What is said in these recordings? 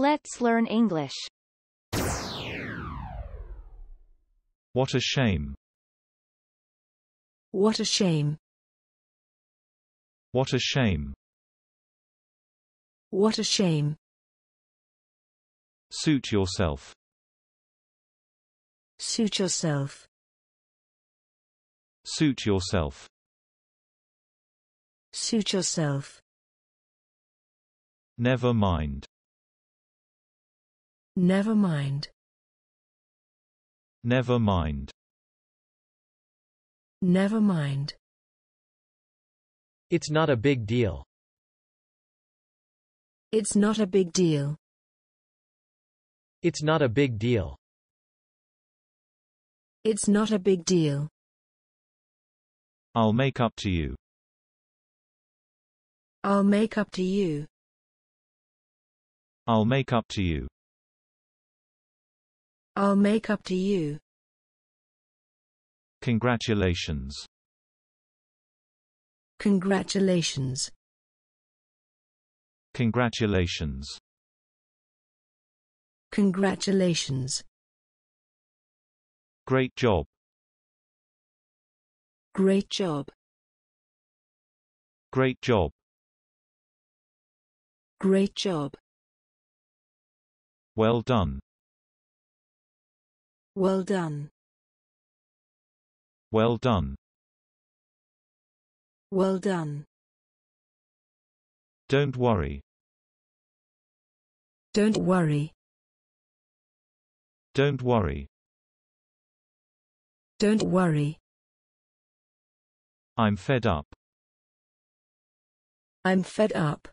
Let's learn English. What a shame. What a shame. What a shame. What a shame. Suit yourself. Suit yourself. Suit yourself. Suit yourself. Never mind. Never mind. Never mind. Never mind. It's not a big deal. It's not a big deal. It's not a big deal. It's not a big deal. I'll make up to you. I'll make up to you. I'll make up to you. I'll make up to you. Congratulations. Congratulations. Congratulations. Congratulations. Great job. Great job. Great job. Great job. Well done. Well done. Well done. Well done. Don't worry. Don't worry. Don't worry. Don't worry. I'm fed up. I'm fed up.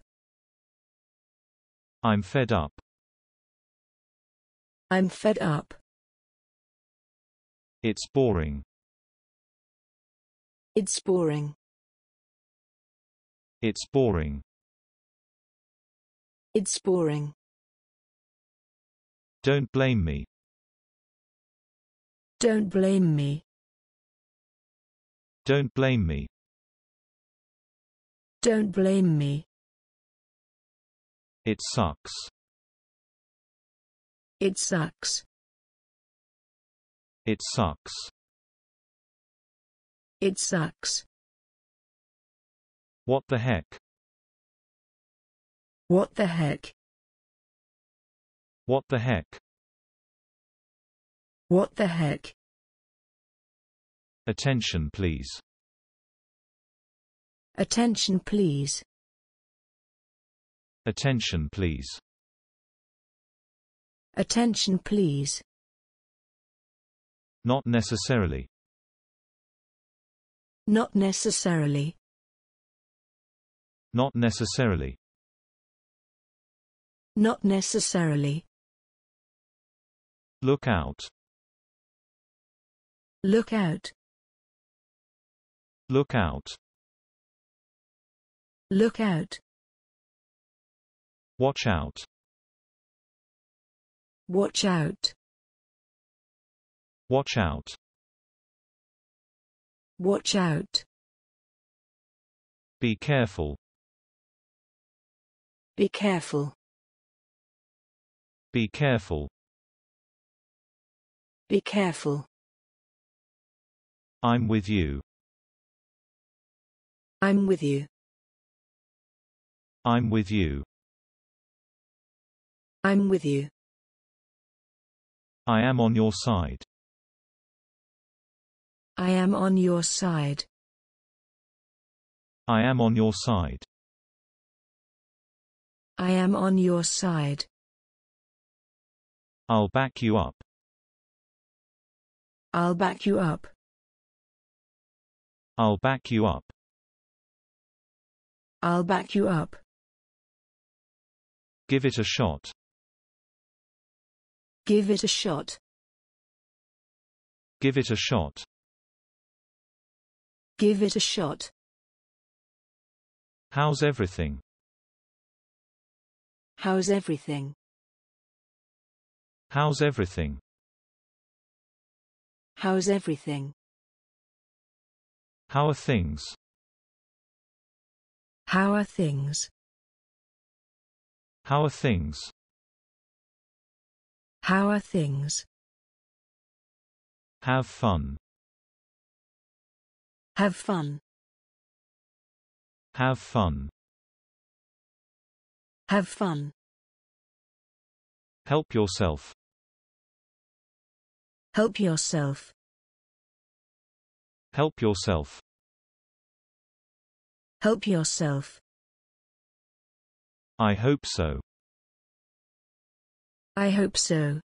I'm fed up. I'm fed up. It's boring. It's boring. It's boring. It's boring. Don't blame me. Don't blame me. Don't blame me. Don't blame me. It sucks. It sucks. It sucks. It sucks. What the heck? What the heck? What the heck? What the heck? Attention please. Attention please. Attention please. Attention please. Not necessarily. Not necessarily. Not necessarily. Not necessarily. Look out. Look out. Look out. Look out. Watch out. Watch out. Watch out. Watch out. Be careful. Be careful. Be careful. Be careful. I'm with you. I'm with you. I'm with you. I'm with you. I am on your side. I am on your side. I am on your side. I am on your side. I'll back you up. I'll back you up. I'll back you up. I'll back you up. Give it a shot. Give it a shot. Give it a shot. Give it a shot. How's everything? How's everything? How's everything? How's everything? How are things? How are things? How are things? How are things? Have fun. Have fun. Have fun. Have fun. Help yourself. Help yourself. Help yourself. Help yourself. I hope so. I hope so.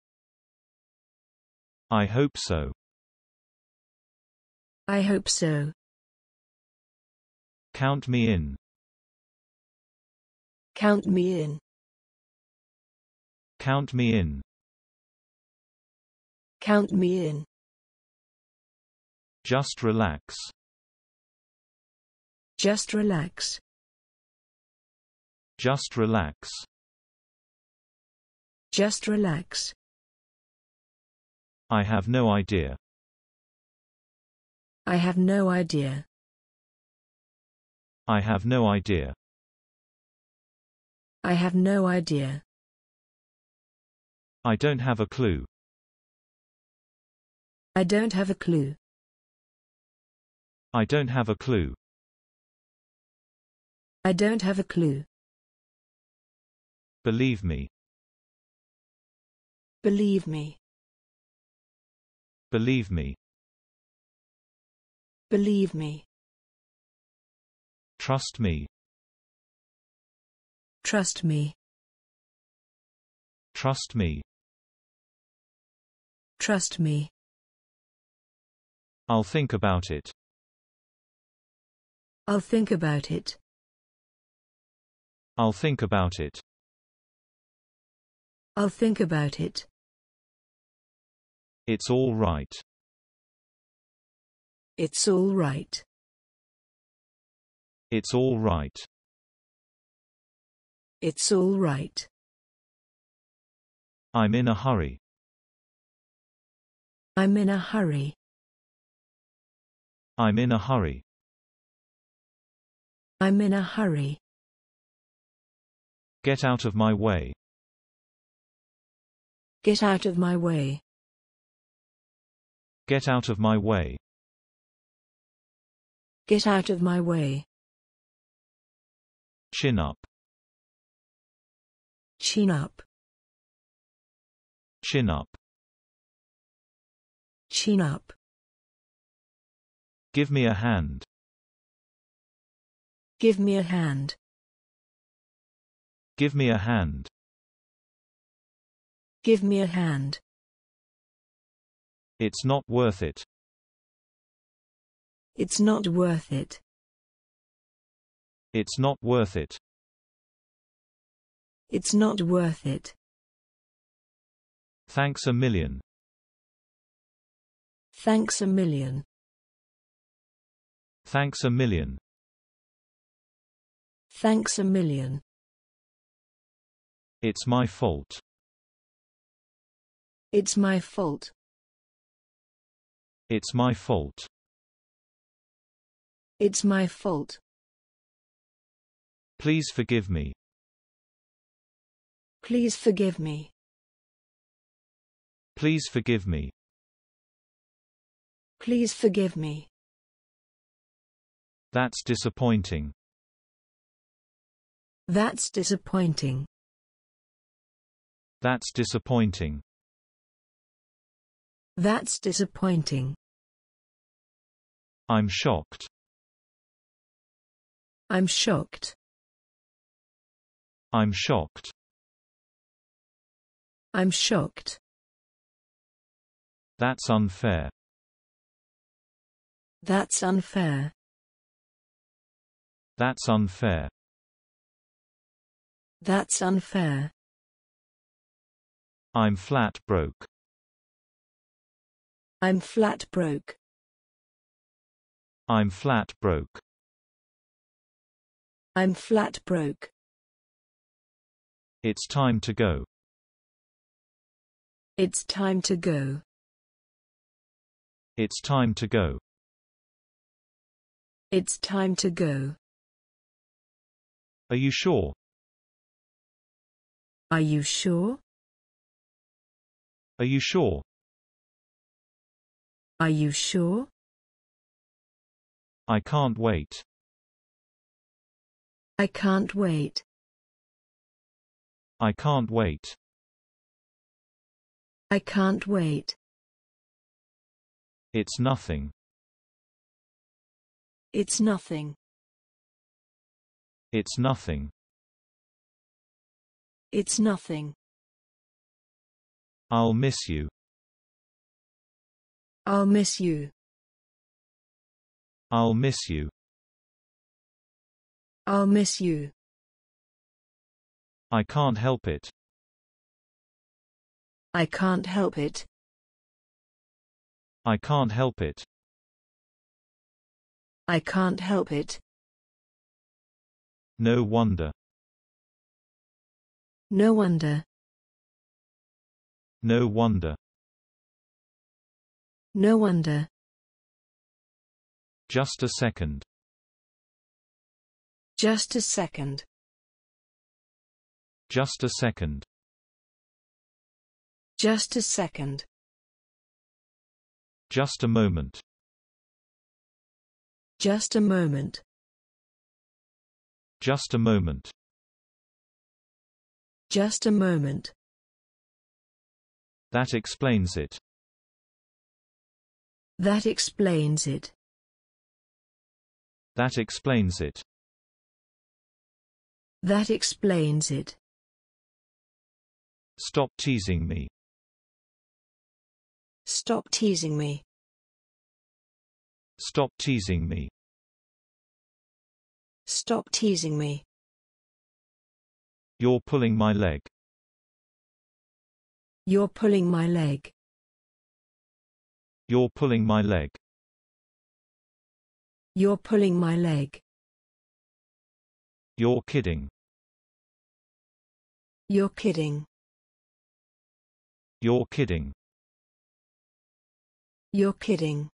I hope so. I hope so. Count me in. Count me in. Count me in. Count me in. Just relax. Just relax. Just relax. Just relax. I have no idea. I have no idea. I have no idea. I have no idea. I don't have a clue. I don't have a clue. I don't have a clue. I don't have a clue. Believe me. Believe me. Believe me. Believe me. Trust me. Trust me. Trust me. Trust me. I'll think about it. I'll think about it. I'll think about it. I'll think about it. It's all right. It's all right. It's all right. It's all right. I'm in a hurry. I'm in a hurry. I'm in a hurry. I'm in a hurry. Get out of my way. Get out of my way. Get out of my way. Get out of my way. Chin up. Chin up. Chin up. Chin up. Give me a hand. Give me a hand. Give me a hand. Give me a hand. It's not worth it. It's not worth it. It's not worth it. It's not worth it. Thanks a million. Thanks a million. Thanks a million. Thanks a million. It's my fault. It's my fault. It's my fault. It's my fault. Please forgive me. Please forgive me. Please forgive me. Please forgive me. That's disappointing. That's disappointing. That's disappointing. That's disappointing. I'm shocked. I'm shocked. I'm shocked. I'm shocked. That's unfair. That's unfair. That's unfair. That's unfair. I'm flat broke. I'm flat broke. I'm flat broke. I'm flat broke. It's time to go. It's time to go. It's time to go. It's time to go. Are you sure? Are you sure? Are you sure? Are you sure? I can't wait. I can't wait. I can't wait. I can't wait. It's nothing. It's nothing. It's nothing. It's nothing. I'll miss you. I'll miss you. I'll miss you. I'll miss you. I can't help it. I can't help it. I can't help it. I can't help it. No wonder. No wonder. No wonder. No wonder. Just a second. Just a second. Just a second. Just a second. Just a moment. Just a moment. Just a moment. Just a moment. That explains it. That explains it. That explains it. That explains it. Stop teasing me. Stop teasing me. Stop teasing me. Stop teasing me. You're pulling my leg. You're pulling my leg. You're pulling my leg. You're pulling my leg. You're kidding. You're kidding. You're kidding. You're kidding.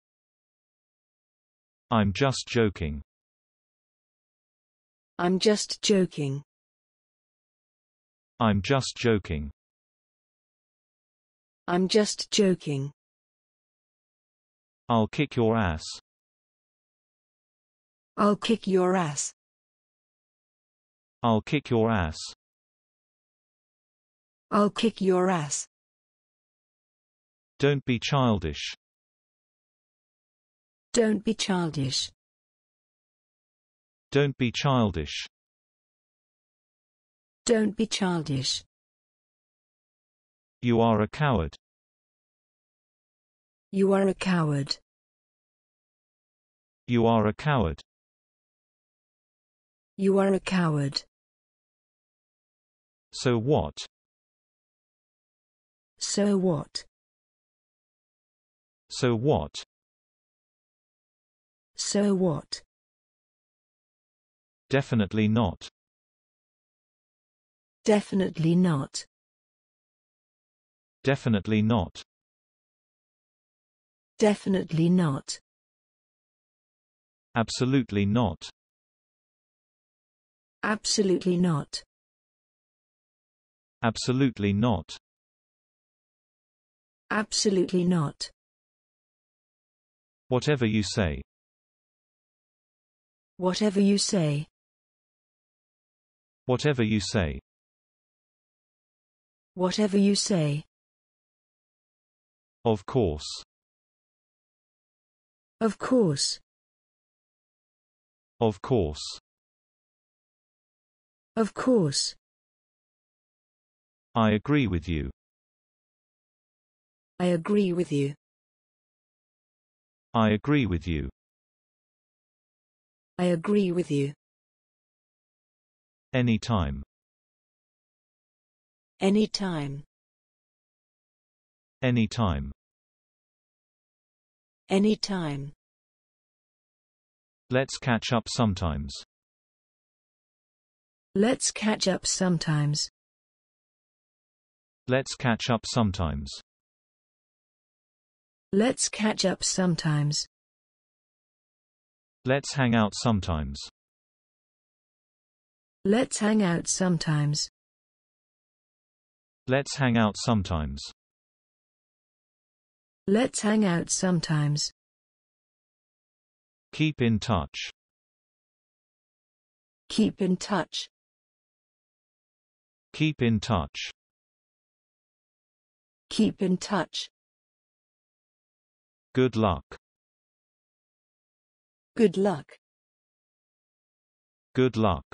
I'm just joking. I'm just joking. I'm just joking. I'm just joking. I'll kick your ass. I'll kick your ass. I'll kick your ass. I'll kick your ass. Don't be childish. Don't be childish. Don't be childish. Don't be childish. You are a coward. You are a coward. You are a coward. You are a coward. So what? So what? So what? So what? Definitely not. Definitely not. Definitely not. Definitely not. Absolutely not. Absolutely not. Absolutely not. Absolutely not. Whatever you say. Whatever you say. Whatever you say. Whatever you say. Of course. Of course. Of course. Of course. I agree with you. I agree with you. I agree with you. I agree with you. Any time. Any time. Any time. Any time. Let's catch up sometimes. Let's catch up sometimes. Let's catch up sometimes. Let's catch up sometimes. Let's hang out sometimes. Let's hang out sometimes. Let's hang out sometimes. Let's hang out sometimes. Keep in touch. Keep in touch. Keep in touch. Keep in touch. Good luck. Good luck. Good luck.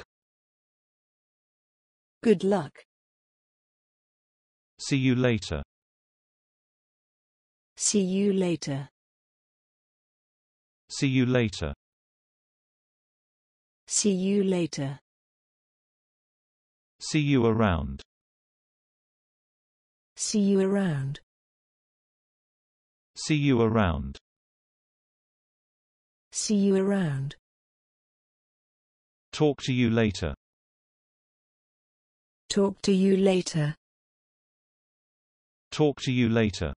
Good luck. See you later. See you later. See you later. See you later. See you around. See you around. See you around. See you around. Talk to you later. Talk to you later. Talk to you later.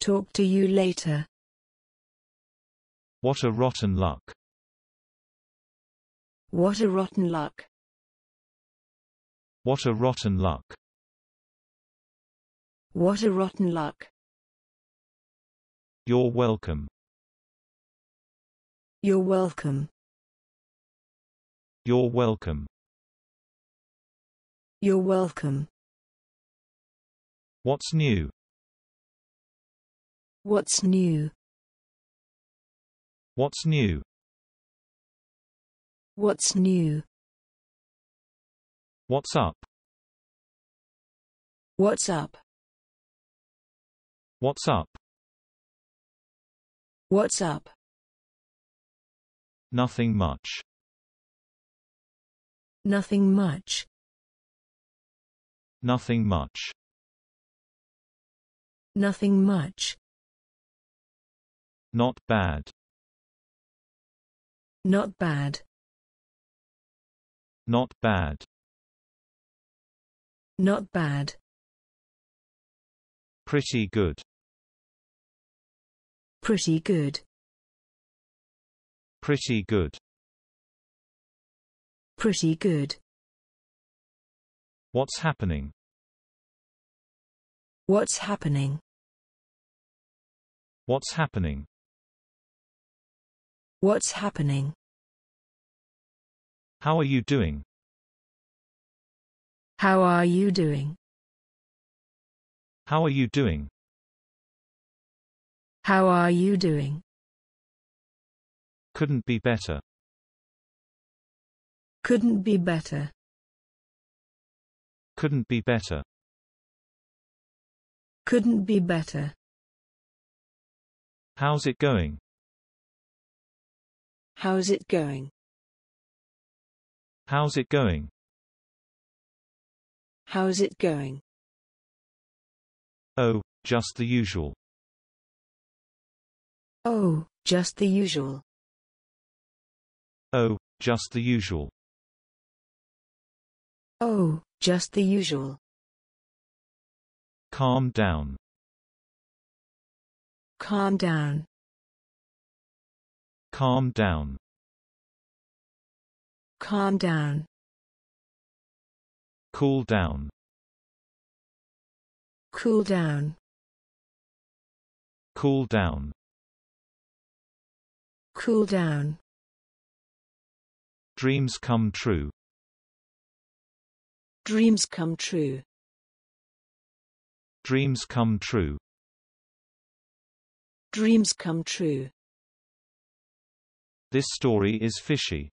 Talk to you later. What a rotten luck. What a rotten luck. What a rotten luck. What a rotten luck. You're welcome. You're welcome. You're welcome. You're welcome. What's new? What's new? What's new? What's new? What's up? What's up? What's up? What's up? Nothing much. Nothing much. Nothing much. Nothing much. Not bad. Not bad. Not bad. Not bad. Pretty good. Pretty good. Pretty good. Pretty good. What's happening? What's happening? What's happening? What's happening? How are you doing? How are you doing? How are you doing? How are you doing? Couldn't be better. Couldn't be better. Couldn't be better. Couldn't be better. How's it going? How's it going? How's it going? How's it going? Oh, just the usual. Oh, just the usual. Oh, just the usual. Oh, just the usual. Calm down. Calm down. Calm down. Calm down. Cool down. Cool down. Cool down. Cool down. Dreams come true. Dreams come true. Dreams come true. Dreams come true. This story is fishy.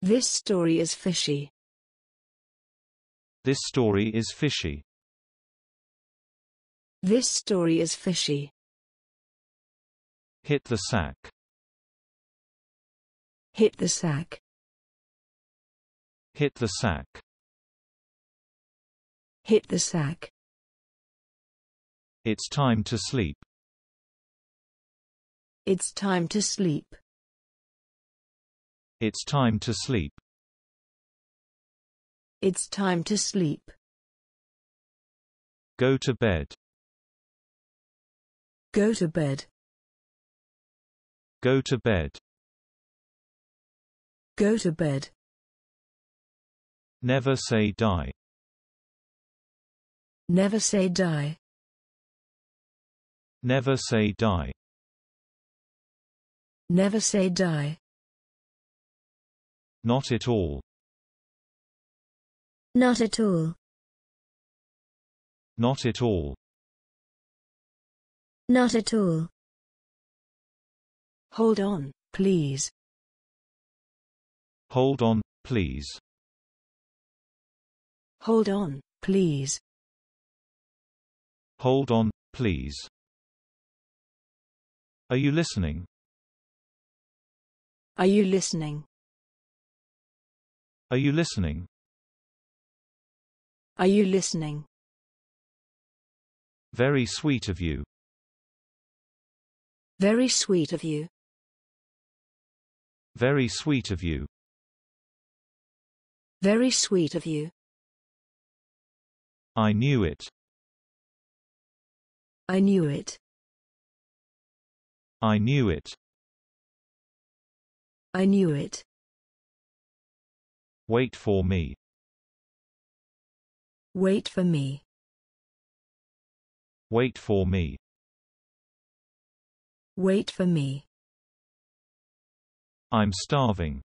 This story is fishy. This story is fishy. This story is fishy. Hit the sack. Hit the sack. Hit the sack. Hit the sack. It's time to sleep. It's time to sleep. It's time to sleep. It's time to sleep. Go to bed. Go to bed. Go to bed. Go to bed. Never say die. Never say die. Never say die. Never say die. Not at all. Not at all. Not at all. Not at all. Hold on, please. Hold on, please. Hold on, please. Hold on, please. Are you listening? Are you listening? Are you listening? Are you listening? Very sweet of you. Very sweet of you. Very sweet of you. Very sweet of you. I knew it. I knew it. I knew it. I knew it. Wait for me. Wait for me. Wait for me. Wait for me. I'm starving.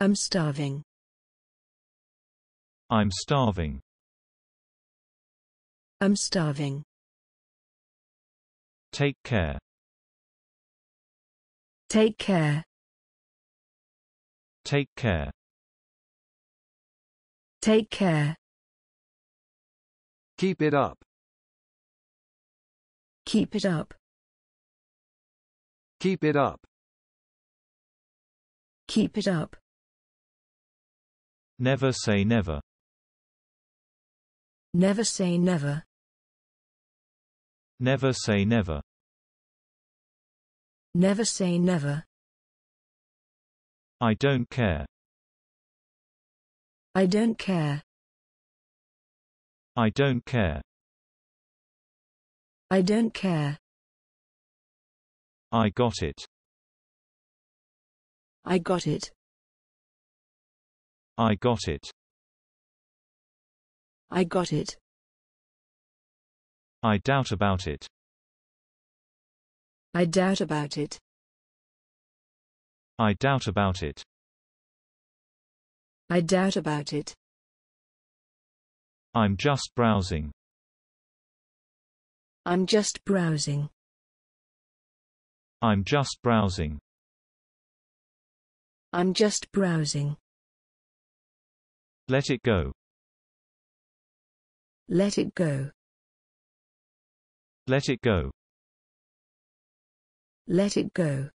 I'm starving. I'm starving. I'm starving. Take care. Take care. Take care. Take care. Keep it up. Keep it up. Keep it up. Keep it up. Never say never. Never say never. Never say never. Never say never. I don't care. I don't care. I don't care. I don't care. I got it. I got it. I got it. I got it. I doubt about it. I doubt about it. I doubt about it. I doubt about it. I'm just browsing. I'm just browsing. I'm just browsing. I'm just browsing. Let it go. Let it go. Let it go. Let it go.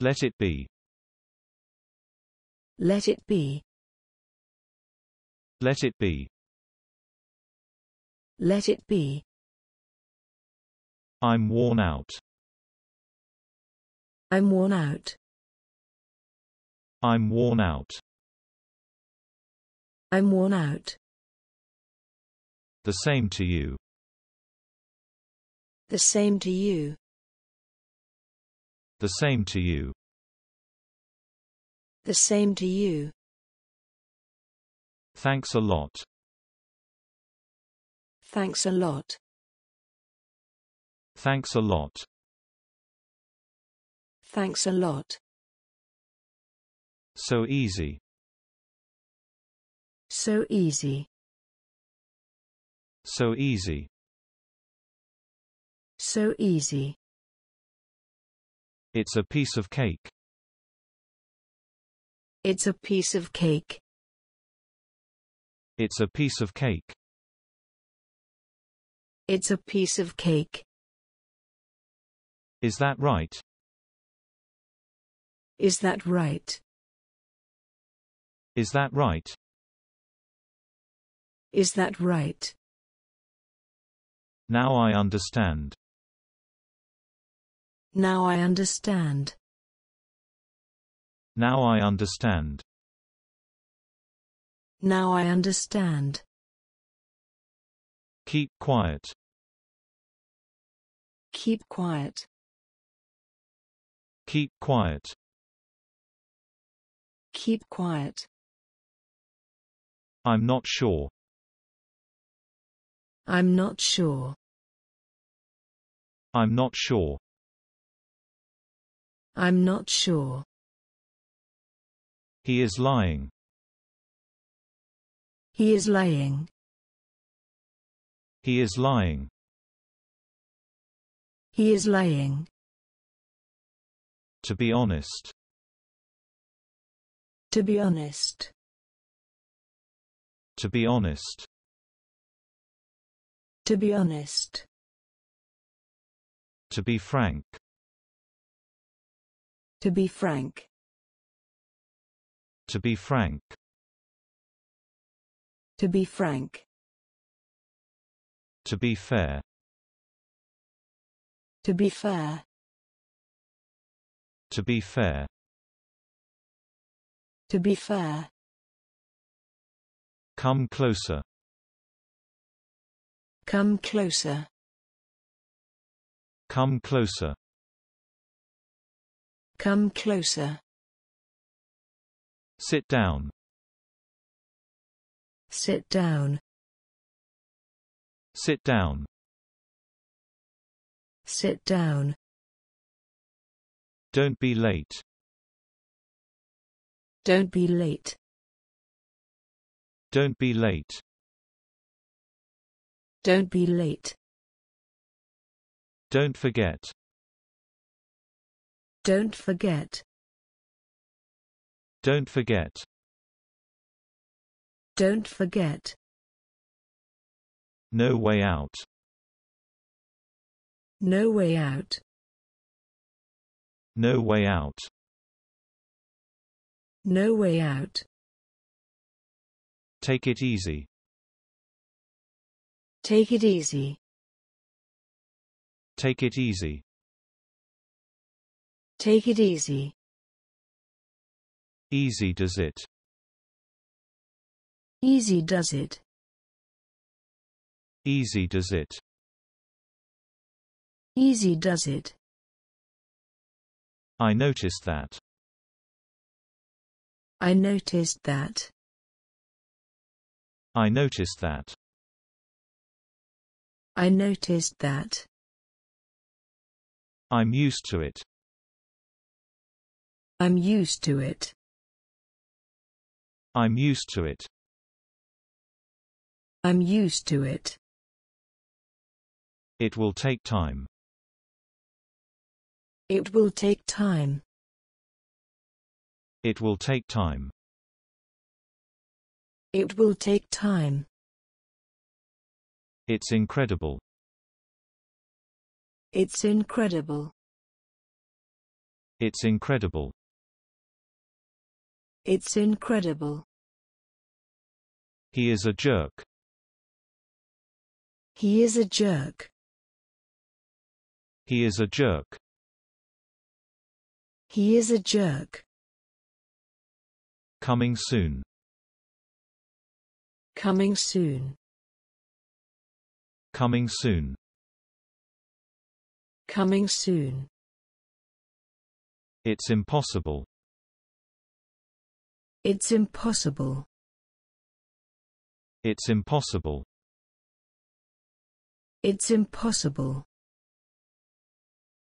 Let it be. Let it be. Let it be. Let it be. I'm worn out. I'm worn out. I'm worn out. I'm worn out. The same to you. The same to you. The same to you. The same to you. Thanks a lot. Thanks a lot. Thanks a lot. Thanks a lot. So easy. So easy. So easy. So easy. It's a piece of cake. It's a piece of cake. It's a piece of cake. It's a piece of cake. Is that right? Is that right? Is that right? Is that right? Now I understand. Now I understand. Now I understand. Now I understand. Keep quiet. Keep quiet. Keep quiet. Keep quiet. I'm not sure. I'm not sure. I'm not sure. I'm not sure. He is lying. He is lying. He is lying. He is lying. To be honest. To be honest. To be honest. To be honest. To be frank. To be frank. To be frank. To be frank. To be fair. To be fair. To be fair. To be fair. Come closer. Come closer. Come closer. Come closer. Sit down. Sit down. Sit down. Sit down. Don't be late. Don't be late. Don't be late. Don't be late. Don't forget. Don't forget. Don't forget. Don't forget. No way out. No way out. No way out. No way out. Take it easy. Take it easy. Take it easy. Take it easy. Easy does it. Easy does it. Easy does it. Easy does it. I noticed that. I noticed that. I noticed that. I noticed that. I'm used to it. I'm used to it. I'm used to it. I'm used to it. It will take time. It will take time. It will take time. It will take time. It's incredible. It's incredible. It's incredible. It's incredible. He is a jerk. He is a jerk. He is a jerk. He is a jerk. Coming soon. Coming soon. Coming soon. Coming soon. It's impossible. It's impossible. It's impossible. It's impossible.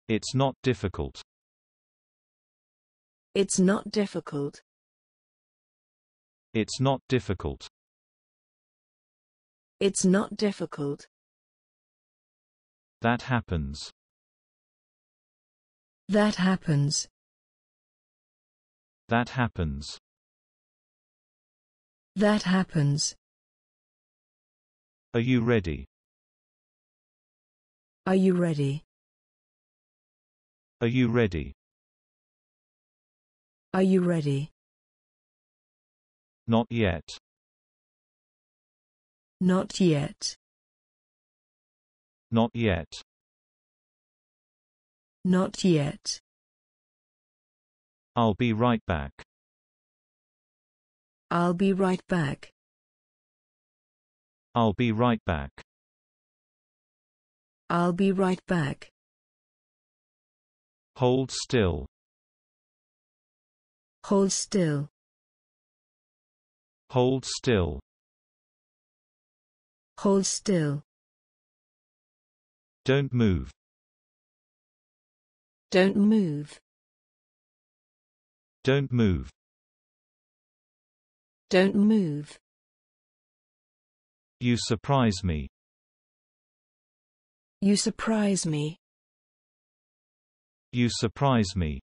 It's not difficult. It's not difficult. It's not difficult. It's not difficult. That happens. That happens. That happens. That happens. Are you ready? Are you ready? Are you ready? Are you ready? Not yet. Not yet. Not yet. Not yet. I'll be right back. I'll be right back. I'll be right back. I'll be right back. Hold still. Hold still. Hold still. Hold still. Don't move. Don't move. Don't move. Don't move. You surprise me. You surprise me. You surprise me.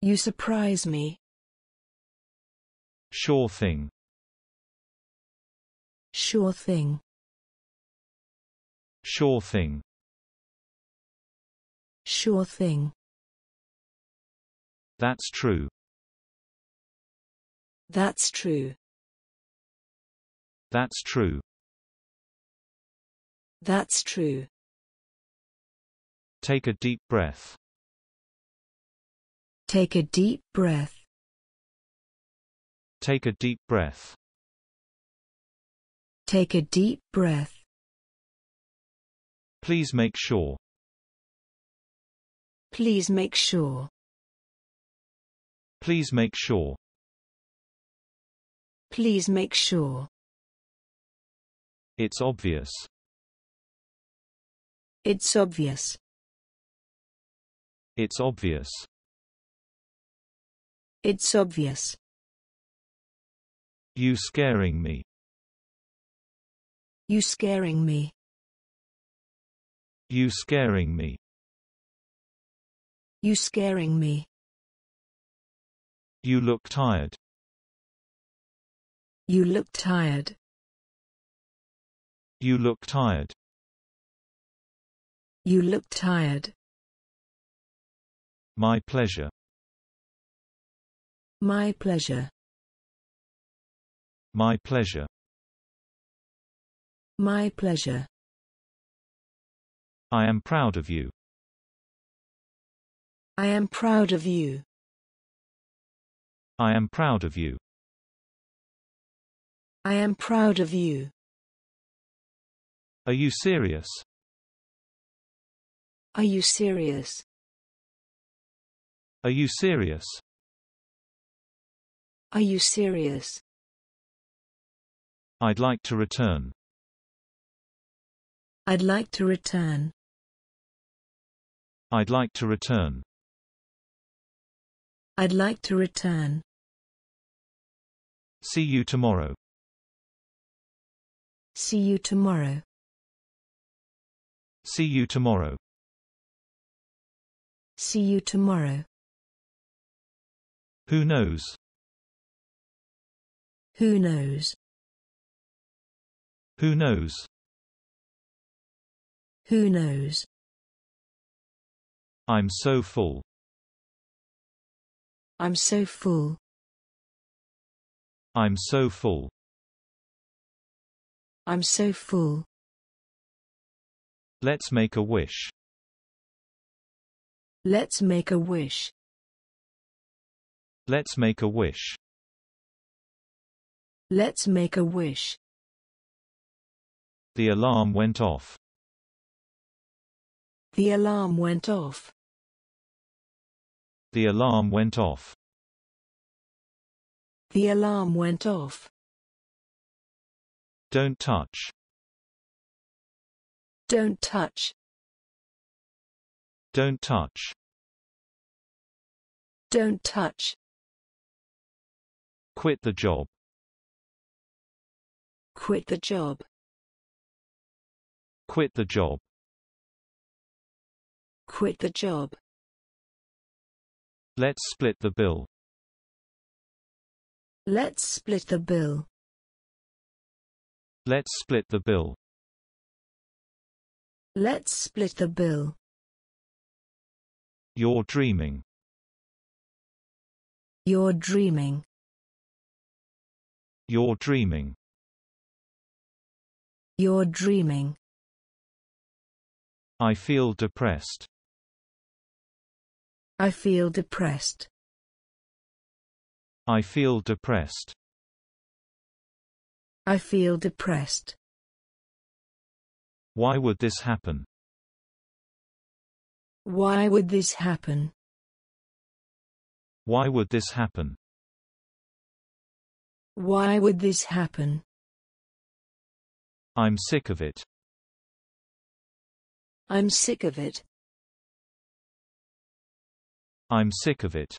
You surprise me. Sure thing. Sure thing. Sure thing. Sure thing. That's true. That's true. That's true. That's true. Take a deep breath. Take a deep breath. Take a deep breath. Take a deep breath. Please make sure. Please make sure. Please make sure. Please make sure. It's obvious. It's obvious. It's obvious. It's obvious. You scaring me. You scaring me. You scaring me. You scaring me. You look tired. You look tired. You look tired. You look tired. My pleasure. My pleasure. My pleasure. My pleasure. I am proud of you. I am proud of you. I am proud of you. I am proud of you. Are you serious? Are you serious? Are you serious? Are you serious? I'd like to return. I'd like to return. I'd like to return. I'd like to return. See you tomorrow. See you tomorrow. See you tomorrow. See you tomorrow. Who knows? Who knows? Who knows? Who knows? I'm so full. I'm so full. I'm so full. I'm so full. Let's make a wish. Let's make a wish. Let's make a wish. Let's make a wish. The alarm went off. The alarm went off. The alarm went off. The alarm went off. Don't touch. Don't touch. Don't touch. Don't touch. Quit the job. Quit the job. Quit the job. Quit the job. Let's split the bill. Let's split the bill. Let's split the bill. Let's split the bill. You're dreaming. You're dreaming. You're dreaming. You're dreaming. I feel depressed. I feel depressed. I feel depressed. I feel depressed. Why would this happen? Why would this happen? Why would this happen? Why would this happen? I'm sick of it. I'm sick of it. I'm sick of it.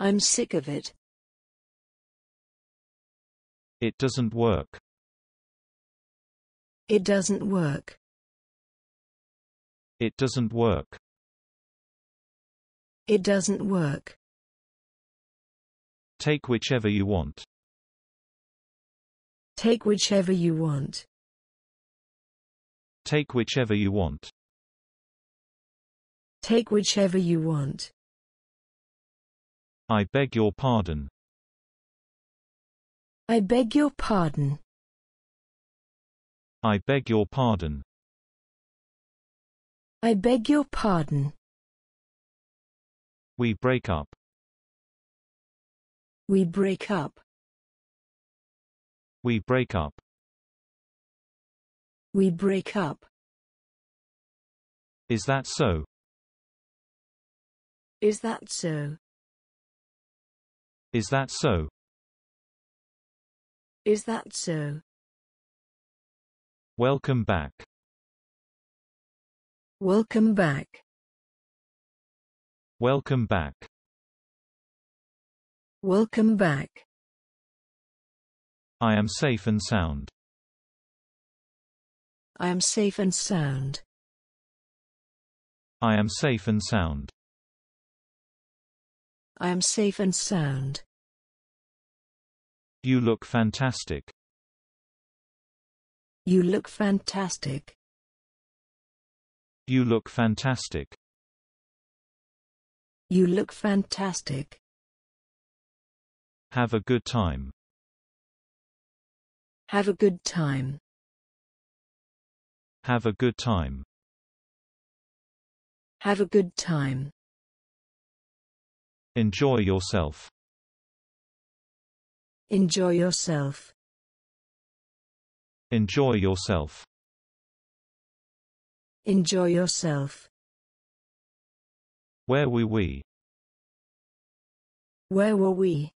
I'm sick of it. It doesn't work. It doesn't work. It doesn't work. It doesn't work. Take whichever you want. Take whichever you want. Take whichever you want. Take whichever you want. I beg your pardon. I beg your pardon. I beg your pardon. I beg your pardon. We break up. We break up. We break up. We break up. Is that so? Is that so? Is that so? Is that so? Welcome back. Welcome back. Welcome back. Welcome back. I am safe and sound. I am safe and sound. I am safe and sound. I am safe and sound. You look fantastic. You look fantastic. You look fantastic. You look fantastic. Have a good time. Have a good time. Have a good time. Have a good time. Enjoy yourself. Enjoy yourself. Enjoy yourself. Enjoy yourself. Where were we? Where were we?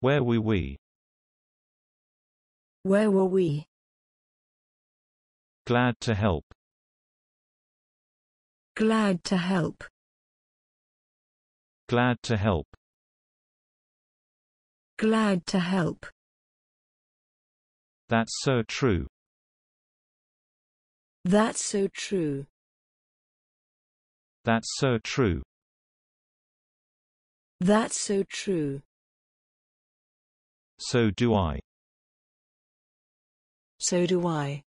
Where were we? Where were we? Glad to help. Glad to help. Glad to help. Glad to help. That's so true. That's so true. That's so true. That's so true. So do I. So do I.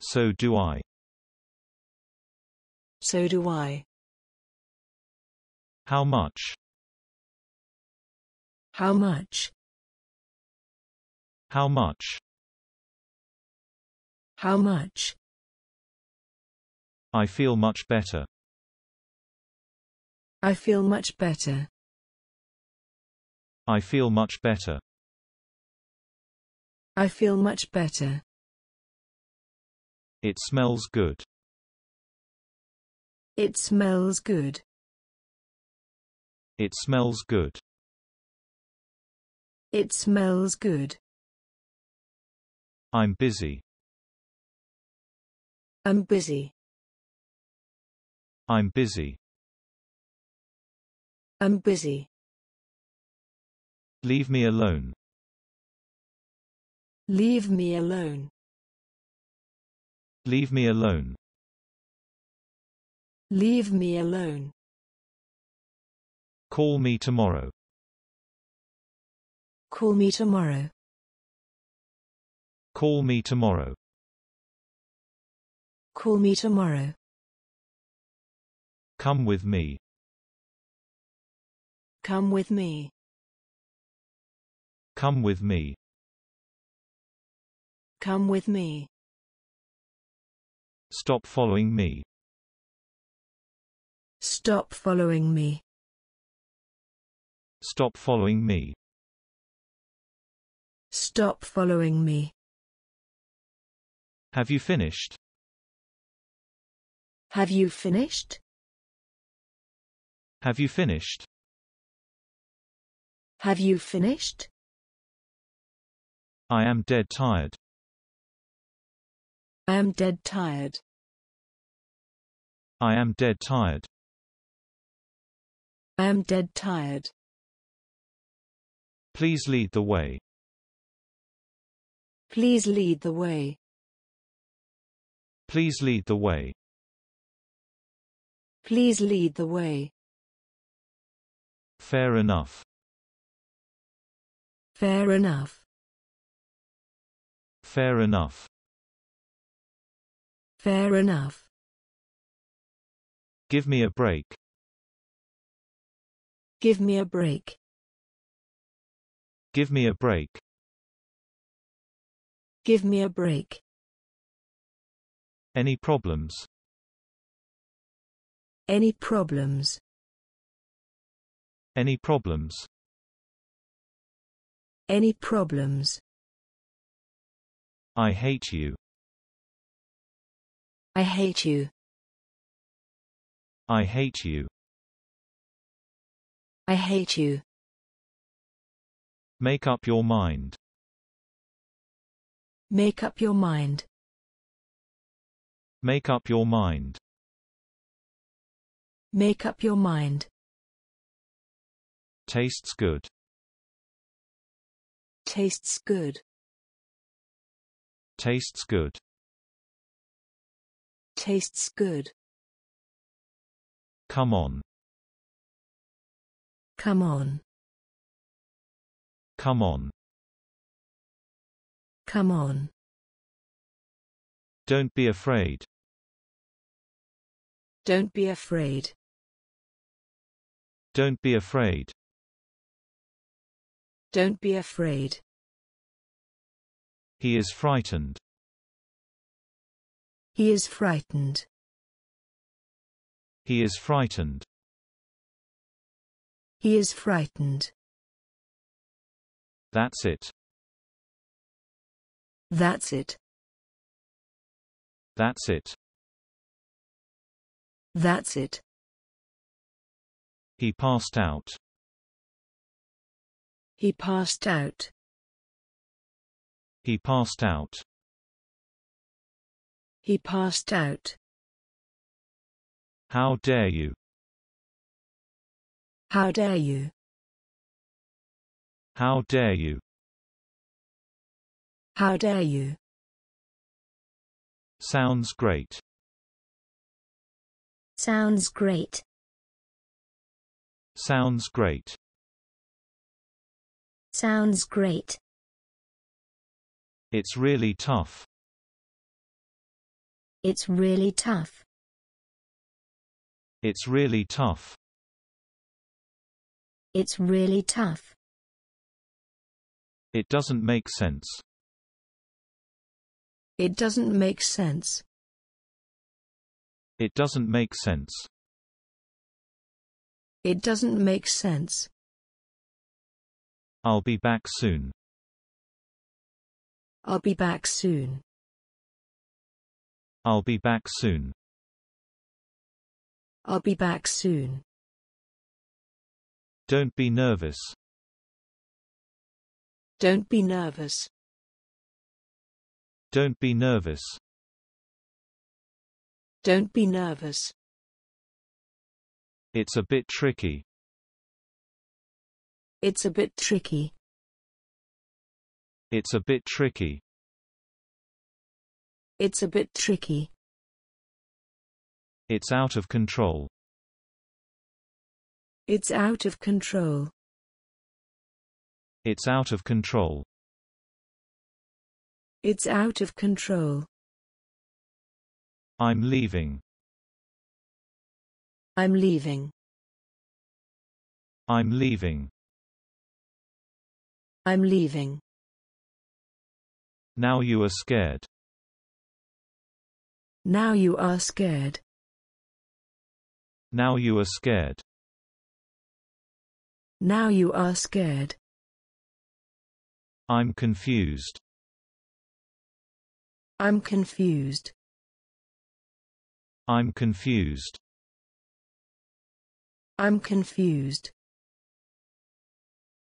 So do I. So do I. How much? How much? How much? How much? I feel much better. I feel much better. I feel much better. I feel much better. It smells good. It smells good. It smells good. It smells good. I'm busy. I'm busy. I'm busy. I'm busy. Leave me alone. Leave me alone. Leave me alone. Leave me alone. Call me tomorrow. Call me tomorrow. Call me tomorrow. Call me tomorrow. Come with me. Come with me. Come with me. Come with me. Stop following me. Stop following me. Stop following me. Stop following me. Have you finished? Have you finished? Have you finished? Have you finished? I am dead tired. I am dead tired. I am dead tired. I am dead tired. Please lead the way. Please lead the way. Please lead the way. Please lead the way. Fair enough. Fair enough. Fair enough. Fair enough. Give me a break. Give me a break. Give me a break. Give me a break. Any problems? Any problems? Any problems? Any problems? I hate you. I hate you. I hate you. I hate you. Make up your mind. Make up your mind. Make up your mind. Make up your mind. Tastes good. Tastes good. Tastes good. Tastes good. Come on. Come on. Come on. Come on. Don't be afraid. Don't be afraid. Don't be afraid. Don't be afraid. He is frightened. He is frightened. He is frightened. He is frightened. That's it. That's it. That's it. That's it. He passed out. He passed out. He passed out. He passed out. How dare you? How dare you? How dare you? How dare you? Sounds great. Sounds great. Sounds great. Sounds great. It's really tough. It's really tough. It's really tough. It's really tough. It doesn't make sense. It doesn't make sense. It doesn't make sense. It doesn't make sense. I'll be back soon. I'll be back soon. I'll be back soon. I'll be back soon. Don't be nervous. Don't be nervous. Don't be nervous. Don't be nervous. It's a bit tricky. It's a bit tricky. It's a bit tricky. It's a bit tricky. It's out of control. It's out of control. It's out of control. It's out of control. I'm leaving. I'm leaving. I'm leaving. I'm leaving. Now you are scared. Now you are scared. Now you are scared. Now you are scared. I'm confused. I'm confused. I'm confused. I'm confused.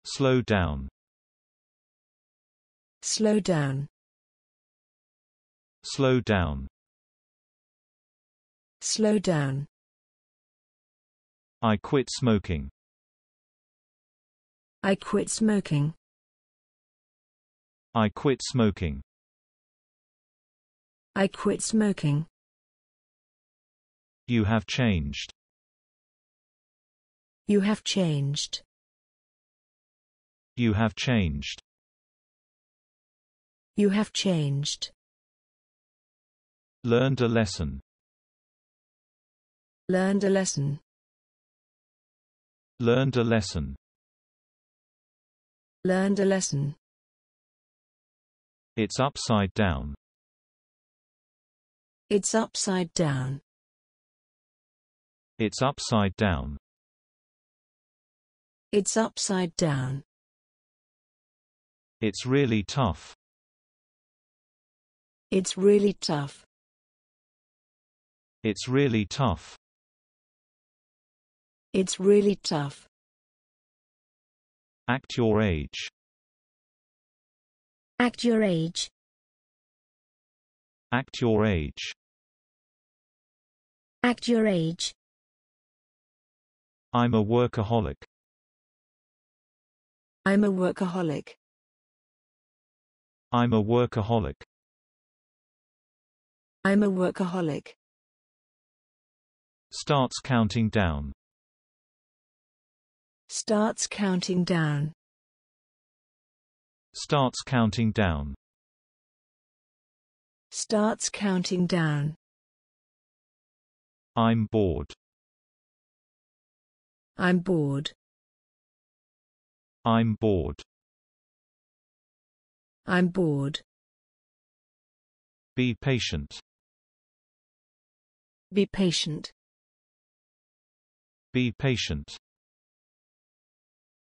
Slow down. Slow down. Slow down. Slow down. I quit smoking. I quit smoking. I quit smoking. I quit smoking. You have changed. You have changed. You have changed. You have changed. Learned a lesson. Learned a lesson. Learned a lesson. Learned a lesson. It's upside down. It's upside down. It's upside down. It's upside down. It's really tough. It's really tough. It's really tough. It's really tough. Act your age. Act your age. Act your age. Act your age. I'm a workaholic. I'm a workaholic. I'm a workaholic. I'm a workaholic. Starts counting down. Starts counting down. Starts counting down. Starts counting down. I'm bored. I'm bored. I'm bored. I'm bored. Be patient. Be patient. Be patient.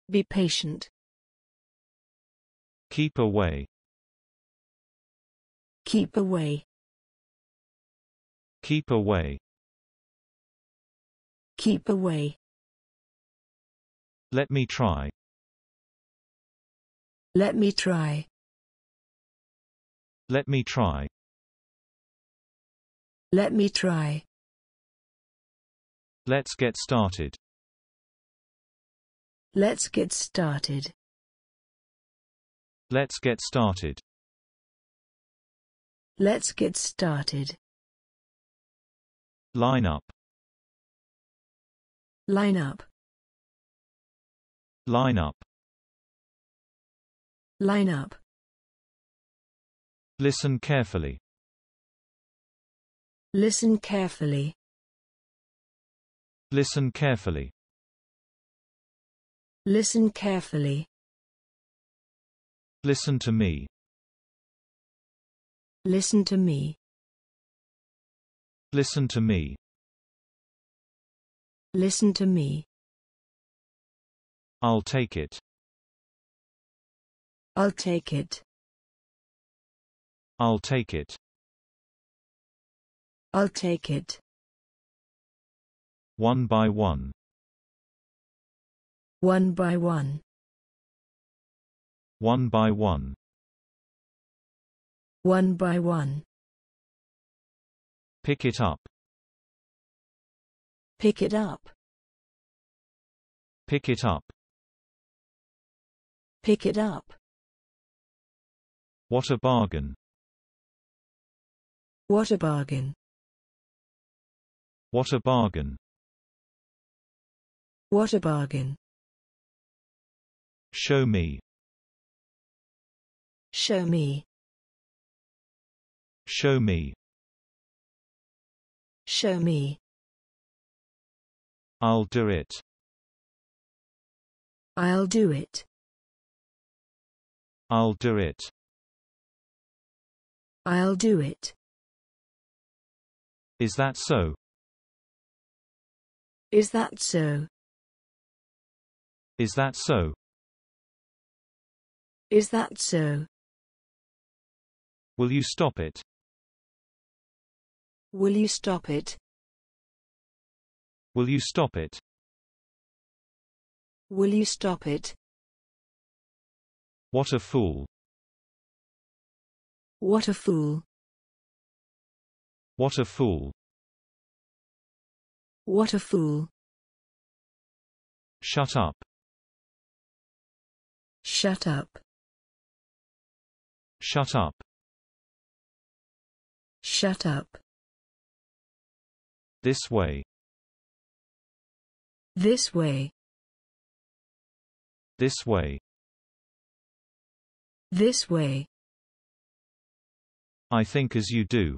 Be patient. Keep away. Keep away. Keep away. Keep away. Let me try. Let me try. Let me try. Let me try. Let's get started. Let's get started. Let's get started. Let's get started. Line up. Line up. Line up. Line up. Listen carefully. Listen carefully. Listen carefully. Listen carefully. Listen to me. Listen to me. Listen to me. Listen to me. I'll take it. I'll take it. I'll take it. I'll take it. One by one. One by one. One by one. One by one. Pick it up. Pick it up. Pick it up. Pick it up. What a bargain. What a bargain. What a bargain. What a bargain. Show me. Show me. Show me. Show me. I'll do it. I'll do it. I'll do it. I'll do it. Is that so? Is that so? Is that so? Is that so? Will you stop it? Will you stop it? Will you stop it? Will you stop it? What a fool. What a fool. What a fool. What a fool. Shut up. Shut up. Shut up. Shut up. This way. This way. This way. This way. I think as you do.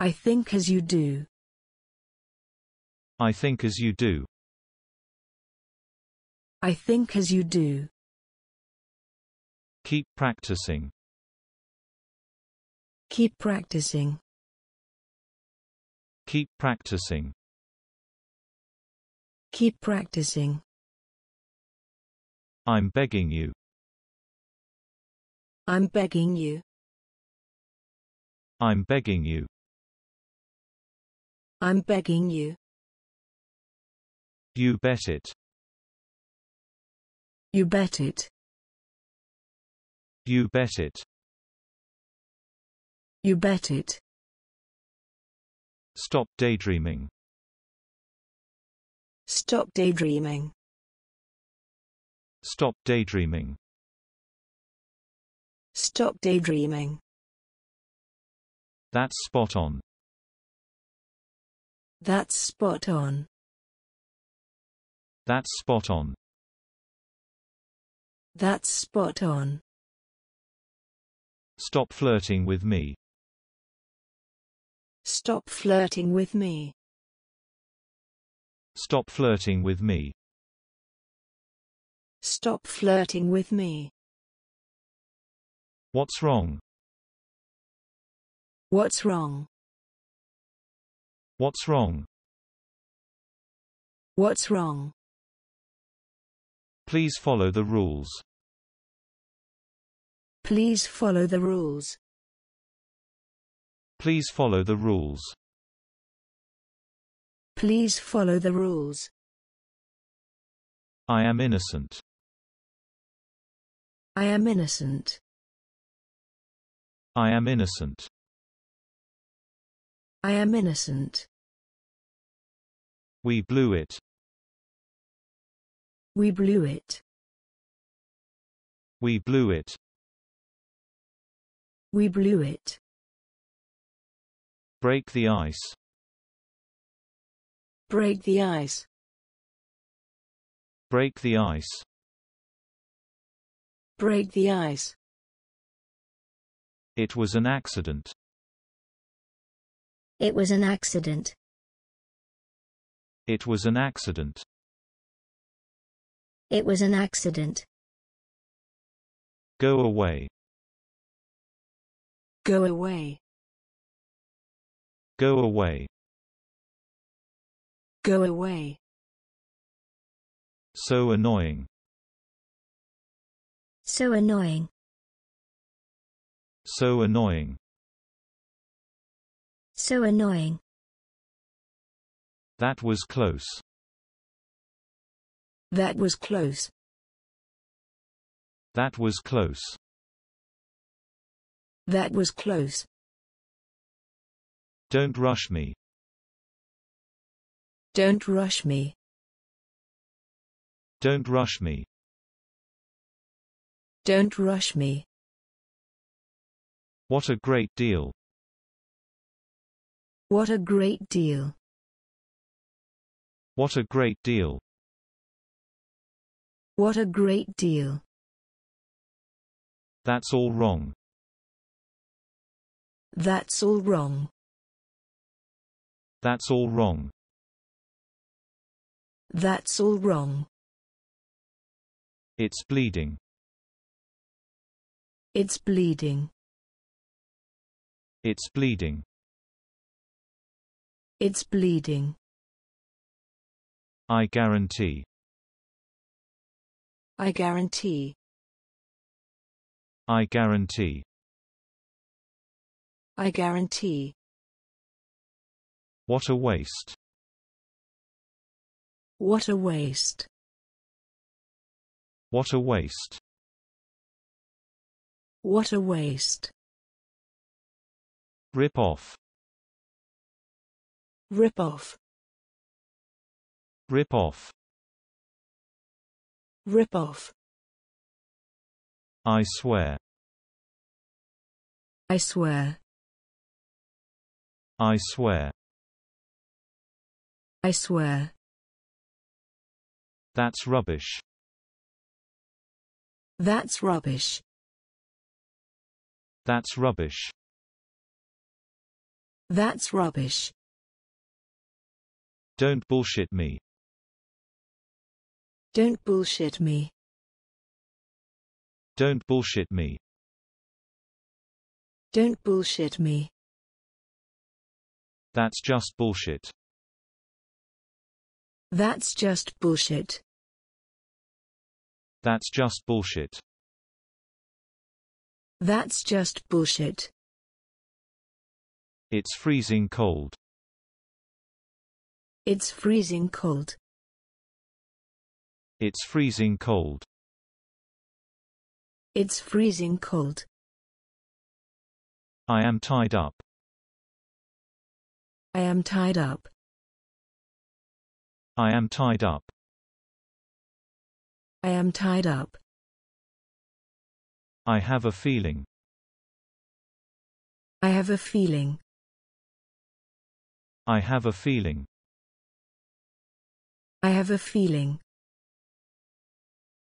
I think as you do. I think as you do. I think as you do. Keep practicing. Keep practicing. Keep practicing. Keep practicing. I'm begging you. I'm begging you. I'm begging you. I'm begging you. You bet it. You bet it. You bet it. You bet it. Stop daydreaming. Stop daydreaming. Stop daydreaming. Stop daydreaming. That's spot on. That's spot on. That's spot on. That's spot on. Stop flirting with me. Stop flirting with me. Stop flirting with me. Stop flirting with me. What's wrong? What's wrong? What's wrong? What's wrong? Please follow the rules. Please follow the rules. Please follow the rules. Please follow the rules. I am innocent. I am innocent. I am innocent. I am innocent. We blew it. We blew it. We blew it. We blew it. Break the ice. Break the ice. Break the ice. Break the ice. It was an accident. It was an accident. It was an accident. It was an accident. Go away. Go away. Go away. Go away. So annoying. So annoying. So annoying. So annoying. That was close. That was close. That was close. That was close. Don't rush me. Don't rush me. Don't rush me. Don't rush me. What a great deal. What a great deal. What a great deal. What a great deal. That's all wrong. That's all wrong. That's all wrong. That's all wrong. It's bleeding. It's bleeding. It's bleeding. It's bleeding. I guarantee. I guarantee. I guarantee. I guarantee. What a waste. What a waste. What a waste. What a waste. Rip off. Rip off. Rip off. Rip off. I swear. I swear. I swear. I swear. That's rubbish. That's rubbish. That's rubbish. That's rubbish. Don't bullshit me. Don't bullshit me. Don't bullshit me. Don't bullshit me. That's just bullshit. That's just bullshit. That's just bullshit. That's just bullshit. It's freezing cold. It's freezing cold. It's freezing cold. It's freezing cold. I am tied up. I am tied up. I am tied up. I am tied up. I have a feeling. I have a feeling. I have a feeling. I have a feeling.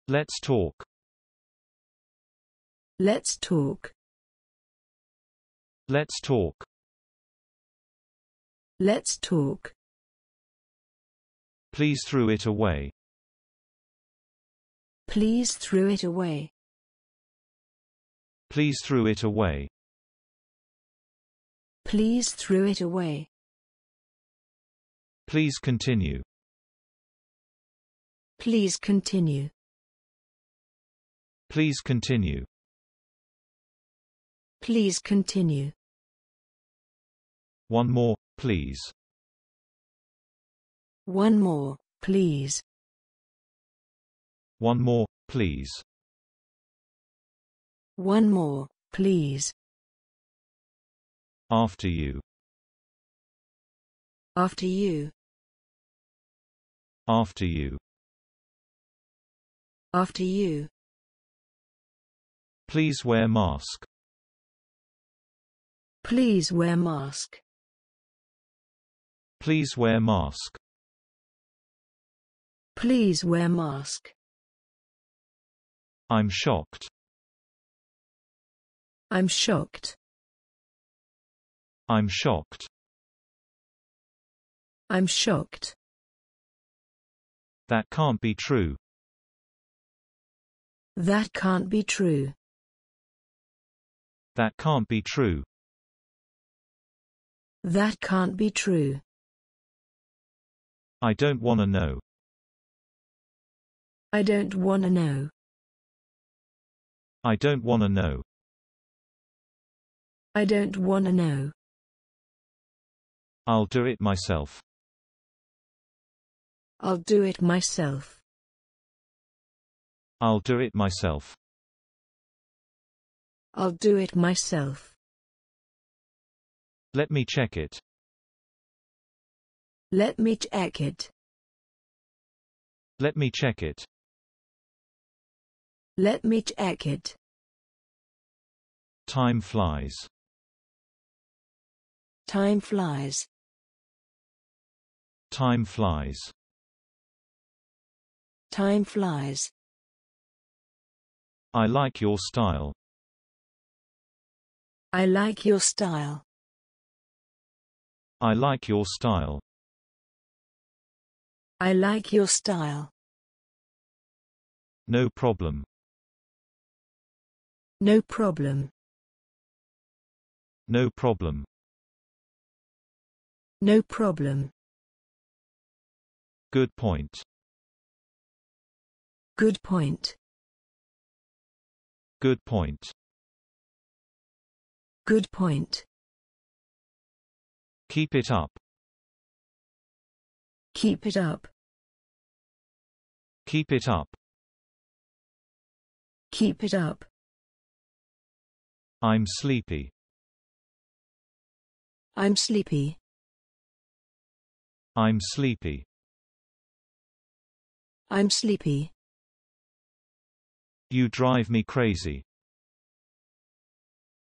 Let's talk. Let's talk. Let's talk. Let's talk. Please threw it away. Please threw it away. Please threw it away. Please threw it away. Please continue. Please continue. Please continue. Please continue. One more, please. One more, please. One more, please. One more, please. After you. After you. After you. After you. Please wear mask. Please wear mask. Please wear mask. Please wear mask. I'm shocked. I'm shocked. I'm shocked. I'm shocked. That can't be true. That can't be true. That can't be true. That can't be true. I don't want to know. I don't wanna know. I don't wanna know. I don't wanna know. I'll do it myself. I'll do it myself. I'll do it myself. I'll do it myself. Let me check it. Let me check it. Let me check it. Let me check it. Time flies. Time flies. Time flies. Time flies. I like your style. I like your style. I like your style. I like your style. No problem. No problem. No problem. No problem. Good point. Good point. Good point. Good point. Keep it up. Keep it up. Keep it up. Keep it up. I'm sleepy. I'm sleepy. I'm sleepy. I'm sleepy. You drive me crazy.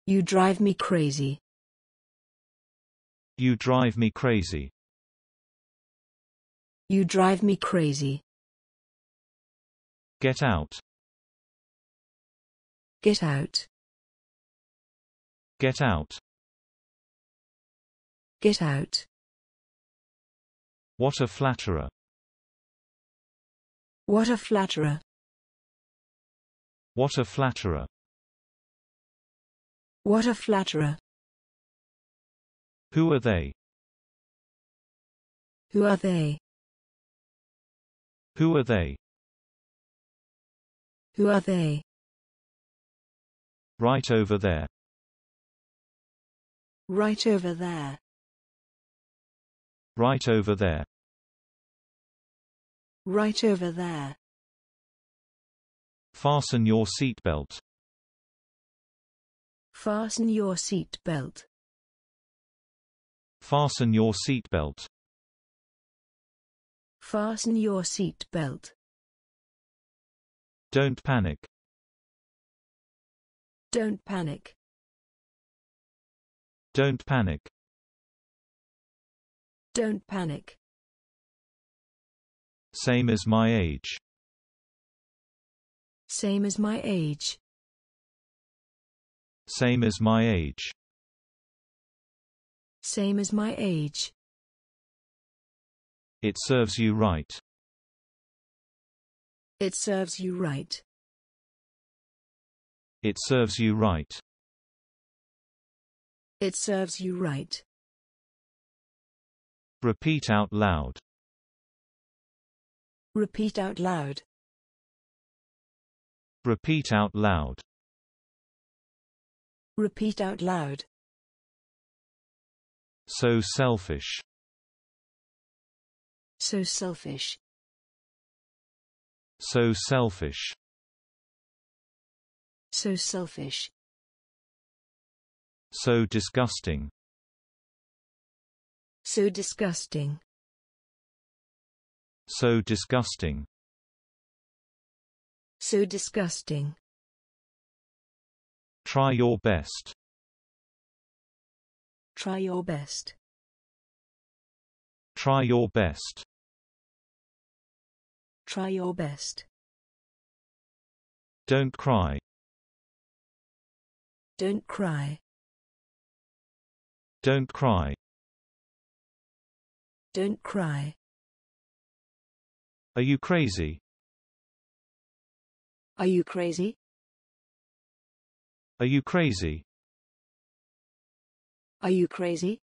You drive me crazy. You drive me crazy. You drive me crazy. Get out. Get out. Get out. Get out. What a flatterer. What a flatterer. What a flatterer. What a flatterer. Who are they? Who are they? Who are they? Who are they? Right over there. Right over there. Right over there. Right over there. Fasten your seatbelt. Fasten your seatbelt. Fasten your seatbelt. Fasten your seatbelt. Don't panic. Don't panic. Don't panic. Don't panic. Same as my age. Same as my age. Same as my age. Same as my age. It serves you right. It serves you right. It serves you right. It serves you right. Repeat out loud. Repeat out loud. Repeat out loud. Repeat out loud. So selfish. So selfish. So selfish. So selfish. So disgusting. So disgusting. So disgusting. So disgusting. Try your best. Try your best. Try your best. Try your best. Don't cry. Don't cry. Don't cry. Don't cry. Are you crazy? Are you crazy? Are you crazy? Are you crazy?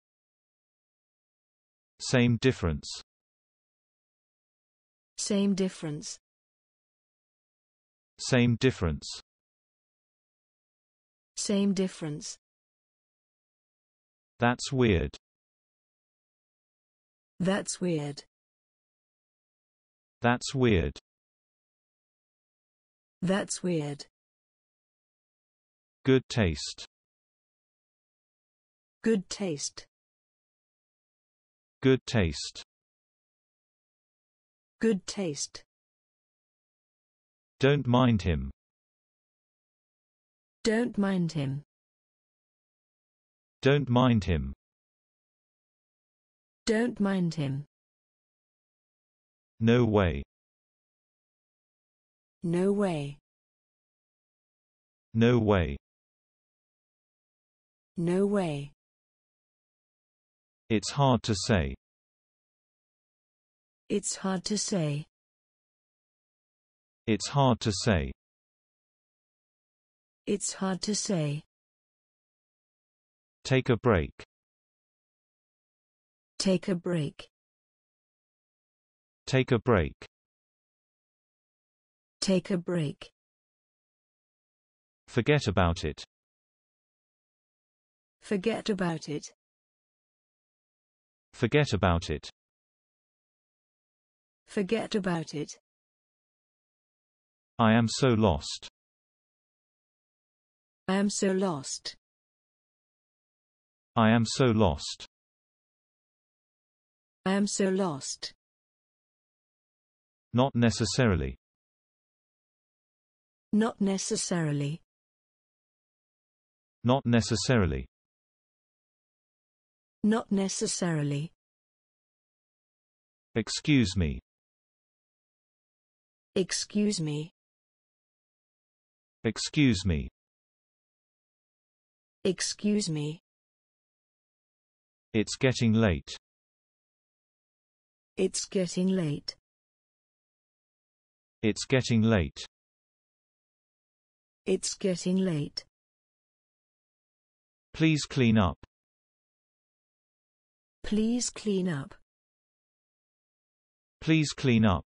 Same difference. Same difference. Same difference. Same difference. That's weird. That's weird. That's weird. That's weird. Good taste. Good taste. Good taste. Good taste. Don't mind him. Don't mind him. Don't mind him. Don't mind him. No way. No way. No way. No way. It's hard to say. It's hard to say. It's hard to say. It's hard to say. Take a break. Take a break. Take a break. Take a break. Forget about it. Forget about it. Forget about it. Forget about it. I am so lost. I am so lost. I am so lost. I am so lost. Not necessarily. Not necessarily. Not necessarily. Not necessarily. Excuse me. Excuse me. Excuse me. Excuse me. It's getting late. It's getting late. It's getting late. It's getting late. Please clean up. Please clean up. Please clean up.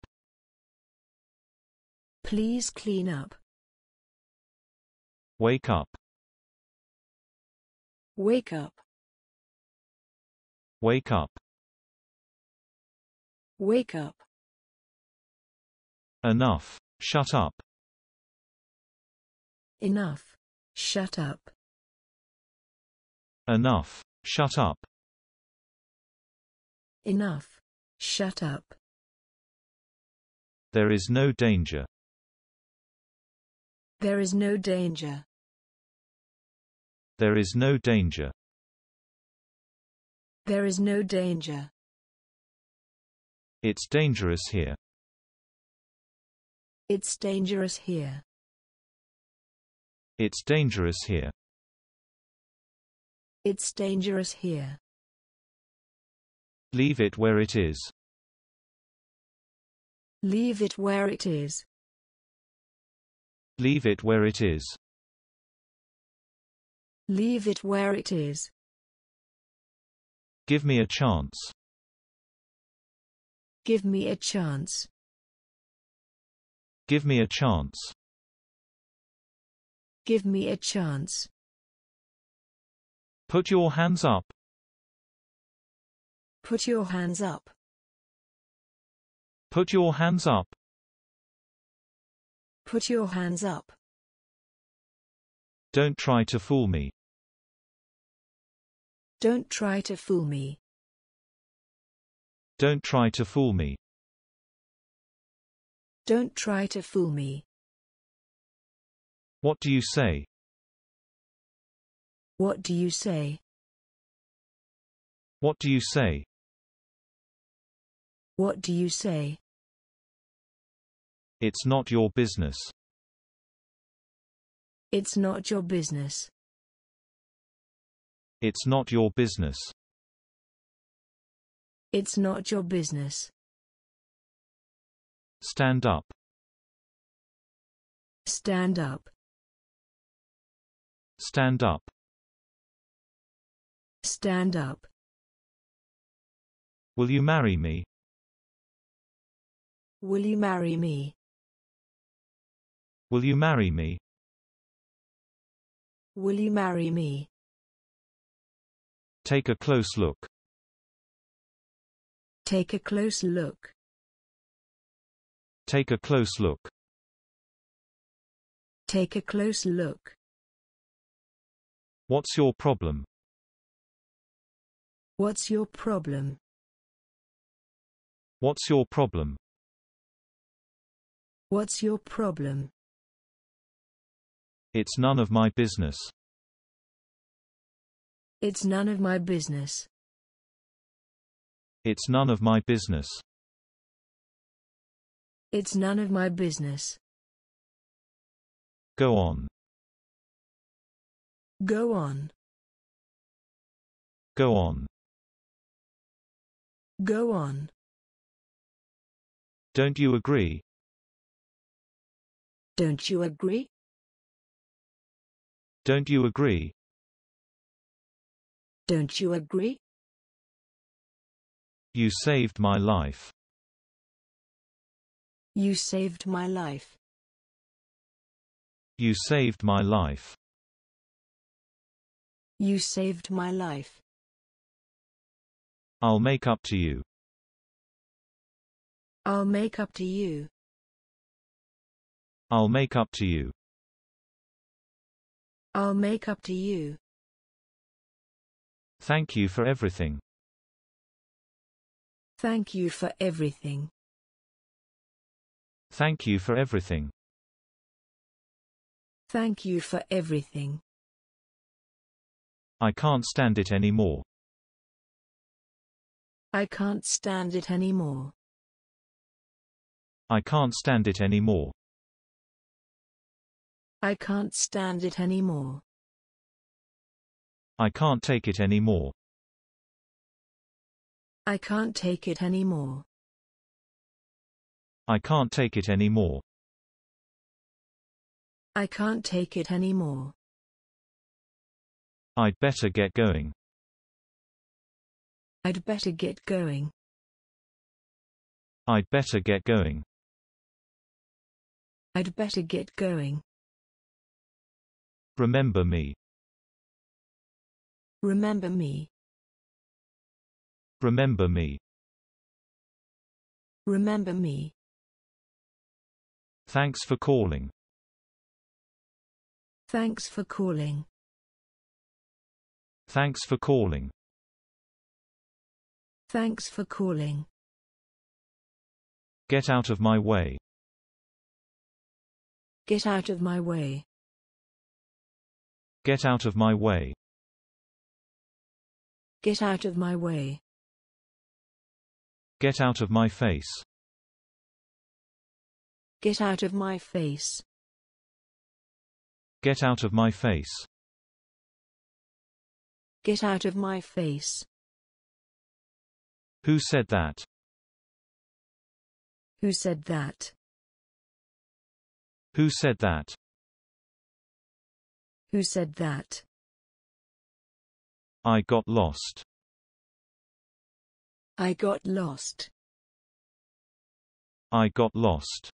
Please clean up. Wake up. Wake up. Wake up. Wake up. Enough. Shut up. Enough. Shut up. Enough. Shut up. Enough. Shut up. There is no danger. There is no danger. There is no danger. There is no danger. It's dangerous here. It's dangerous here. It's dangerous here. It's dangerous here. Leave it where it is. Leave it where it is. Leave it where it is. Leave it where it is. Give me a chance. Give me a chance. Give me a chance. Give me a chance. Put your hands up. Put your hands up. Put your hands up. Put your hands up. Don't try to fool me. Don't try to fool me. Don't try to fool me. Don't try to fool me. What do you say? What do you say? What do you say? What do you say? It's not your business. It's not your business. It's not your business. It's not your business. Stand up. Stand up. Stand up. Stand up. Will you marry me? Will you marry me? Will you marry me? Will you marry me? Take a close look. Take a close look. Take a close look. Take a close look. What's your problem? What's your problem? What's your problem? What's your problem? It's none of my business. It's none of my business. It's none of my business. It's none of my business. Go on. Go on. Go on. Go on. Don't you agree? Don't you agree? Don't you agree? Don't you agree? You saved my life. You saved my life. You saved my life. You saved my life. I'll make up to you. I'll make up to you. I'll make up to you. I'll make up to you. Thank you for everything. Thank you for everything. Thank you for everything. Thank you for everything. I can't stand it anymore. I can't stand it anymore. I can't stand it anymore. I can't stand it anymore. I can't take it anymore. I can't take it anymore. I can't take it anymore. I can't take it anymore. I'd better get going. I'd better get going. I'd better get going. I'd better get going. Remember me. Remember me. Remember me. Remember me. Thanks for calling. Thanks for calling. Thanks for calling. Thanks for calling. Get out of my way. Get out of my way. Get out of my way. Get out of my way. Get out of my face. Get out of my face. Get out of my face. Get out of my face. Who said that? Who said that? Who said that? Who said that? I got lost. I got lost. I got lost.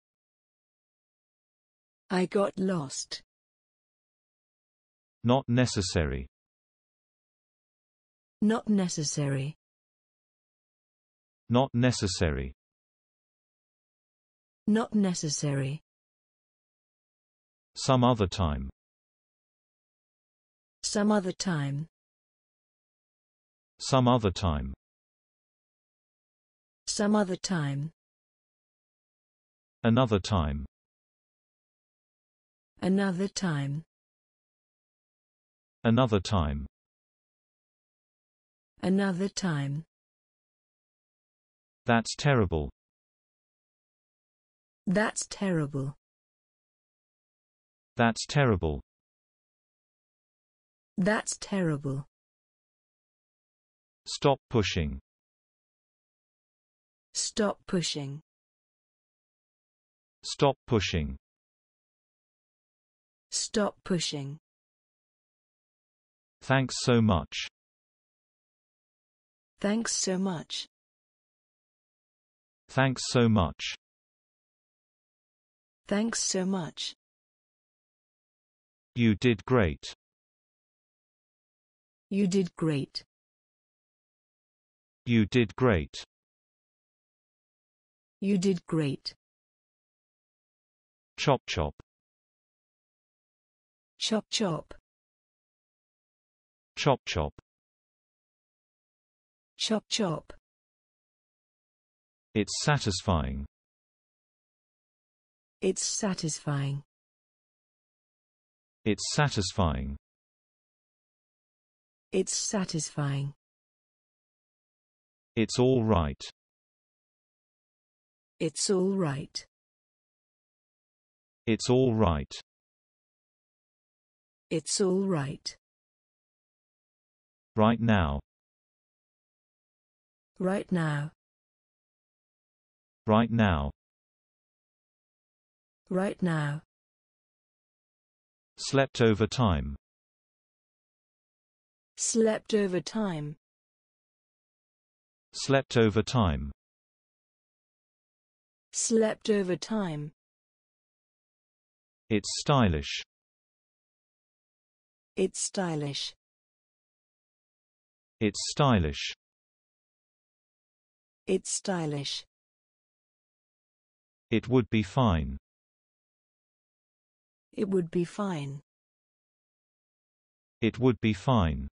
I got lost. Not necessary. Not necessary. Not necessary. Not necessary. Some other time. Some other time. Some other time. Some other time. Another time. Another time. Another time. Another time. That's terrible. That's terrible. That's terrible. That's terrible. Stop pushing. Stop pushing. Stop pushing. Stop pushing. Thanks so much. Thanks so much. Thanks so much. Thanks so much. You did great. You did great. You did great. You did great. Chop chop. Chop chop. Chop chop. Chop chop. It's satisfying. It's satisfying. It's satisfying. It's satisfying. It's all right. It's all right. It's all right. It's all right. Right now. Right now. Right now. Right now. Slept over time. Slept over time. Slept over time. Slept over time. It's stylish. It's stylish. It's stylish. It's stylish. It would be fine. It would be fine. It would be fine.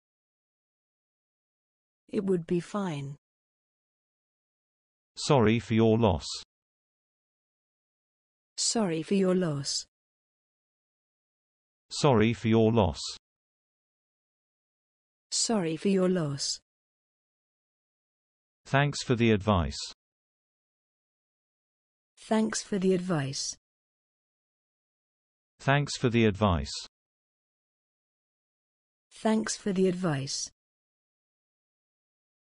It would be fine. Sorry for your loss. Sorry for your loss. Sorry for your loss. Sorry for your loss. Thanks for the advice. Thanks for the advice. Thanks for the advice. Thanks for the advice.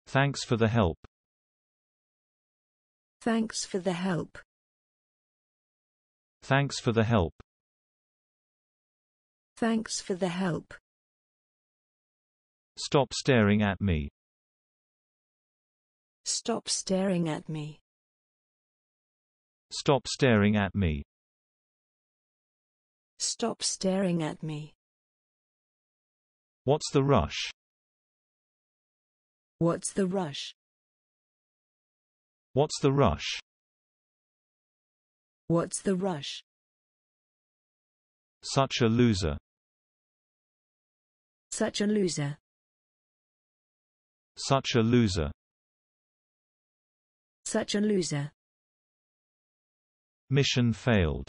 Thanks for the help. Thanks for the help. Thanks for the help. Thanks for the help. Stop staring at me. Stop staring at me. Stop staring at me. Stop staring at me. What's the rush? What's the rush? What's the rush? What's the rush? Such a loser. Such a loser. Such a loser. Such a loser. Mission failed.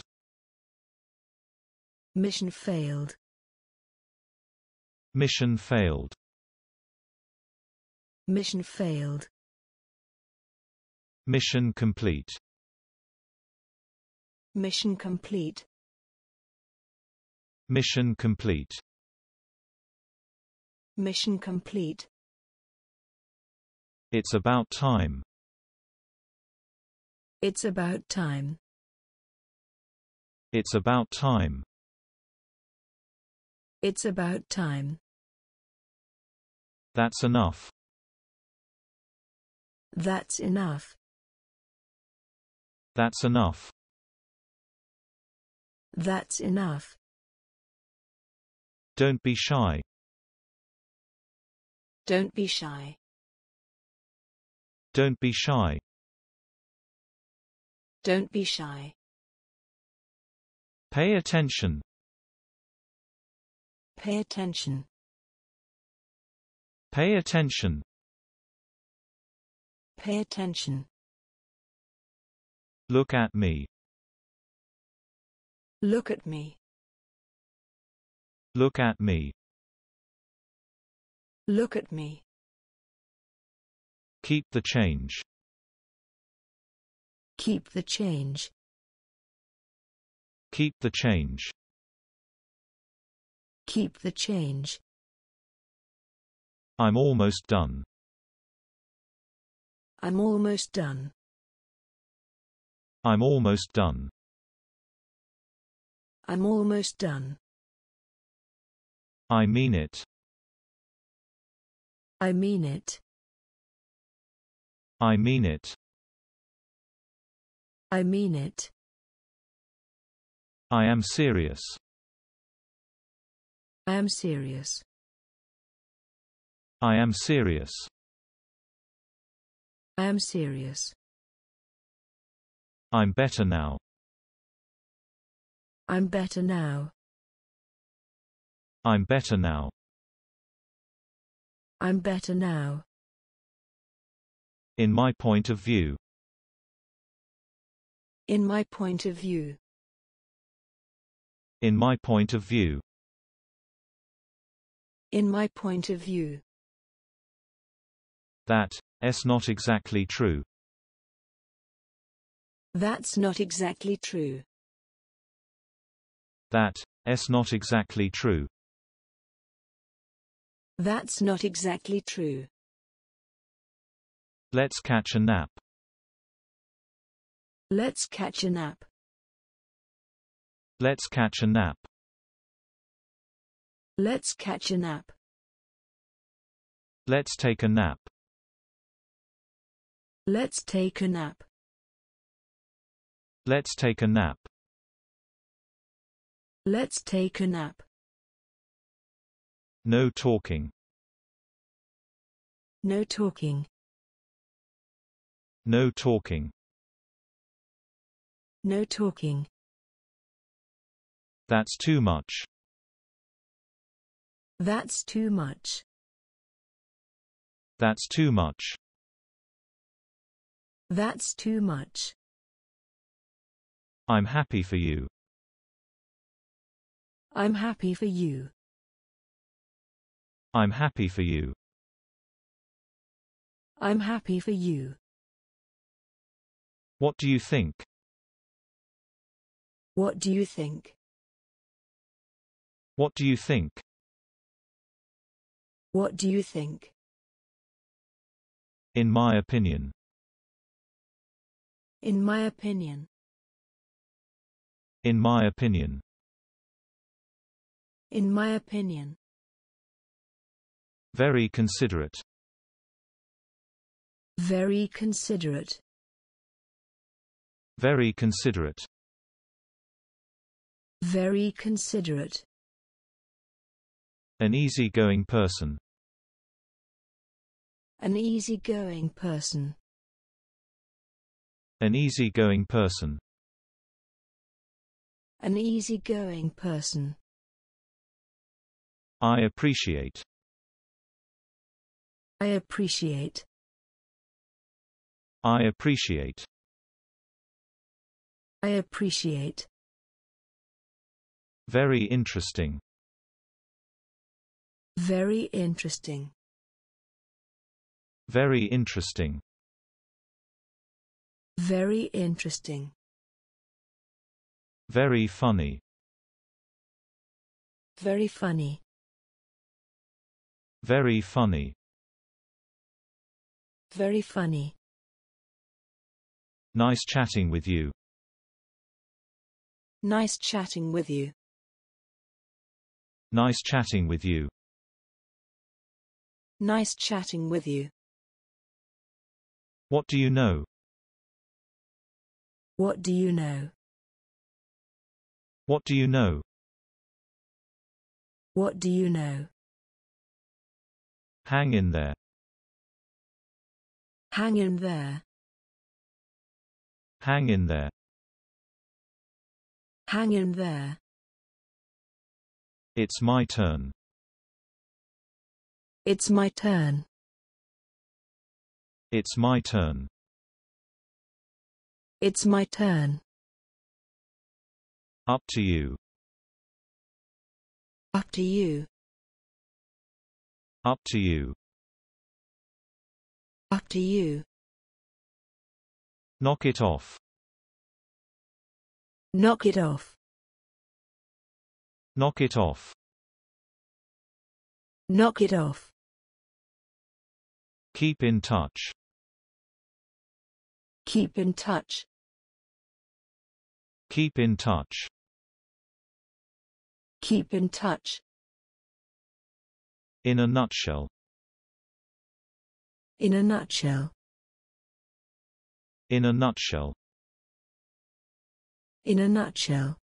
Mission failed. Mission failed. Mission failed. Mission complete. Mission complete. Mission complete. Mission complete. It's about time. It's about time. It's about time. It's about time. That's enough. That's enough. That's enough. That's enough. Don't be shy. Don't be shy. Don't be shy. Don't be shy. Pay attention. Pay attention. Pay attention. Pay attention. Look at me. Look at me. Look at me. Look at me. Keep the change. Keep the change. Keep the change. Keep the change. I'm almost done. I'm almost done. I'm almost done. I'm almost done. I mean it. I mean it. I mean it. I mean it. I am serious. I am serious. I am serious. I am serious. I'm better now. I'm better now. I'm better now. I'm better now. In my point of view. In my point of view. In my point of view. In my point of view. That, s not exactly true. That's not exactly true. That's not exactly true. That's not exactly true. Let's catch a nap. Let's catch a nap. Let's catch a nap. Let's catch a nap. Let's take a nap. Let's take a nap. Let's take a nap. Let's take a nap. No talking. No talking. No talking. No talking. That's too much. That's too much. That's too much. That's too much. I'm happy for you. I'm happy for you. I'm happy for you. I'm happy for you. What do you think? What do you think? What do you think? What do you think? In my opinion. In my opinion. In my opinion. In my opinion. Very considerate. Very considerate. Very considerate. Very considerate. An easygoing person. An easygoing person. An easygoing person an easygoing person. I appreciate. I appreciate. I appreciate. I appreciate. Very interesting. Very interesting. Very interesting. Very interesting. Very funny. Very funny. Very funny. Very funny. Nice chatting with you. Nice chatting with you. Nice chatting with you. Nice chatting with you. What do you know? What do you know? What do you know? What do you know? Hang in there. Hang in there. Hang in there. Hang in there. It's my turn. It's my turn. It's my turn. It's my turn. Up to you. Up to you. Up to you. Up to you. Knock it off. Knock it off. Knock it off. Knock it off. Keep in touch. Keep in touch. Keep in touch. Keep in touch. In a nutshell. In a nutshell. In a nutshell. In a nutshell.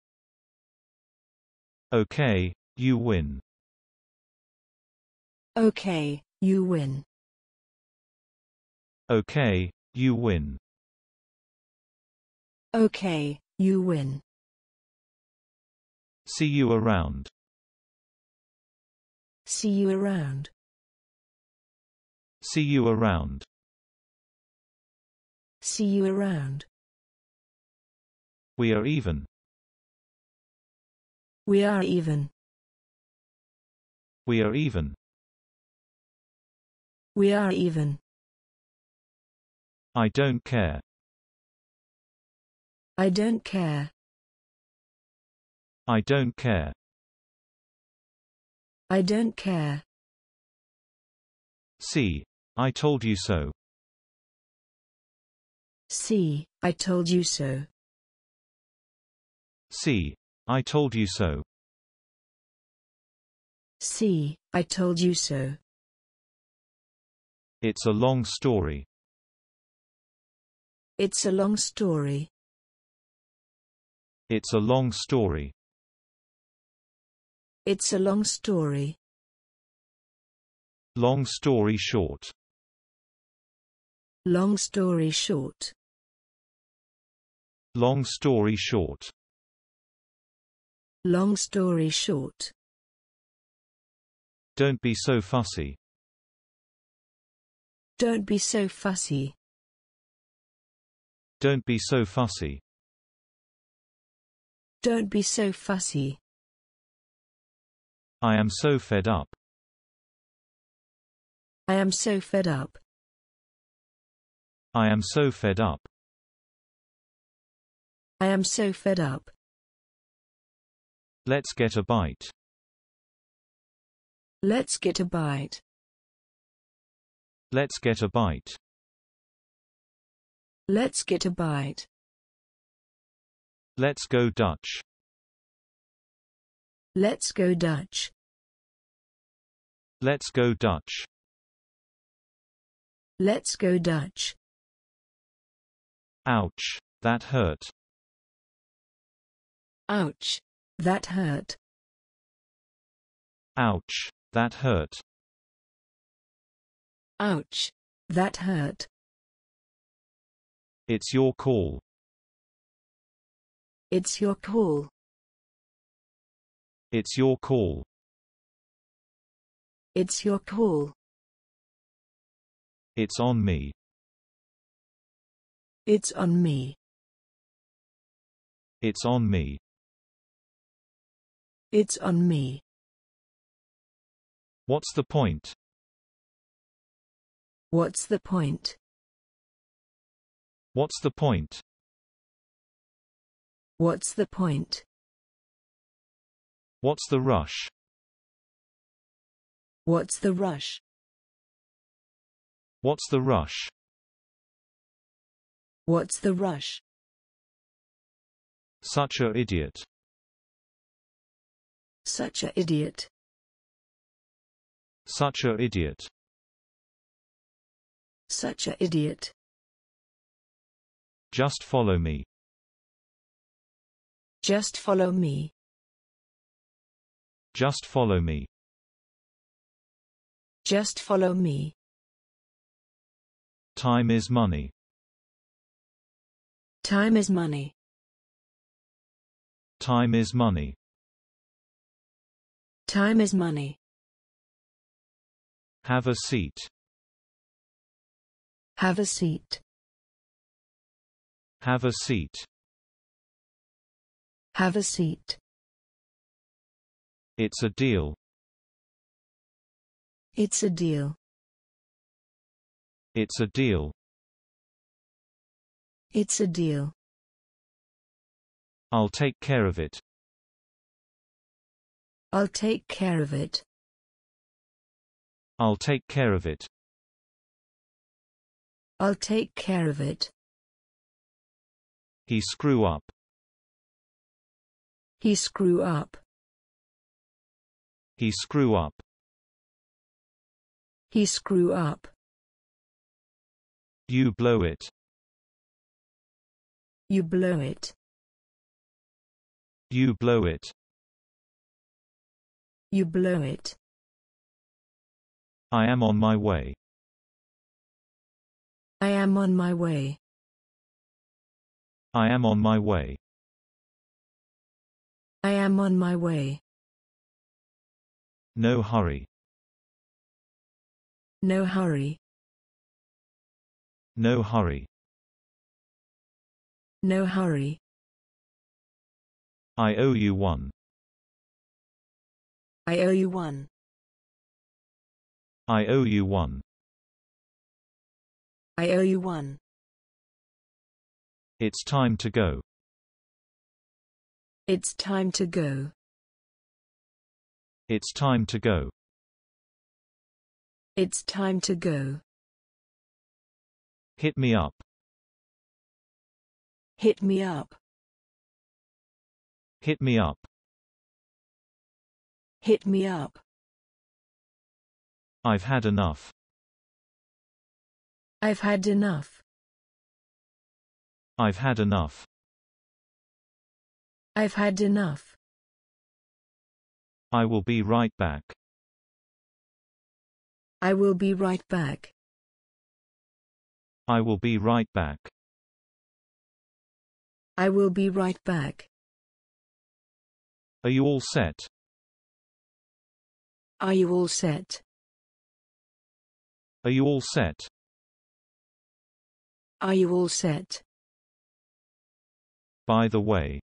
Okay, you win. Okay, you win. Okay, you win. Okay, you win. See you around. See you around. See you around. See you around. We are even. We are even. We are even. We are even. I don't care. I don't care. I don't care. I don't care. See. I told you so. See. I told you so. See. I told you so. See. I told you so. It's a long story. It's a long story. It's a long story. It's a long story. Long story short. Long story short. Long story short. Long story short. Don't be so fussy. Don't be so fussy. Don't be so fussy. Don't be so fussy. I am so fed up. I am so fed up. I am so fed up. I am so fed up. Let's get a bite. Let's get a bite. Let's get a bite. Let's get a bite. Let's go Dutch. Let's go Dutch. Let's go Dutch. Let's go Dutch. Ouch. That hurt. Ouch. That hurt. Ouch. That hurt. Ouch. That hurt. It's your call. It's your call. It's your call. It's your call. It's on me. It's on me. It's on me. It's on me. What's the point? What's the point? What's the point? What's the point? What's the rush? What's the rush? What's the rush? What's the rush? Such a idiot. Such a idiot. Such a idiot. Such a idiot. Just follow me. Just follow me. Just follow me. Just follow me. Time is money. Time is money. Time is money. Time is money. Have a seat. Have a seat. Have a seat. Have a seat. It's a deal. It's a deal. It's a deal. It's a deal. I'll take care of it. I'll take care of it. I'll take care of it. I'll take care of it. He screw up. He screw up. He screw up. He screw up. You blow it. You blow it. You blow it. You blow it. I am on my way. I am on my way. I am on my way. I am on my way. No hurry. No hurry. No hurry. No hurry. I owe you one. I owe you one. I owe you one. I owe you one. It's time to go. It's time to go. It's time to go. It's time to go. Hit me up. Hit me up. Hit me up. Hit me up. I've had enough. I've had enough. I've had enough. I've had enough. I will be right back. I will be right back. I will be right back. I will be right back. Are you all set? Are you all set? Are you all set? Are you all set? By the way.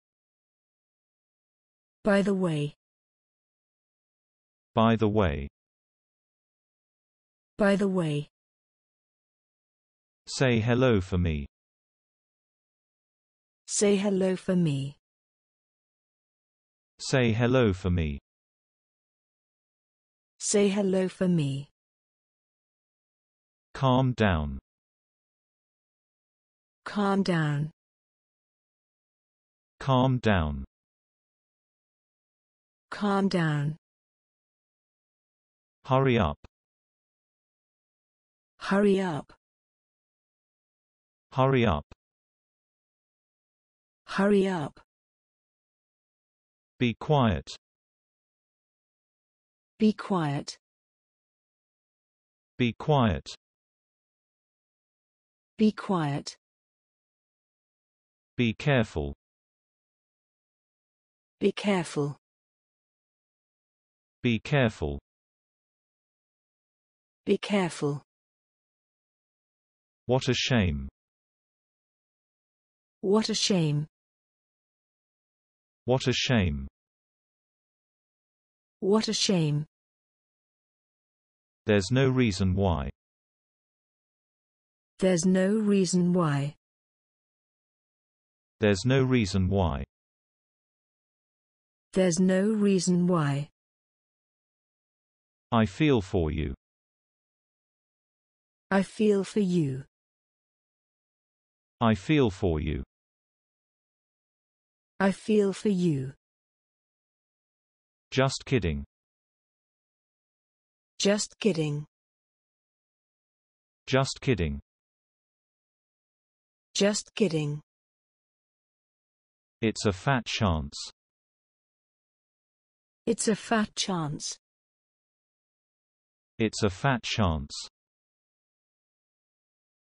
By the way. By the way. By the way. Say hello for me. Say hello for me. Say hello for me. Say hello for me. Calm down. Calm down. Calm down. Calm down. Hurry up. Hurry up. Hurry up. Hurry up. Be quiet. Be quiet. Be quiet. Be quiet. Be careful. Be careful. Be careful. Be careful. What a shame. What a shame. What a shame. What a shame. There's no reason why. There's no reason why. There's no reason why. There's no reason why. I feel for you. I feel for you. I feel for you. I feel for you. Just kidding. Just kidding. Just kidding. Just kidding. It's a fat chance. It's a fat chance. It's a fat chance.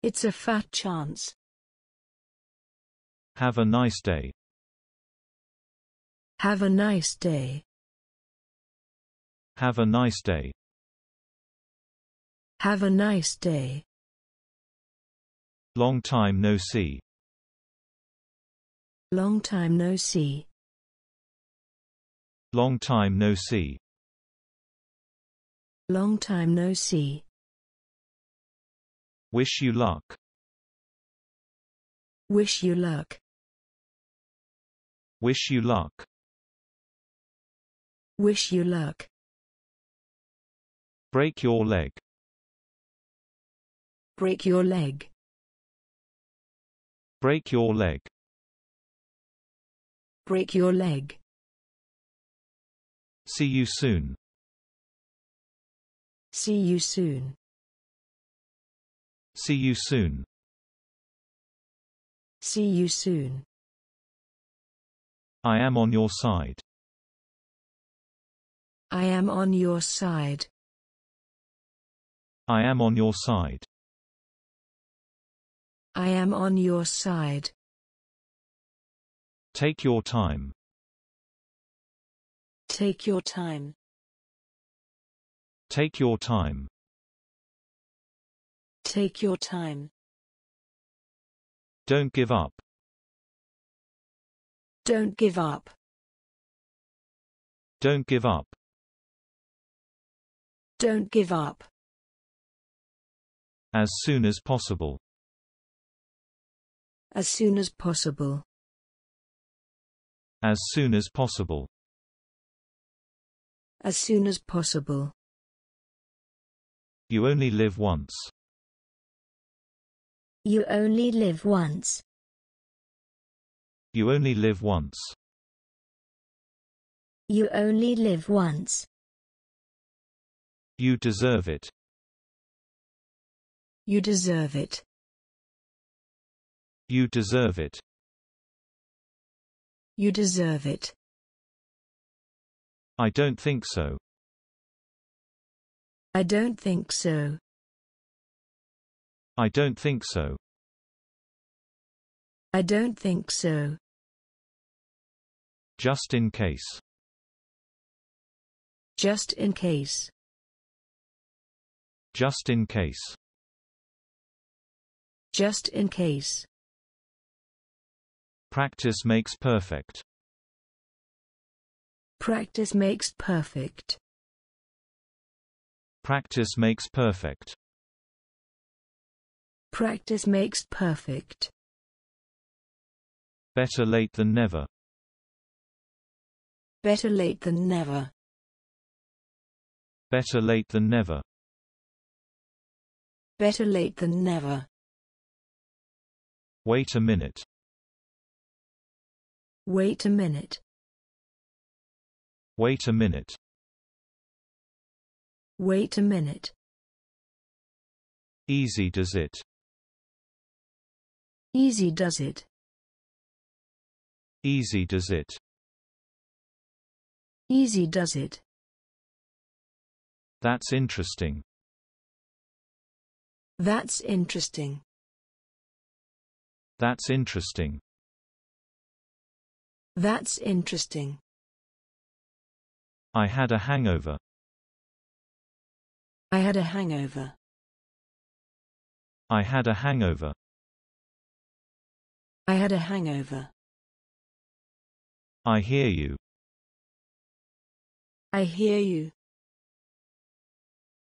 It's a fat chance. Have a nice day. Have a nice day. Have a nice day. Have a nice day. Long time no see. Long time no see. Long time no see. Long time no see. Wish you luck. Wish you luck. Wish you luck. Wish you luck. Break your leg. Break your leg. Break your leg. Break your leg. See you soon. See you soon. See you soon. See you soon. I am on your side. I am on your side. I am on your side. I am on your side. Take your time. Take your time. Take your time. Take your time. Don't give up. Don't give up. Don't give up. Don't give up. As soon as possible. As soon as possible. As soon as possible. As soon as possible. You only live once. You only live once. You only live once. You only live once. You deserve it. You deserve it. You deserve it. You deserve it. I don't think so. I don't think so. I don't think so. I don't think so. Just in case. Just in case. Just in case. Just in case. Practice makes perfect. Practice makes perfect. Practice makes perfect. Practice makes perfect. Better late than never. Better late than never. Better late than never. Better late than never. Wait a minute. Wait a minute. Wait a minute. Wait a minute. Easy does it. Easy does it. Easy does it. Easy does it. That's interesting. That's interesting. That's interesting. That's interesting. I had a hangover. I had a hangover. I had a hangover. I had a hangover. I hear you. I hear you.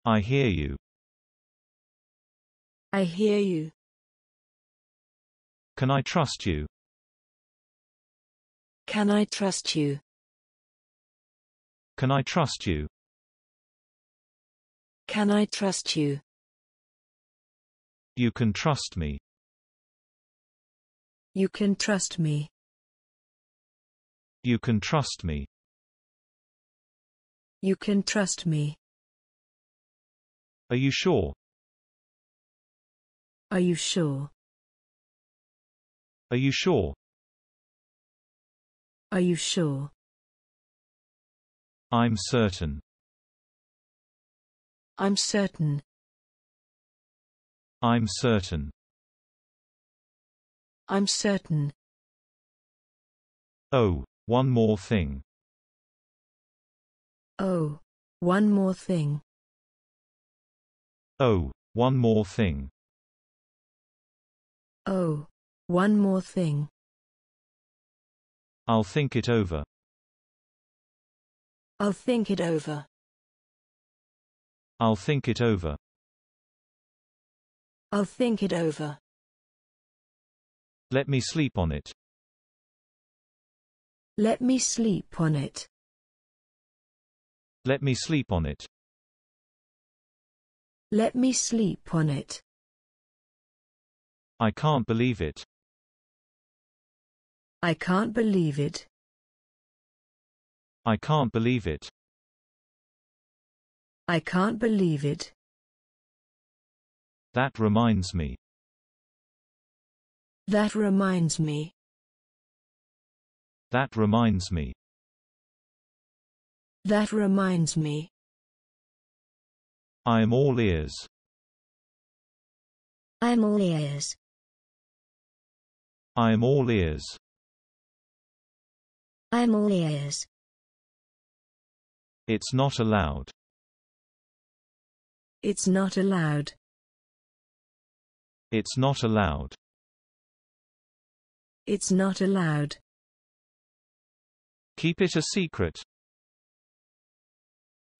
I hear you. I hear you. Can I trust you? Can I trust you? Can I trust you? Can I trust you? You can trust me. You can trust me. You can trust me. You can trust me. Are you sure? Are you sure? Are you sure? Are you sure? I'm certain. I'm certain. I'm certain. I'm certain. Oh, one more thing. Oh, one more thing. Oh, one more thing. Oh, one more thing. I'll think it over. I'll think it over. I'll think it over. I'll think it over. Let me sleep on it. Let me sleep on it. Let me sleep on it. Let me sleep on it. I can't believe it. I can't believe it. I can't believe it. I can't believe it. That reminds me. That reminds me. That reminds me. That reminds me. I'm all ears. I'm all ears. I'm all ears. I'm all ears. It's not allowed. It's not allowed. It's not allowed. It's not allowed. Keep it a secret.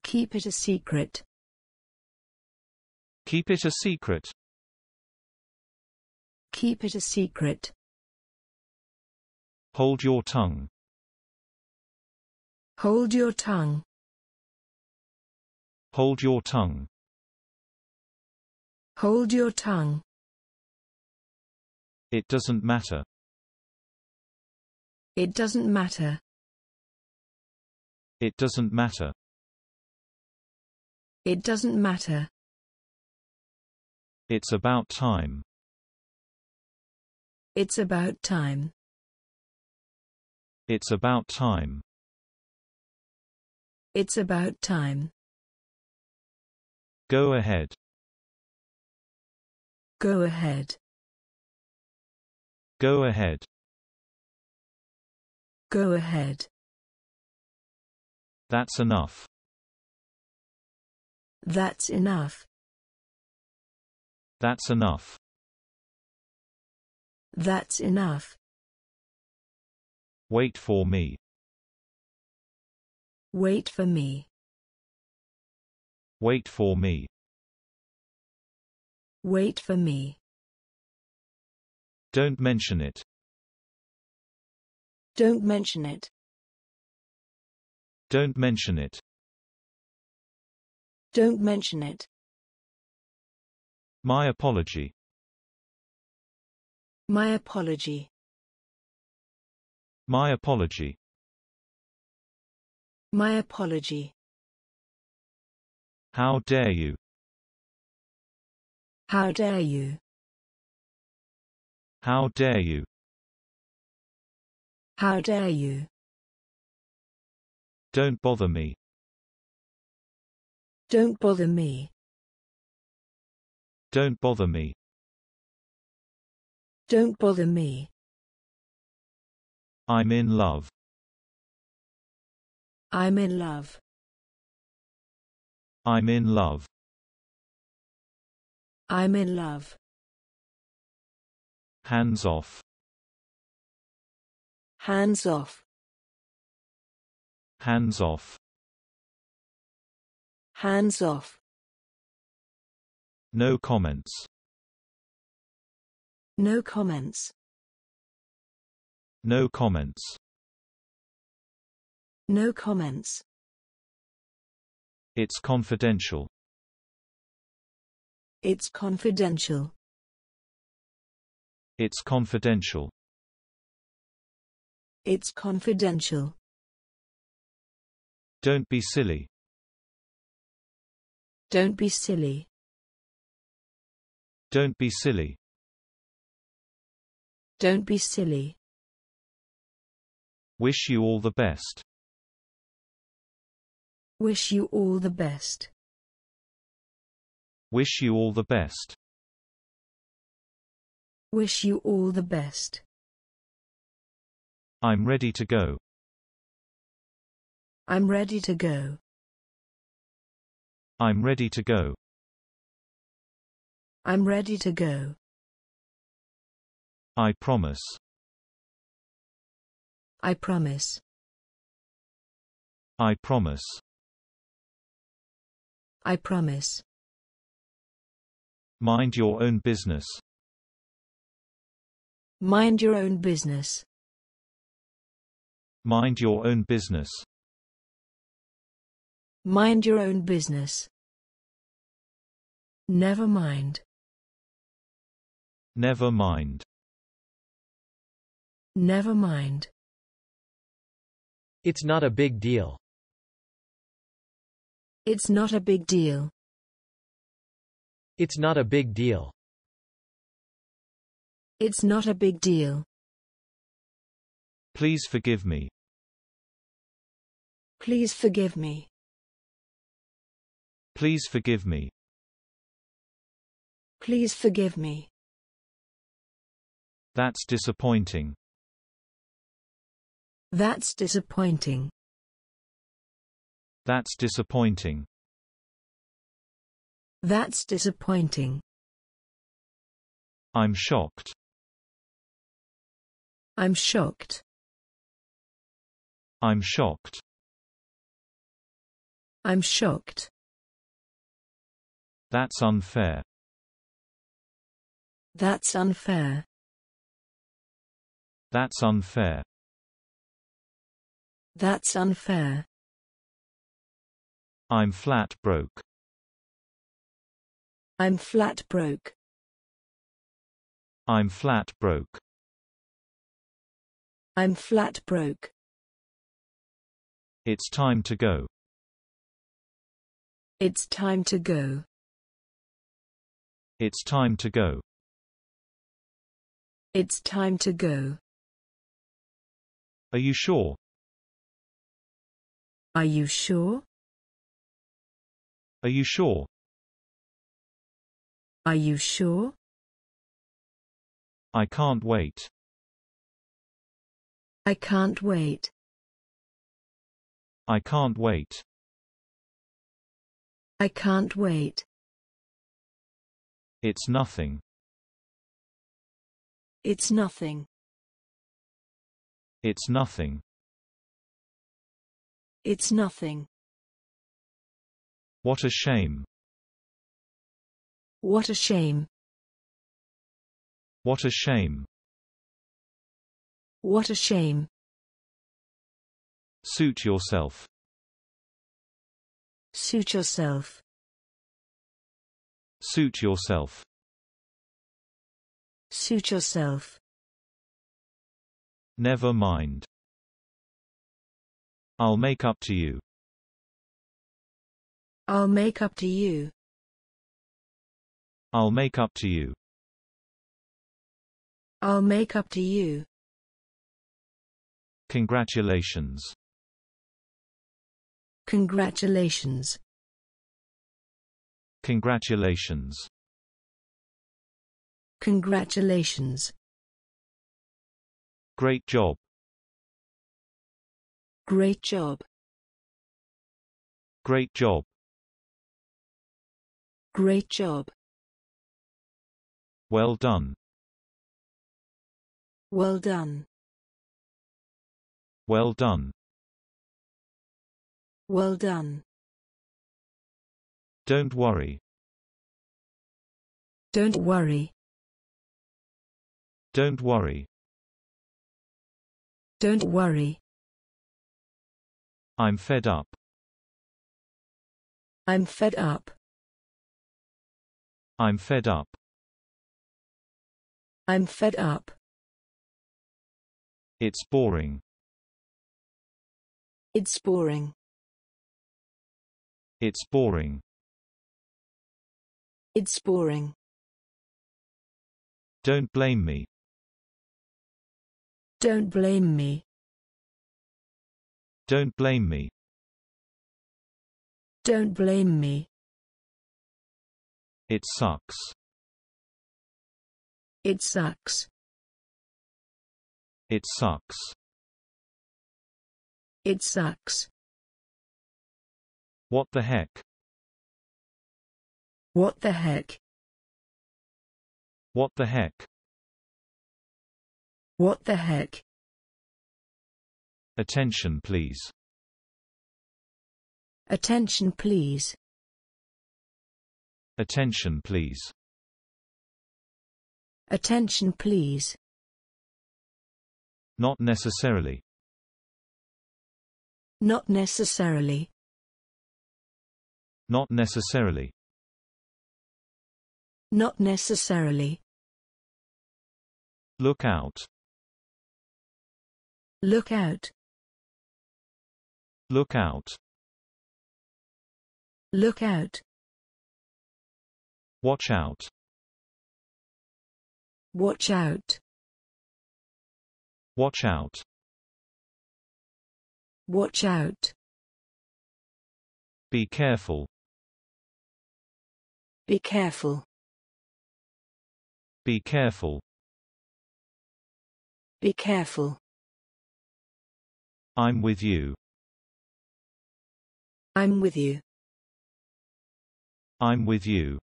Keep it a secret. Keep it a secret. Keep it a secret. Hold your tongue. Hold your tongue. Hold your tongue. Hold your tongue. It doesn't matter. It doesn't matter. It doesn't matter. It doesn't matter. It's about time. It's about time. It's about time. It's about time. Go ahead. Go ahead. Go ahead. Go ahead. That's enough. That's enough. That's enough. That's enough. Wait for me. Wait for me. Wait for me. Wait for me. Don't mention it. Don't mention it. Don't mention it. Don't mention it. My apology. My apology. My apology. My apology. How dare you? How dare you? How dare you? How dare you? Don't bother me. Don't bother me. Don't bother me. Don't bother me. I'm in love. I'm in love. I'm in love. I'm in love. Hands off. Hands off. Hands off. Hands off. No comments. No comments. No comments. No comments. It's confidential. It's confidential. It's confidential. It's confidential. Don't be silly. Don't be silly. Don't be silly. Don't be silly. Wish you all the best. Wish you all the best. Wish you all the best. Wish you all the best. I'm ready to go. I'm ready to go. I'm ready to go. I'm ready to go. I promise. I promise. I promise. I promise. Mind your own business. Mind your own business. Mind your own business. Mind your own business. Never mind. Never mind. Never mind. It's not a big deal. It's not a big deal. It's not a big deal. It's not a big deal. Please forgive me. Please forgive me. Please forgive me. Please forgive me. That's disappointing. That's disappointing. That's disappointing. That's disappointing. I'm shocked. I'm shocked. I'm shocked. I'm shocked. That's unfair. That's unfair. That's unfair. That's unfair. I'm flat broke. I'm flat broke. I'm flat broke. I'm flat broke. It's time to go. It's time to go. It's time to go. It's time to go. Are you sure? Are you sure? Are you sure? Are you sure? I can't wait. I can't wait. I can't wait. I can't wait. It's nothing. It's nothing. It's nothing. It's nothing. What a shame. What a shame. What a shame. What a shame. Suit yourself. Suit yourself. Suit yourself. Suit yourself. Never mind. I'll make up to you. I'll make up to you. I'll make up to you. I'll make up to you. Congratulations. Congratulations. Congratulations. Congratulations. Great job. Great job. Great job. Great job. Well done. Well done. Well done. Well done. Don't worry. Don't worry. Don't worry. Don't worry. I'm fed up. I'm fed up. I'm fed up. I'm fed up. It's boring. It's boring. It's boring. It's boring. Don't blame me. Don't blame me. Don't blame me. Don't blame me. It sucks. It sucks. It sucks. It sucks. What the heck? What the heck? What the heck? What the heck? Attention please. Attention please. Attention please. Attention please. Not necessarily. Not necessarily. Not necessarily. Not necessarily. Look out. Look out. Look out. Look out. Watch out. Watch out. Watch out. Watch out. Be careful. Be careful. Be careful. Be careful. I'm with you. I'm with you. I'm with you.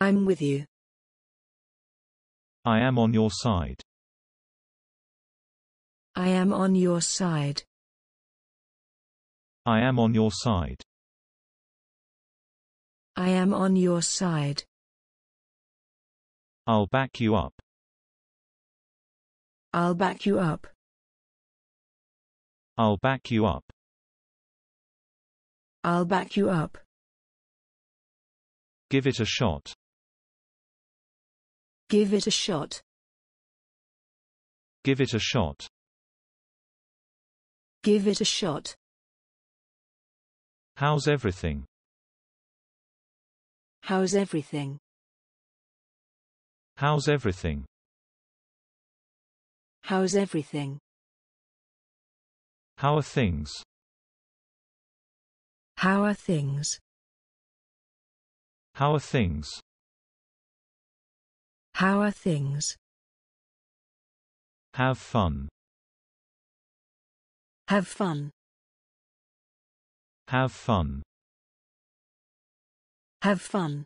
I'm with you. I am on your side. I am on your side. I am on your side. I am on your side. I'll back you up. I'll back you up. I'll back you up. I'll back you up. Give it a shot. Give it a shot. Give it a shot. Give it a shot. How's everything? How's everything? How's everything? How's everything? How are things? How are things? How are things? How are things? Have fun. Have fun. Have fun. Have fun.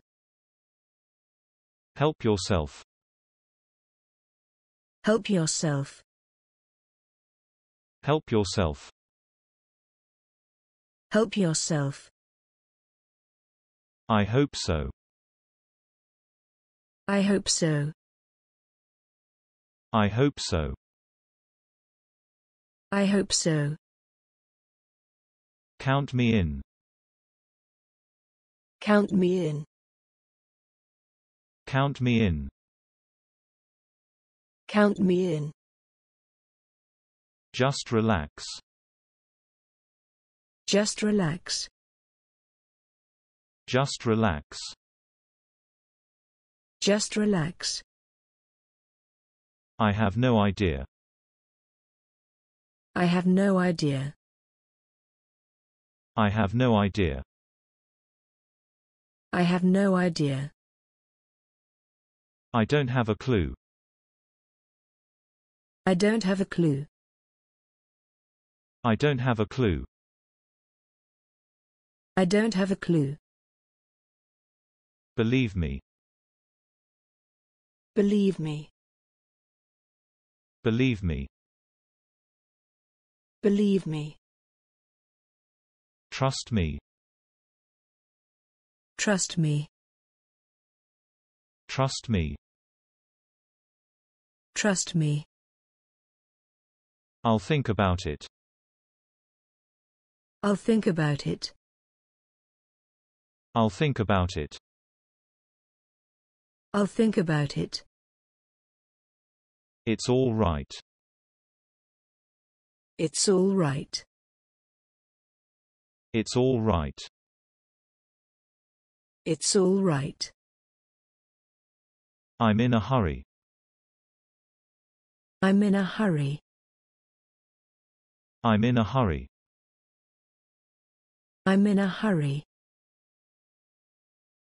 Help yourself. Help yourself. Help yourself. Help yourself. I hope so. I hope so. I hope so. I hope so. Count me in. Count me in. Count me in. Count me in. Just relax. Just relax. Just relax. Just relax. I have no idea. I have no idea. I have no idea. I have no idea. I don't have a clue. I don't have a clue. I don't have a clue. I don't have a clue. Believe me. Believe me. Believe me. Believe me. Trust me. Trust me. Trust me. Trust me. I'll think about it. I'll think about it. I'll think about it. I'll think about it. It's all right. It's all right. It's all right. It's all right. I'm in a hurry. I'm in a hurry. I'm in a hurry. I'm in a hurry.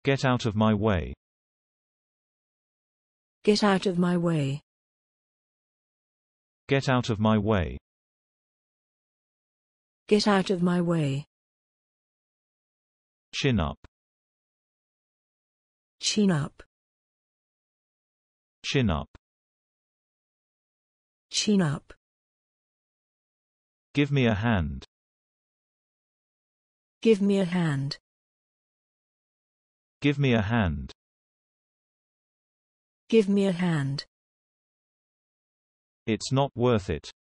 Get out of my way. Get out of my way. Get out of my way. Get out of my way. Chin up. Chin up. Chin up. Chin up. Give me a hand. Give me a hand. Give me a hand. Give me a hand. It's not worth it.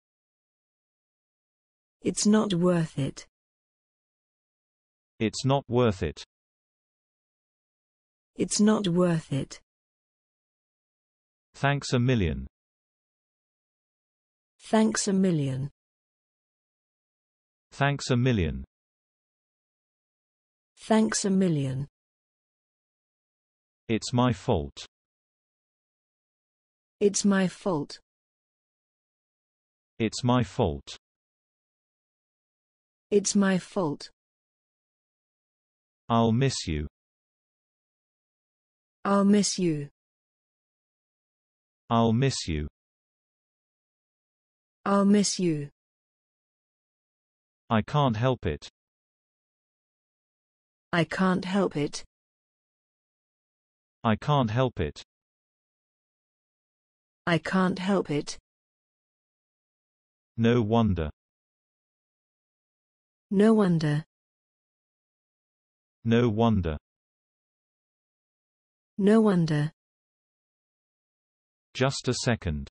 It's not worth it. It's not worth it. It's not worth it. Thanks a million. Thanks a million. Thanks a million. Thanks a million. It's my fault. It's my fault. It's my fault. It's my fault. I'll miss you. I'll miss you. I'll miss you. I'll miss you. I can't help it. I can't help it. I can't help it. I can't help it. No wonder. No wonder. No wonder. No wonder. Just a second.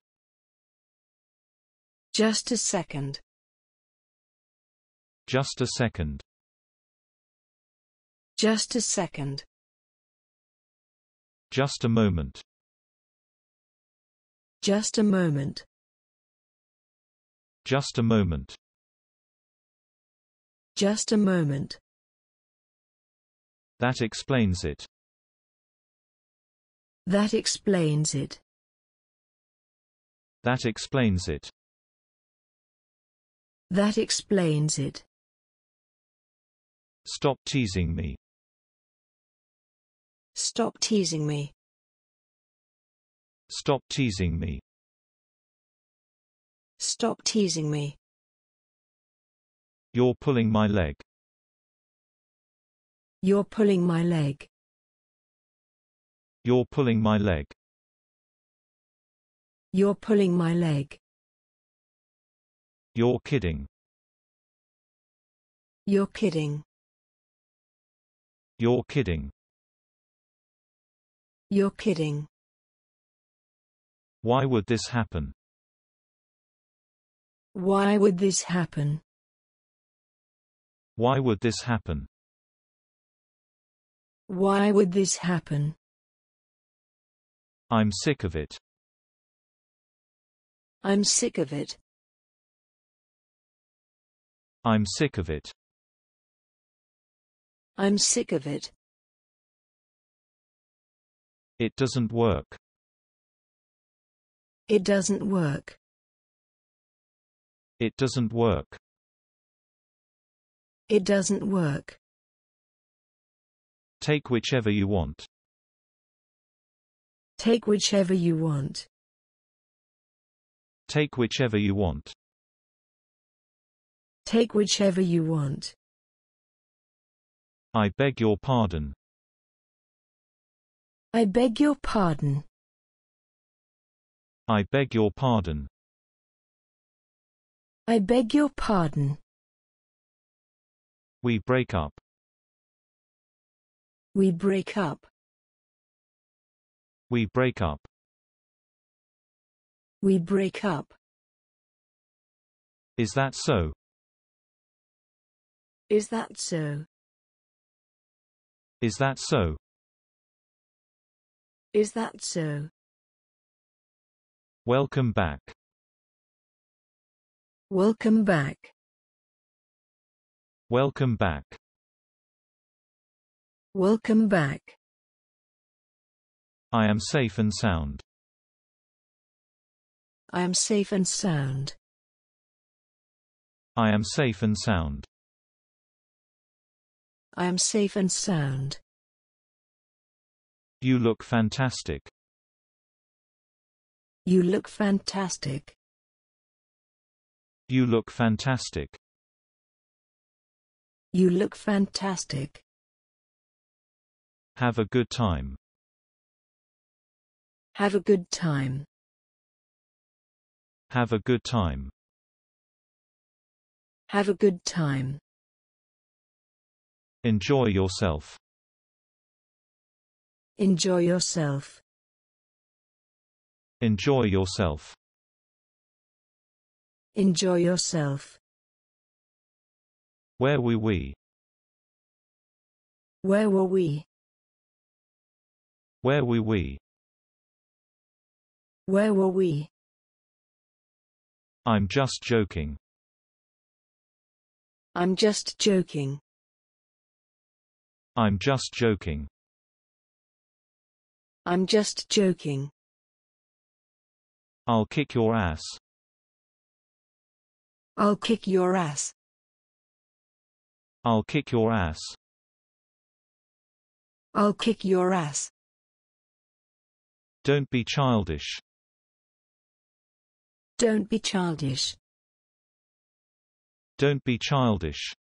Just a second. Just a second. Just a second. Just a moment. Just a moment. Just a moment. Just a moment. That explains it. That explains it. That explains it. That explains it. Stop teasing me. Stop teasing me. Stop teasing me. Stop teasing me. You're pulling my leg. You're pulling my leg. You're pulling my leg. You're pulling my leg. You're kidding. You're kidding. You're kidding. You're kidding. Why would this happen? Why would this happen? Why would this happen? Why would this happen? I'm sick of it. I'm sick of it. I'm sick of it. I'm sick of it. It doesn't work. It doesn't work. It doesn't work. It doesn't work. Take whichever you want. Take whichever you want. Take whichever you want. Take whichever you want. I beg your pardon. I beg your pardon. I beg your pardon. I beg your pardon. We break up. We break up. We break up. We break up. Is that so? Is that so? Is that so? Is that so? Welcome back. Welcome back. Welcome back. Welcome back. I am safe and sound. I am safe and sound. I am safe and sound. I am safe and sound. You look fantastic. You look fantastic. You look fantastic. You look fantastic. Have a good time. Have a good time. Have a good time. Have a good time. Enjoy yourself. Enjoy yourself. Enjoy yourself. Enjoy yourself. Where were we? Where were we? Where were we? Where were we? I'm just joking. I'm just joking. I'm just joking. I'm just joking. I'll kick your ass. I'll kick your ass. I'll kick your ass. I'll kick your ass. Don't be childish. Don't be childish. Don't be childish.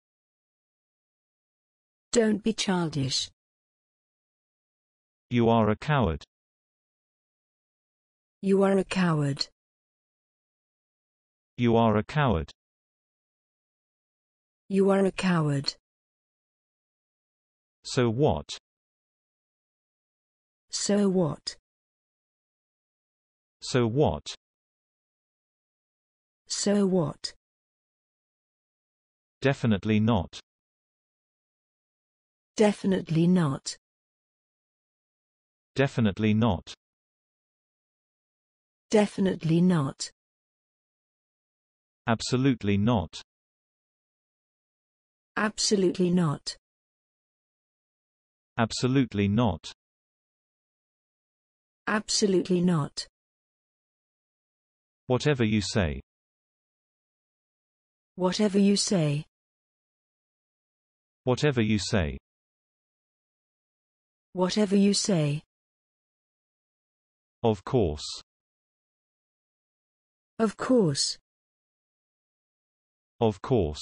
Don't be childish. You are a coward. You are a coward. You are a coward. You are a coward. So what? So what? So what? So what? Definitely not. Definitely not. Definitely not. Definitely not. Absolutely not. Absolutely not. Absolutely not. Absolutely not. Whatever you say. Whatever you say. Whatever you say. Whatever you say. Of course. Of course. Of course.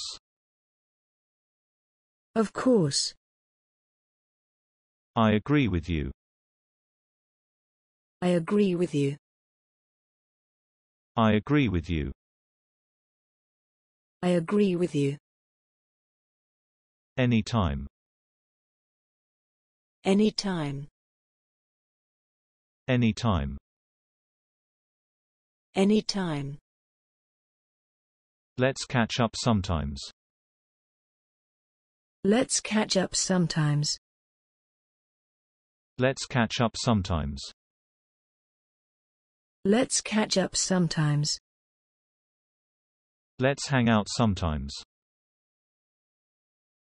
Of course. I agree with you. I agree with you. I agree with you. I agree with you. Anytime. Anytime. Anytime. Anytime. Let's catch up sometimes. Let's catch up sometimes. Let's catch up sometimes. Let's catch up sometimes. Let's hang out sometimes.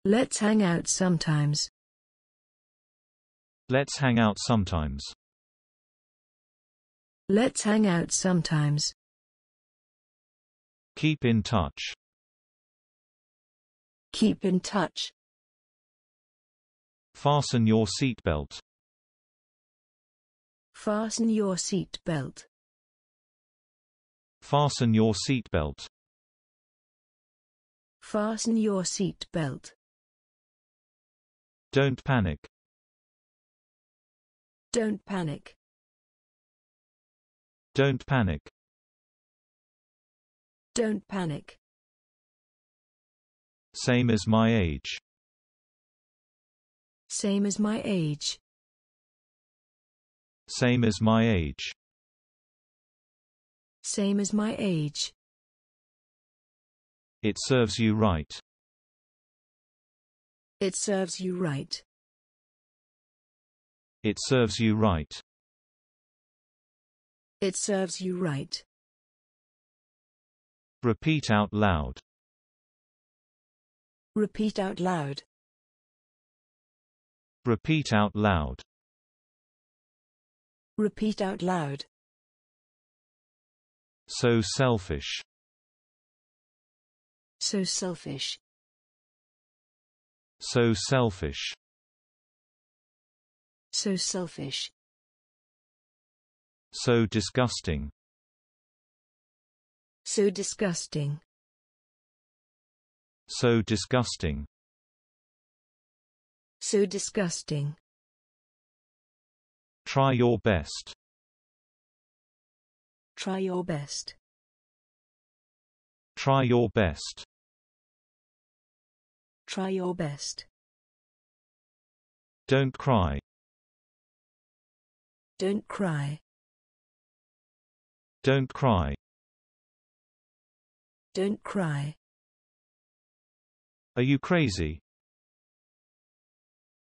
Let's hang out sometimes. Let's hang out sometimes. Let's hang out sometimes. Keep in touch. Keep in touch. Fasten your seatbelt. Fasten your seatbelt. Fasten your seatbelt. Fasten your seatbelt. Don't panic. Don't panic. Don't panic. Don't panic. Same as my age. Same as my age. Same as my age. Same as my age. It serves you right. It serves you right. It serves you right. It serves you right. Repeat out loud. Repeat out loud. Repeat out loud. Repeat out loud. So selfish. So selfish. So selfish. So selfish. So disgusting. So disgusting. So disgusting. So disgusting. Try your best. Try your best. Try your best. Try your best. Don't cry. Don't cry. Don't cry. Don't cry. Are you crazy?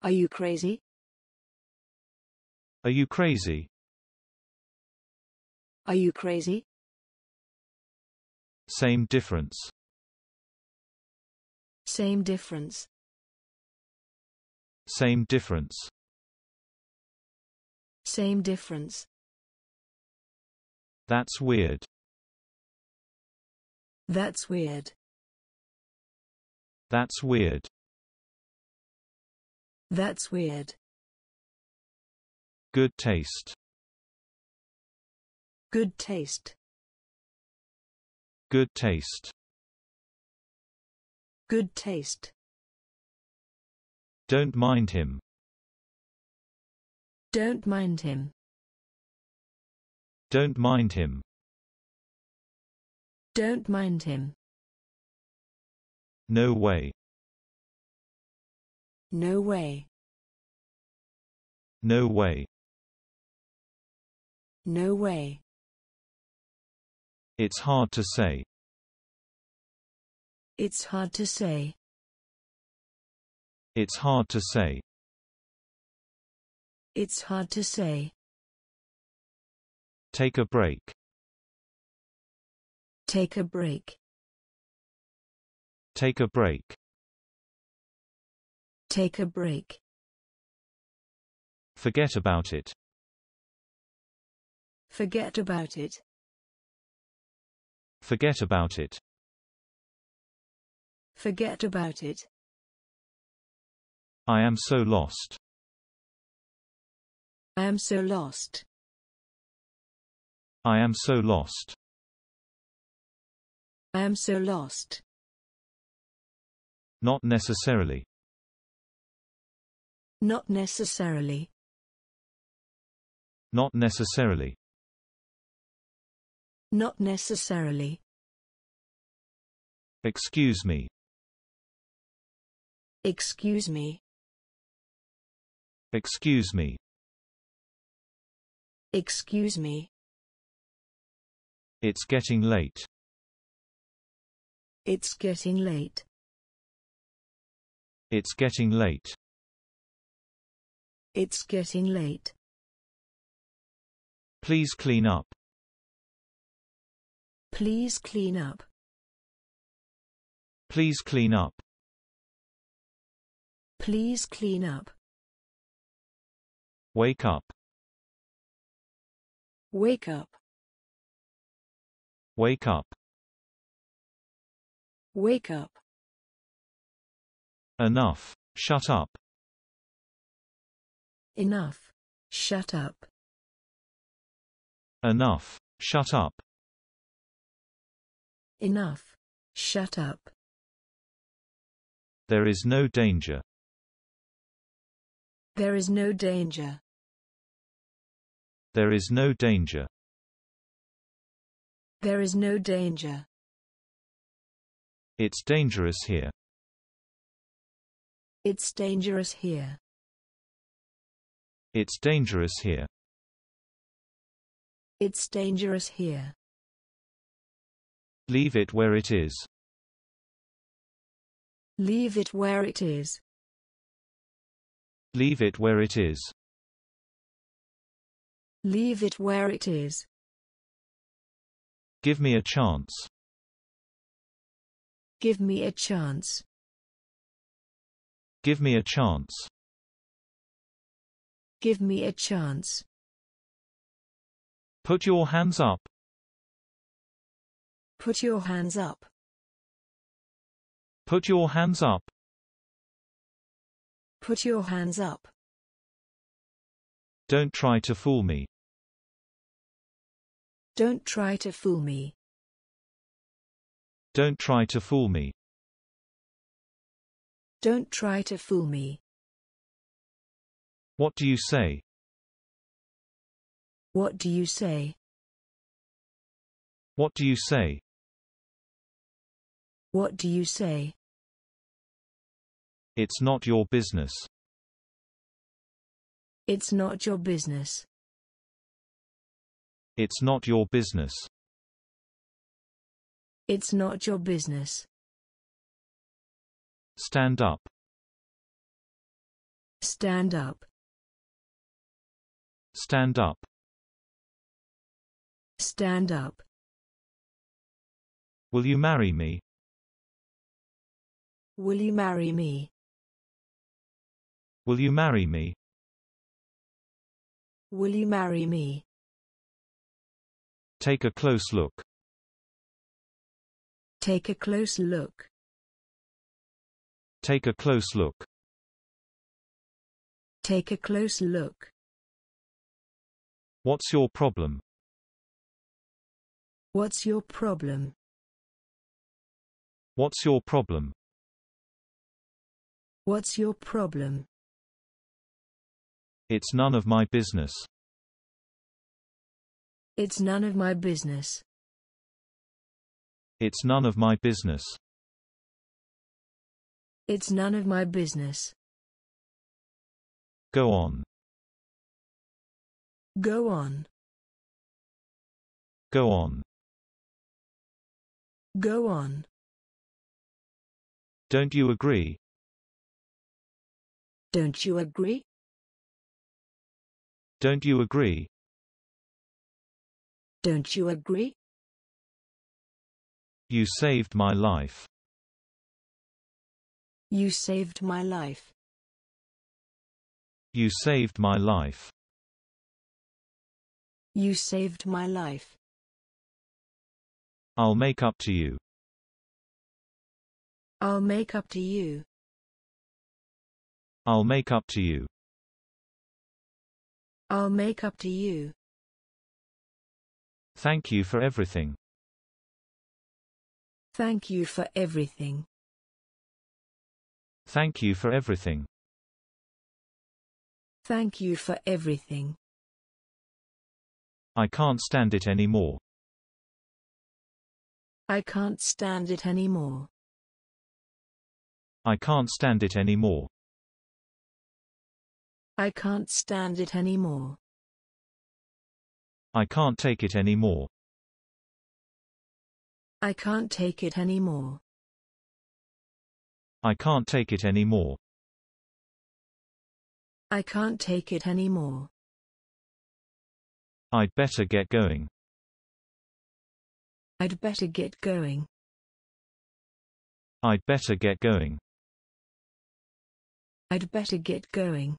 Are you crazy? Are you crazy? Are you crazy? Same difference. Same difference. Same difference. Same difference. That's weird. That's weird. That's weird. That's weird. Good taste. Good taste. Good taste. Good taste. Don't mind him. Don't mind him. Don't mind him. Don't mind him. No way. No way. No way. No way. It's hard to say. It's hard to say. It's hard to say. It's hard to say. Take a break. Take a break. Take a break. Take a break. Forget about it. Forget about it. Forget about it. Forget about it. I am so lost. I am so lost. I am so lost. I am so lost. Not necessarily. Not necessarily. Not necessarily. Not necessarily. Excuse me. Excuse me. Excuse me. Excuse me. It's getting late. It's getting late. It's getting late. It's getting late. Please clean up. Please clean up. Please clean up. Please clean up. Wake up. Wake up. Wake up. Wake up. Enough. Shut up. Enough. Shut up. Enough. Shut up. Enough. Shut up. There is no danger. There is no danger. There is no danger. There is no danger. It's dangerous here. It's dangerous here. It's dangerous here. It's dangerous here. Leave it where it is. Leave it where it is. Leave it where it is. Leave it where it is. Give me a chance. Give me a chance. Give me a chance. Give me a chance. Put your hands up. Put your hands up. Put your hands up. Put your hands up. Don't try to fool me. Don't try to fool me. Don't try to fool me. Don't try to fool me. What do you say? What do you say? What do you say? What do you say? It's not your business. It's not your business. It's not your business. It's not your business. Stand up. Stand up. Stand up. Stand up. Will you marry me? Will you marry me? Will you marry me? Will you marry me? Take a close look. Take a close look. Take a close look. Take a close look. What's your problem? What's your problem? What's your problem? What's your problem? It's none of my business. It's none of my business. It's none of my business. It's none of my business. Go on. Go on. Go on. Go on. Don't you agree? Don't you agree? Don't you agree? Don't you agree? You saved my life. You saved my life. You saved my life. You saved my life. I'll make up to you. I'll make up to you. I'll make up to you. I'll make up to you. Thank you for everything. Thank you for everything. Thank you for everything. Thank you for everything. I can't stand it anymore. I can't stand it anymore. I can't stand it anymore. I can't stand it anymore. I can't take it anymore. I can't take it anymore. I can't take it anymore. I can't take it anymore. I'd better get going. I'd better get going. I'd better get going. I'd better get going.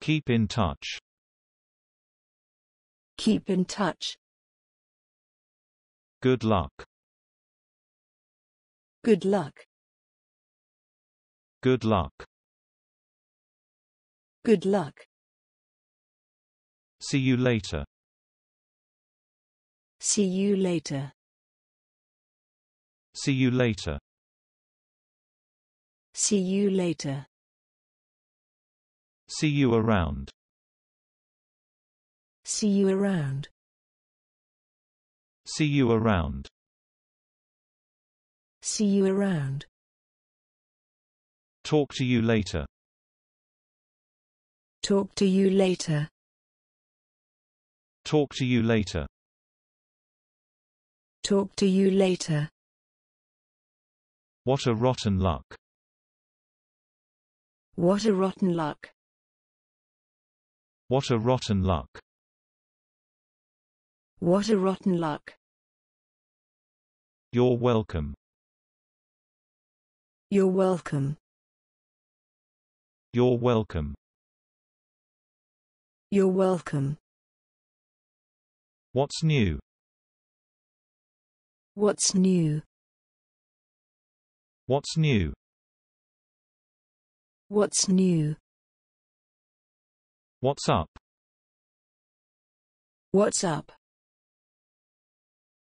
Keep in touch. Keep in touch. Good luck. Good luck. Good luck. Good luck. See you later. See you later. See you later. See you later. See you around. See you around. See you around. See you around. Talk to you later. Talk to you later. Talk to you later. Talk to you later. What a rotten luck. What a rotten luck. What a rotten luck. What a rotten luck. You're welcome. You're welcome. You're welcome. You're welcome. What's new? What's new? What's new? What's new? What's up? What's up?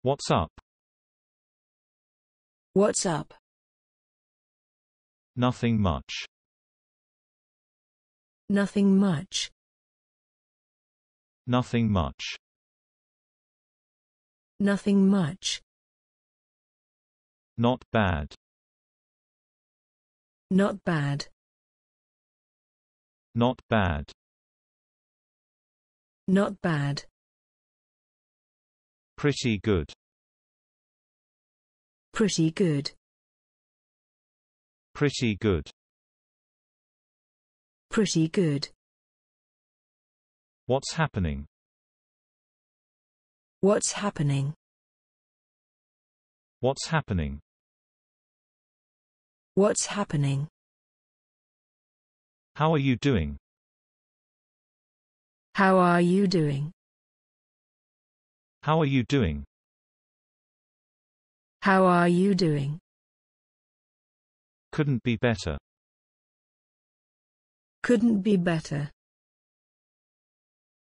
What's up? What's up? Nothing much. Nothing much. Nothing much. Nothing much. Not bad. Not bad. Not bad. Not bad. Pretty good. Pretty good. Pretty good. Pretty good. What's happening? What's happening? What's happening? What's happening? How are you doing? How are you doing? How are you doing? How are you doing? Couldn't be better. Couldn't be better.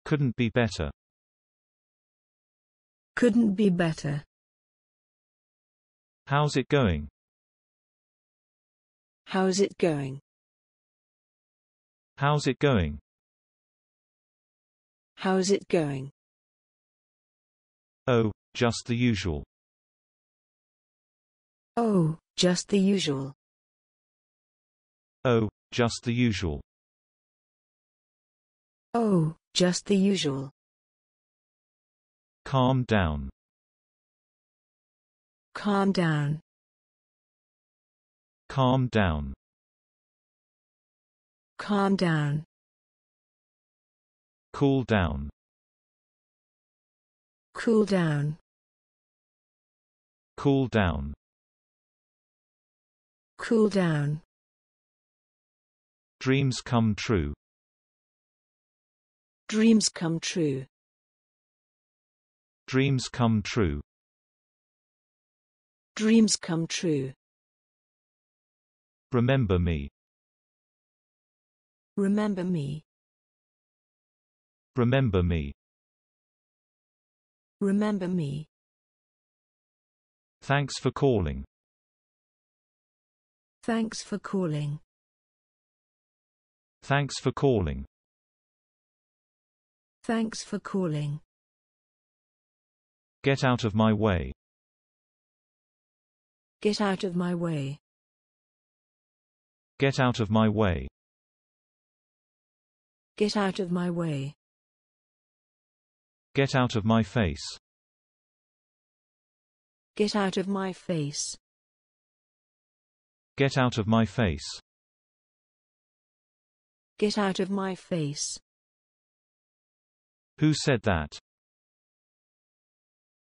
Couldn't be better. Couldn't be better. How's it going? How's it going? How's it going? How's it going? Oh, just the usual. Oh, just the usual. Oh, just the usual. Oh, just the usual. Calm down. Calm down. Calm down. Calm down. Cool down. Cool down. Cool down. Cool down. Dreams come true. Dreams come true. Dreams come true. Dreams come true. Remember me. Remember me. Remember me. Remember me. Thanks for calling. Thanks for calling. Thanks for calling. Thanks for calling. Get out of my way. Get out of my way. Get out of my way. Get out of my way. Get out of my face. Get out of my face. Get out of my face. Get out of my face. Who said that?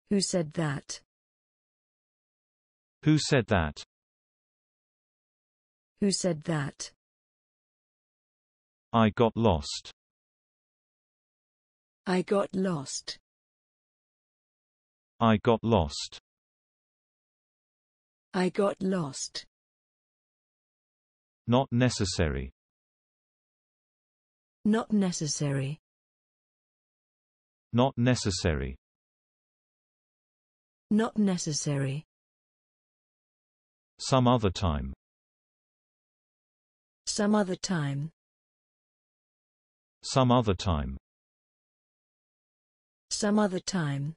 Who said that? Who said that? Who said that? I got lost. I got lost. I got lost. I got lost. Not necessary. Not necessary. Not necessary. Not necessary. Some other time. Some other time. Some other time. Some other time.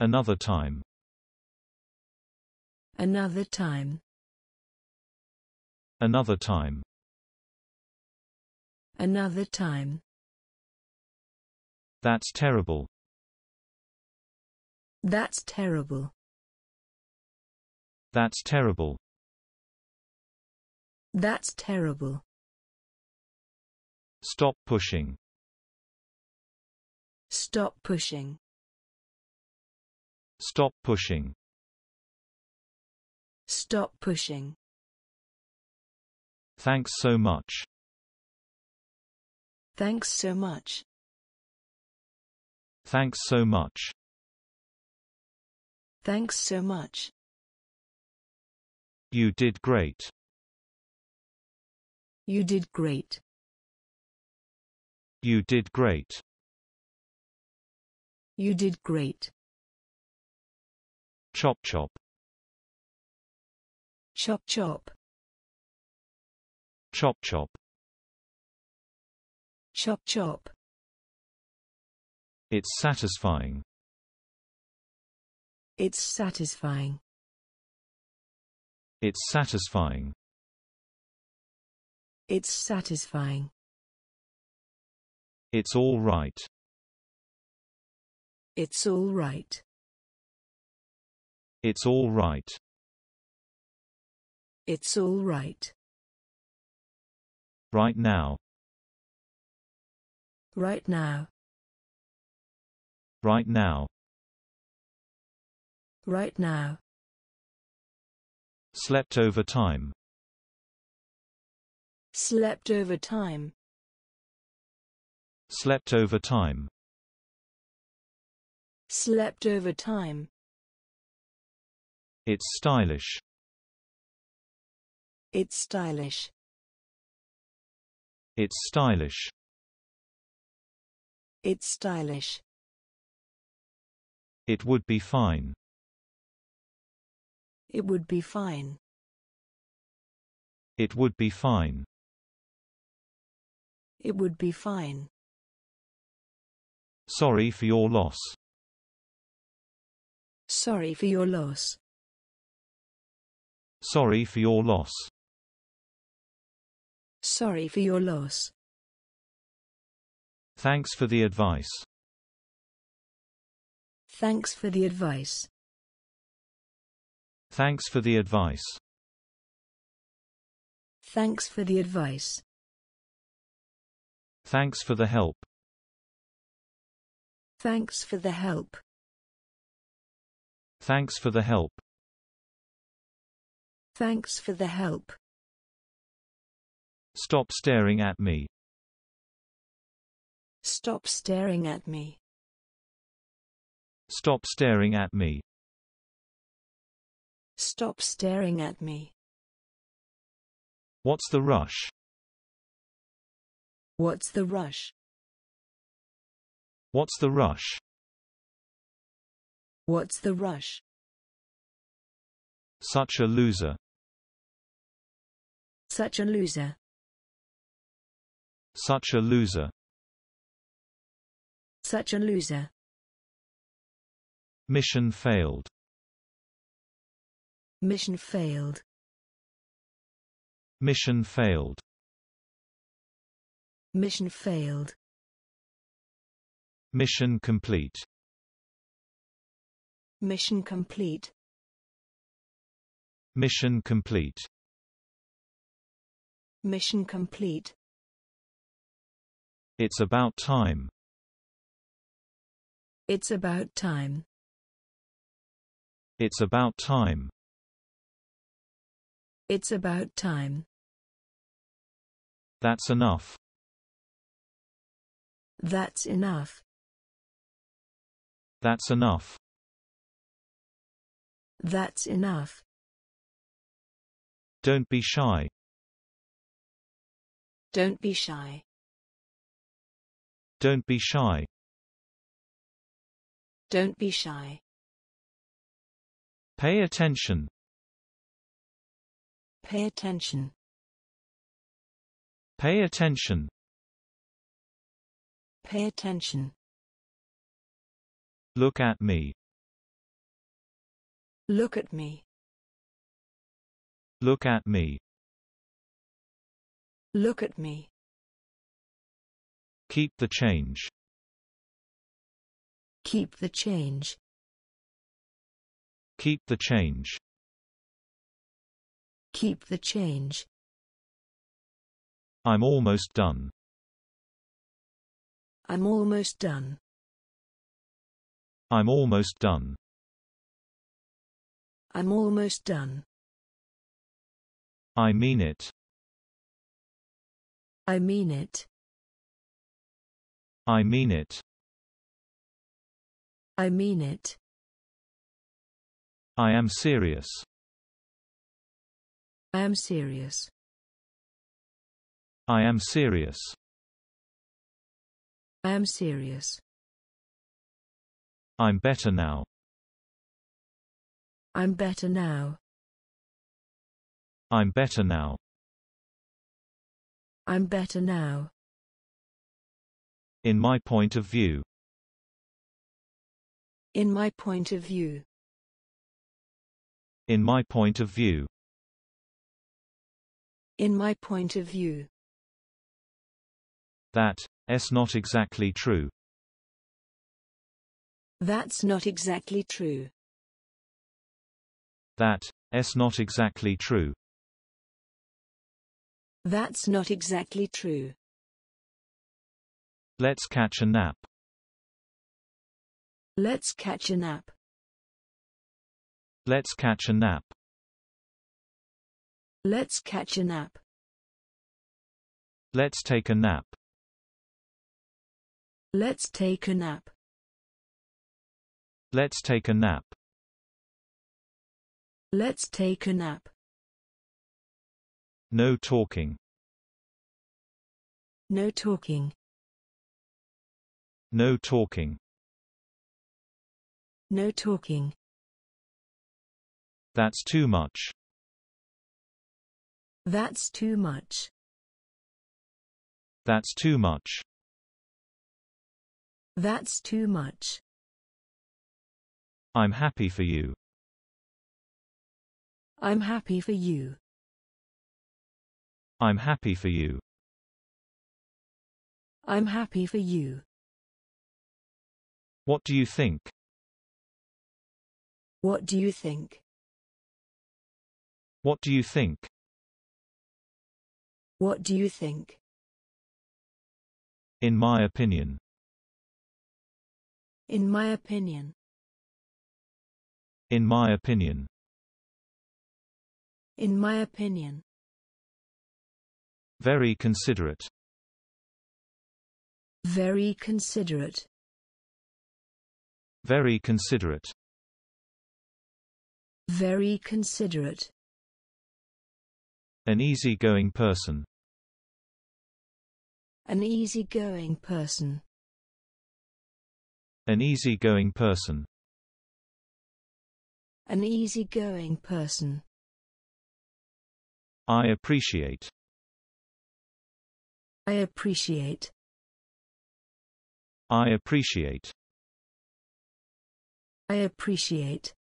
Another time. Another time. Another time. Another time. That's terrible. That's terrible. That's terrible. That's terrible. Stop pushing. Stop pushing. Stop pushing. Stop pushing. Thanks so much. Thanks so much. Thanks so much. Thanks so much. You did great. You did great. You did great. You did great. Chop chop. Chop chop. Chop chop. Chop chop. It's satisfying. It's satisfying. It's satisfying. It's satisfying. It's all right. It's all right. It's all right. It's all right. Right now. Right now. Right now. Right now. Slept over time. Slept over time. Slept over time. Slept over time. It's stylish. It's stylish. It's stylish. It's stylish. It would be fine. It would be fine. It would be fine. It would be fine. Sorry for your loss. Sorry for your loss. Sorry for your loss. Sorry for your loss. Thanks for the advice. Thanks for the advice. Thanks for the advice. Thanks for the advice. Thanks for the help. Thanks for the help. Thanks for the help. Thanks for the help. Stop staring at me. Stop staring at me. Stop staring at me. Stop staring at me. What's the rush? What's the rush? What's the rush? What's the rush? Such a loser. Such a loser. Such a loser. Such a loser. Mission failed. Mission failed. Mission failed. Mission failed. Mission complete. Mission complete. Mission complete. Mission complete. It's about time. It's about time. It's about time. It's about time. That's enough. That's enough. That's enough. That's enough. Don't be shy. Don't be shy. Don't be shy. Don't be shy. Pay attention. Pay attention. Pay attention. Pay attention. Look at me. Look at me. Look at me. Look at me. Keep the change. Keep the change. Keep the change. Keep the change. I'm almost done. I'm almost done. I'm almost done. I'm almost done. I mean it. I mean it. I mean it. I mean it. I am serious. I am serious. I am serious. I am serious. I'm better now. I'm better now. I'm better now. I'm better now. In my point of view. In my point of view. In my point of view. In my point of view. That, s not exactly true. That's not exactly true. That's not exactly true. That's not exactly true. Let's catch a nap. Let's catch a nap. Let's catch a nap. Let's catch a nap. Let's take a nap. Let's take a nap. Let's take a nap. Let's take a nap. No talking. No talking. No talking. No talking. That's too much. That's too much. That's too much. That's too much. I'm happy for you. I'm happy for you. I'm happy for you. I'm happy for you. What do you think? What do you think? What do you think? What do you think? In my opinion. In my opinion. In my opinion. In my opinion. Very considerate. Very considerate. Very considerate. Very considerate. An easygoing person. An easygoing person. An easygoing person. An easygoing person. I appreciate. I appreciate. I appreciate. I appreciate.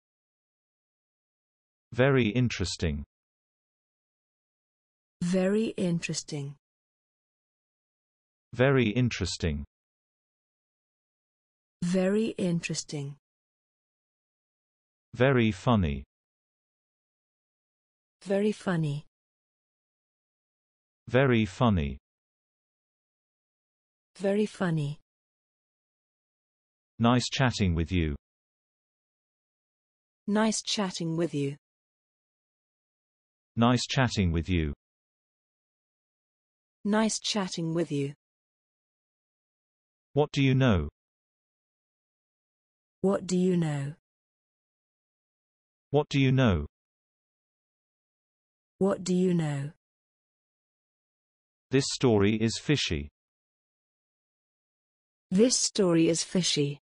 Very interesting. Very interesting. Very interesting. Very interesting. Very funny. Very funny. Very funny. Very funny. Nice chatting with you. Nice chatting with you. Nice chatting with you. Nice chatting with you. What do you know? What do you know? What do you know? What do you know? This story is fishy. This story is fishy.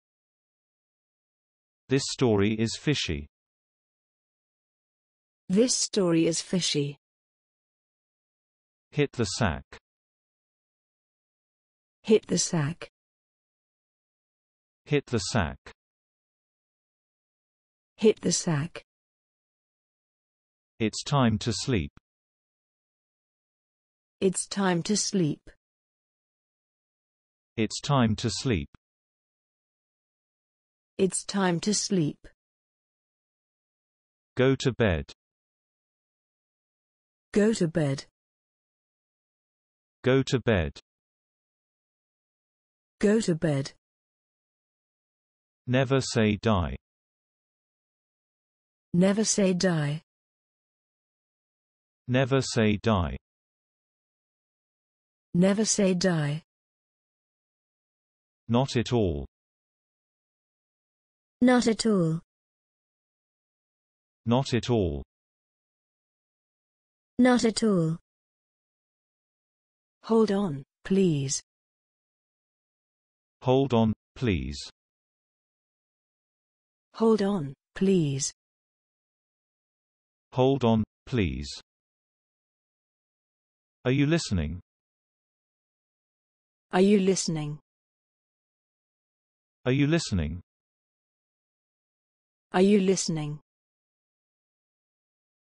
This story is fishy. This story is fishy. Hit the sack. Hit the sack. Hit the sack. Hit the sack. It's time to sleep. It's time to sleep. It's time to sleep. It's time to sleep. Go to bed. Go to bed. Go to bed. Go to bed. Never say die. Never say die. Never say die. Never say die. Not at all. Not at all. Not at all. Not at all. Hold on, please. Hold on, please. Hold on, please. Hold on, please. Are you listening? Are you listening? Are you listening? Are you listening?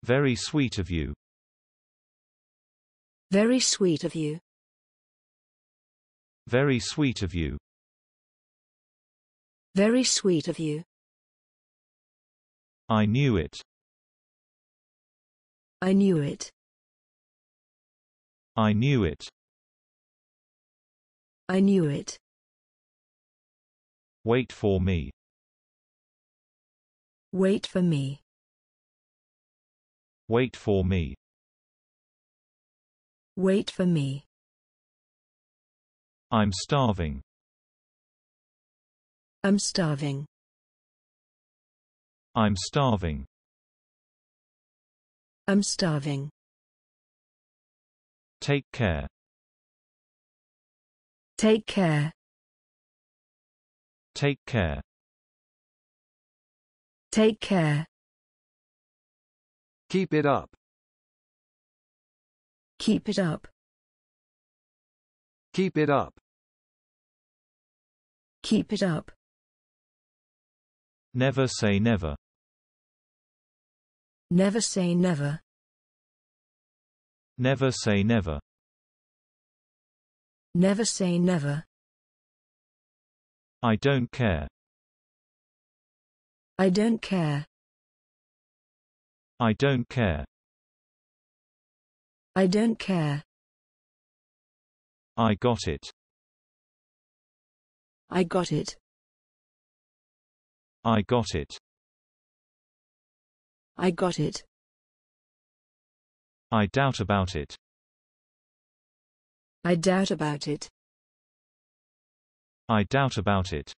Very sweet of you. Very sweet of you. Very sweet of you. Very sweet of you. I knew it. I knew it. I knew it. I knew it. Wait for me. Wait for me. Wait for me. Wait for me. I'm starving. I'm starving. I'm starving. I'm starving. Take care. Take care. Take care. Take care. Keep it up. Keep it up. Keep it up. Keep it up. Never say never. Never say never. Never say never. Never say never. I don't care. I don't care. I don't care. I don't care. I got it. I got it. I got it. I got it. I doubt about it. I doubt about it. I doubt about it.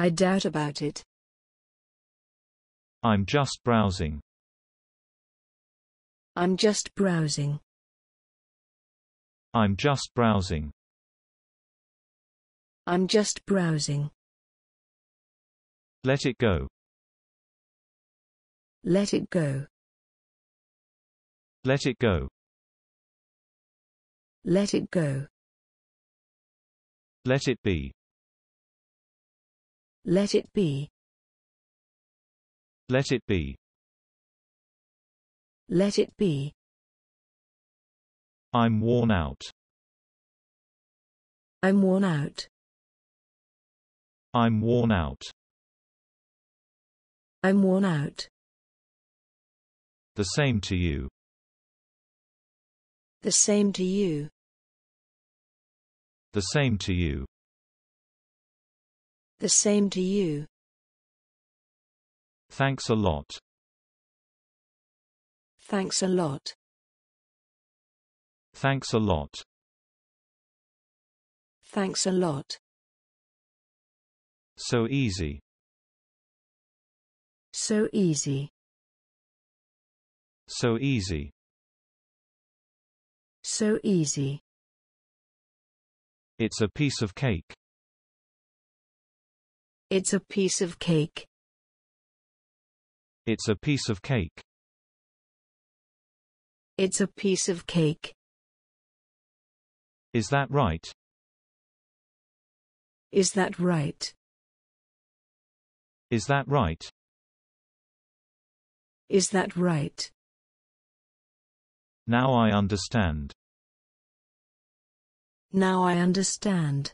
I doubt about it. I'm just browsing. I'm just browsing. I'm just browsing. I'm just browsing. Let it go. Let it go. Let it go. Let it go. Let it be. Let it be. Let it be. Let it be. I'm worn out. I'm worn out. I'm worn out. I'm worn out. The same to you. The same to you. The same to you. The same to you. Thanks a lot. Thanks a lot. Thanks a lot. Thanks a lot. So easy. So easy. So easy. So easy. It's a piece of cake. It's a piece of cake. It's a piece of cake. It's a piece of cake. Is that right? Is that right? Is that right? Is that right? Now I understand. Now I understand.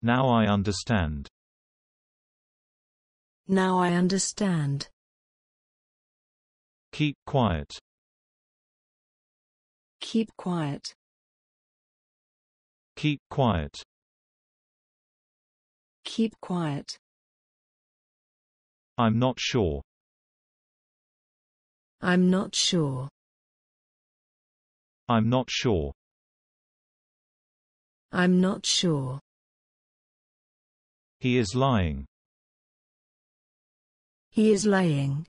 Now I understand. Now I understand. Keep quiet. Keep quiet. Keep quiet. Keep quiet. I'm not sure. I'm not sure. I'm not sure. I'm not sure. He is lying. He is lying.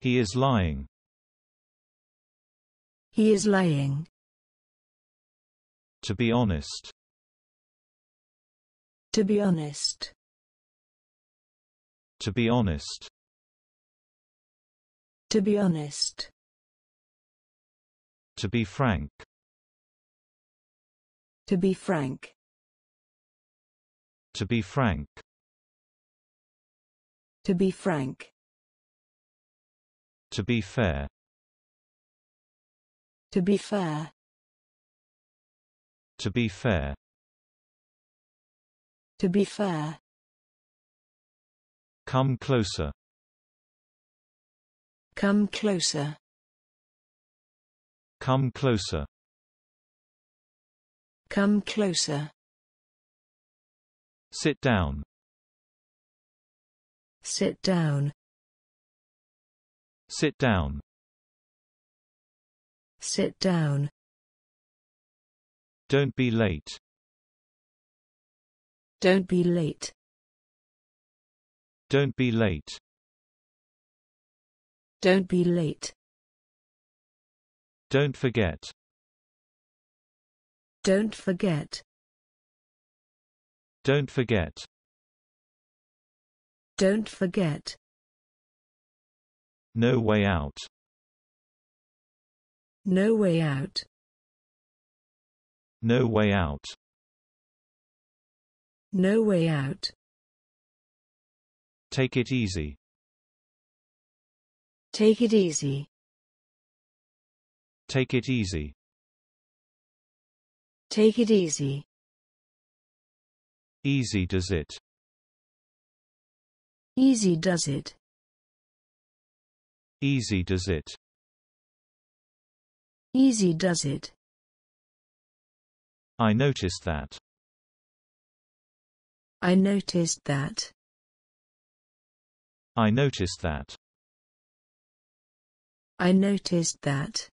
He is lying. He is lying. To be honest. To be honest. To be honest. To be honest. To be frank. To be frank. To be frank. To be frank. To be fair. To be fair. To be fair. To be fair. Come closer. Come closer. Come closer. Come closer. Sit down. Sit down. Sit down. Sit down. Don't be late. Don't be late. Don't be late. Don't be late. Don't forget. Don't forget. Don't forget. Don't forget. No way out. No way out. No way out. No way out. Take it easy. Take it easy. Take it easy. Take it easy. Easy does it. Easy does it. Easy does it. Easy does it. I noticed that. I noticed that. I noticed that. I noticed that.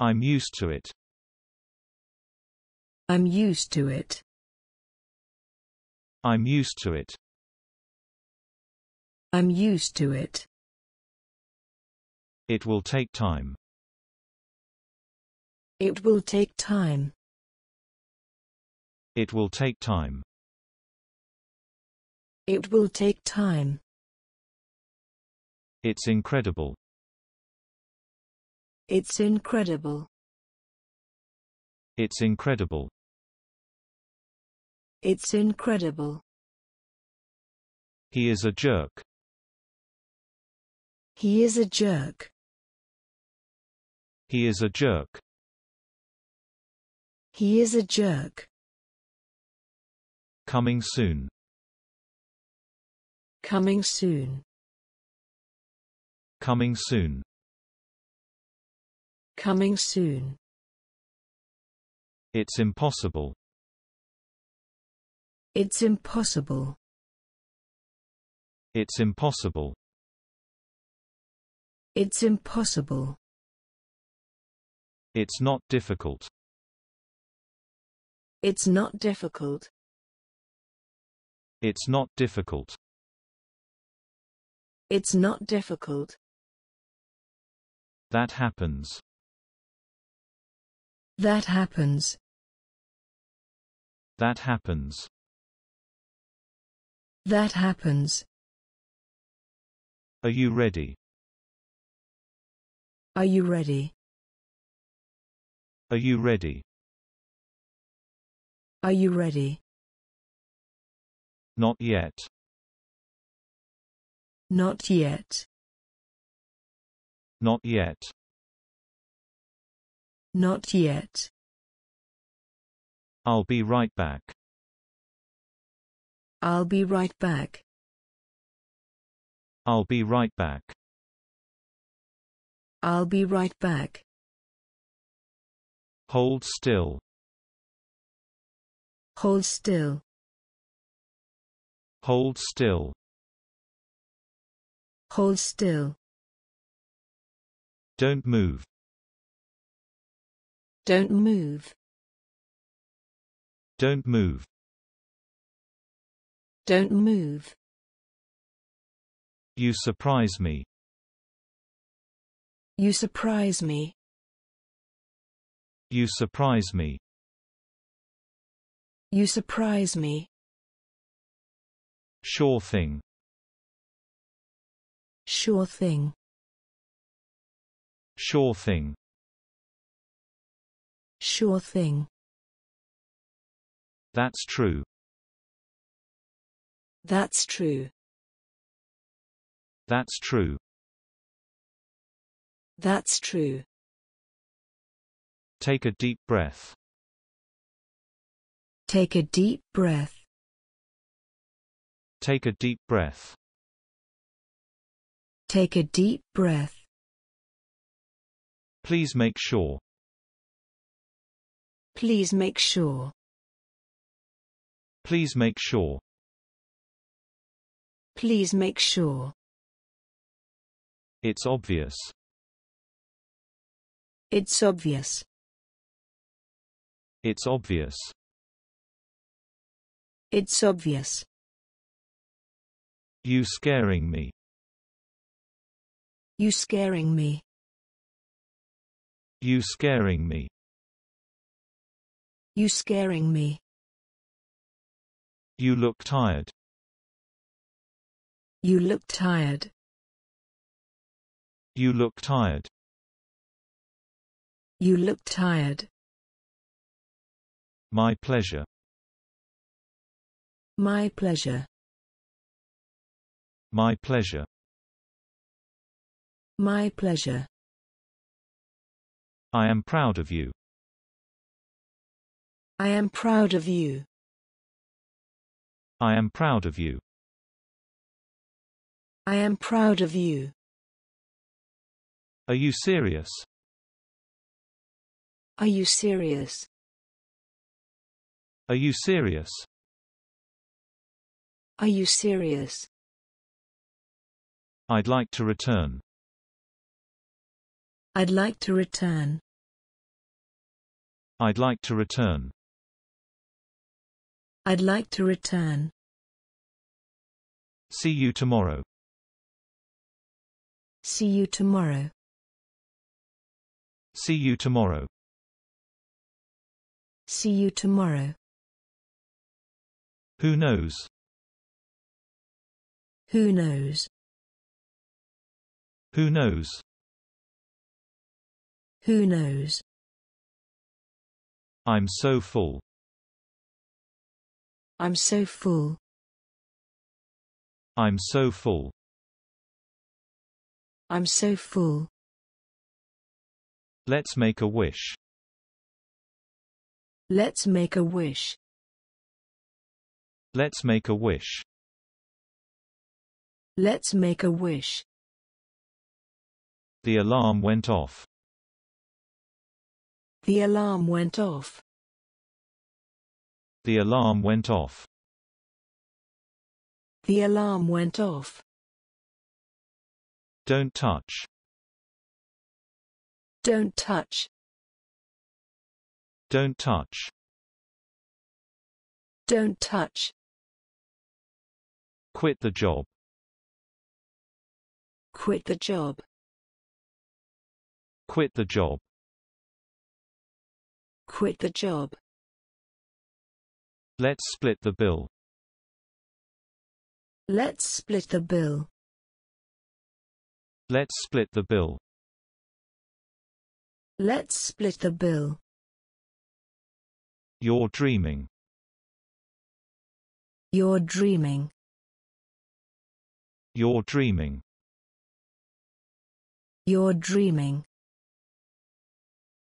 I'm used to it. I'm used to it. I'm used to it. I'm used to it. It will take time. It will take time. It will take time. It will take time. It's incredible. It's incredible. It's incredible. It's incredible. He is a jerk. He is a jerk. He is a jerk. He is a jerk. Coming soon. Coming soon. Coming soon. Coming soon. It's impossible. It's impossible. It's impossible. It's impossible. It's not difficult. It's not difficult. It's not difficult. It's not difficult. That happens. That happens. That happens. That happens. Are you ready? Are you ready? Are you ready? Are you ready? Not yet. Not yet. Not yet. Not yet. I'll be right back. I'll be right back. I'll be right back. I'll be right back. Hold still. Hold still. Hold still. Hold still. Don't move. Don't move. Don't move. Don't move. You surprise me. You surprise me. You surprise me. You surprise me. Sure thing. Sure thing. Sure thing. Sure thing. That's true. That's true. That's true. That's true. Take a deep breath. Take a deep breath. Take a deep breath. Take a deep breath. Please make sure. Please make sure. Please make sure. Please make sure. It's obvious. It's obvious. It's obvious. It's obvious. You scaring me. You scaring me. You scaring me. You scaring me. You look tired. You look tired. You look tired. You look tired. My pleasure. My pleasure. My pleasure. My pleasure. I am proud of you. I am proud of you. I am proud of you. I am proud of you. Are you serious? Are you serious? Are you serious? Are you serious? I'd like to return. I'd like to return. I'd like to return. I'd like to return. See you tomorrow. See you tomorrow. See you tomorrow. See you tomorrow. Who knows? Who knows? Who knows? Who knows? I'm so full. I'm so full. I'm so full. I'm so full. Let's make a wish. Let's make a wish. Let's make a wish. Let's make a wish. The alarm went off. The alarm went off. The alarm went off. The alarm went off. Don't touch. Don't touch. Don't touch. Don't touch. Quit the job. Quit the job. Quit the job. Quit the job. Let's split the bill. Let's split the bill. Let's split the bill. Let's split the bill. You're dreaming. You're dreaming. You're dreaming. You're dreaming.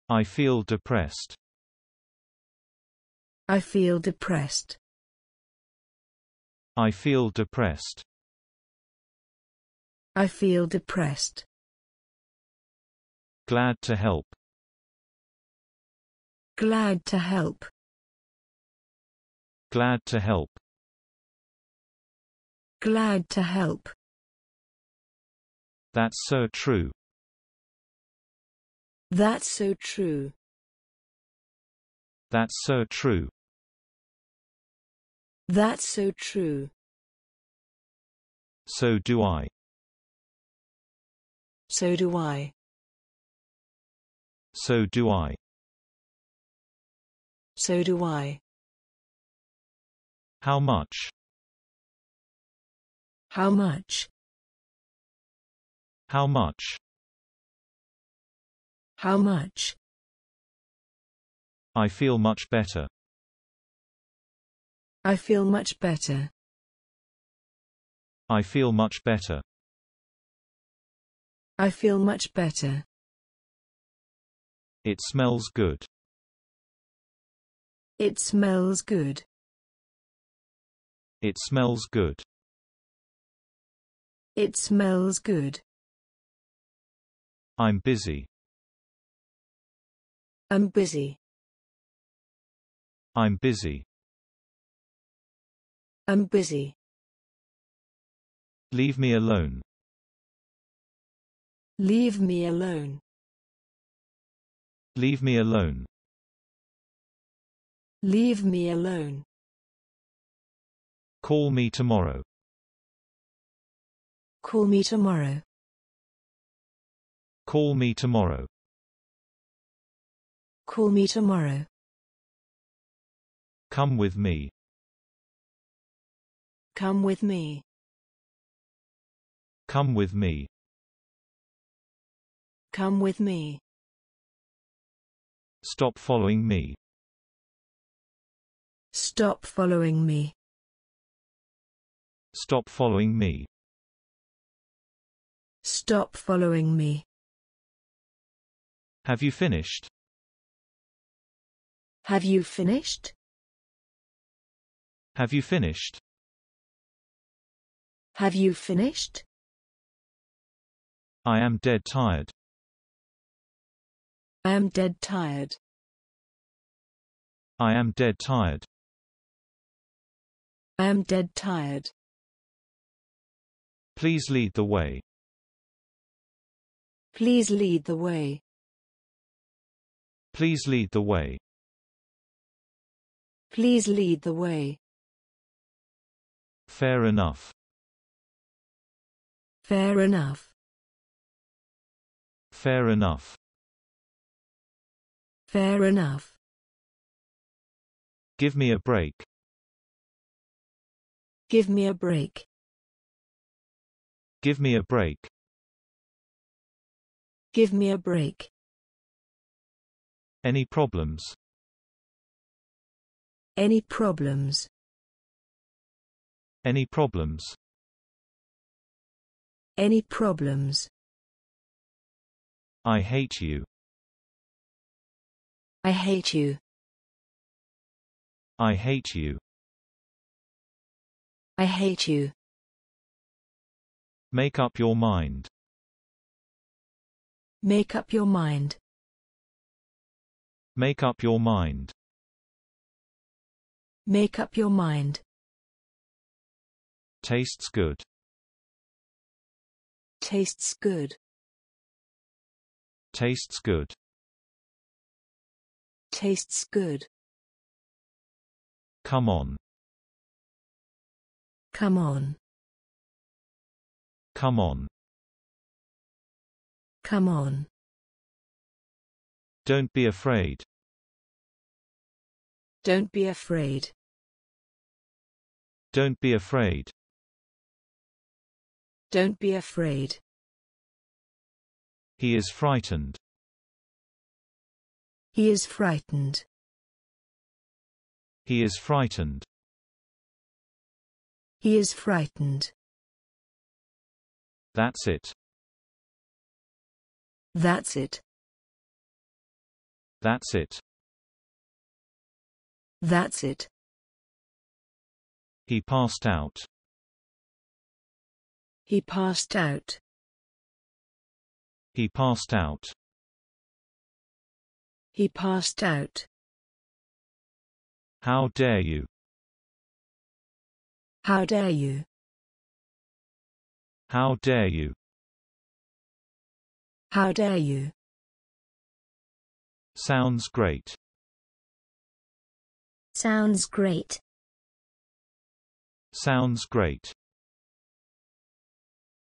I feel depressed. I feel depressed. I feel depressed. I feel depressed. Glad to help. Glad to help. Glad to help. Glad to help. That's so true. That's so true. That's so true. That's so true. So do I. So do I. So do I. So do I. How much? How much? How much? How much? I feel much better. I feel much better. I feel much better. I feel much better. It smells good. It smells good. It smells good. It smells good. I'm busy. I'm busy. I'm busy. I'm busy. Leave me alone. Leave me alone. Leave me alone. Leave me alone. Call me tomorrow. Call me tomorrow. Call me tomorrow. Call me tomorrow. Come with me. Come with me. Come with me. Come with me. Stop following me. Stop following me. Stop following me. Stop following me. Have you finished? Have you finished? Have you finished? Have you finished? I am dead tired. I am dead tired. I am dead tired. I am dead tired. Please lead the way. Please lead the way. Please lead the way. Please lead the way. Fair enough. Fair enough. Fair enough. Fair enough. Give me a break. Give me a break. Give me a break. Give me a break. Any problems? Any problems? Any problems? Any problems? I hate you. I hate you. I hate you. I hate you. Make up your mind. Make up your mind. Make up your mind. Make up your mind. Tastes good. Tastes good. Tastes good. Tastes good. Come on. Come on. Come on. Come on. Don't be afraid. Don't be afraid. Don't be afraid. Don't be afraid. He is frightened. He is frightened. He is frightened. He is frightened. That's it. That's it. That's it. That's it. He passed out. He passed out. He passed out. He passed out. How dare you? How dare you? How dare you? How dare you? Sounds great. Sounds great. Sounds great.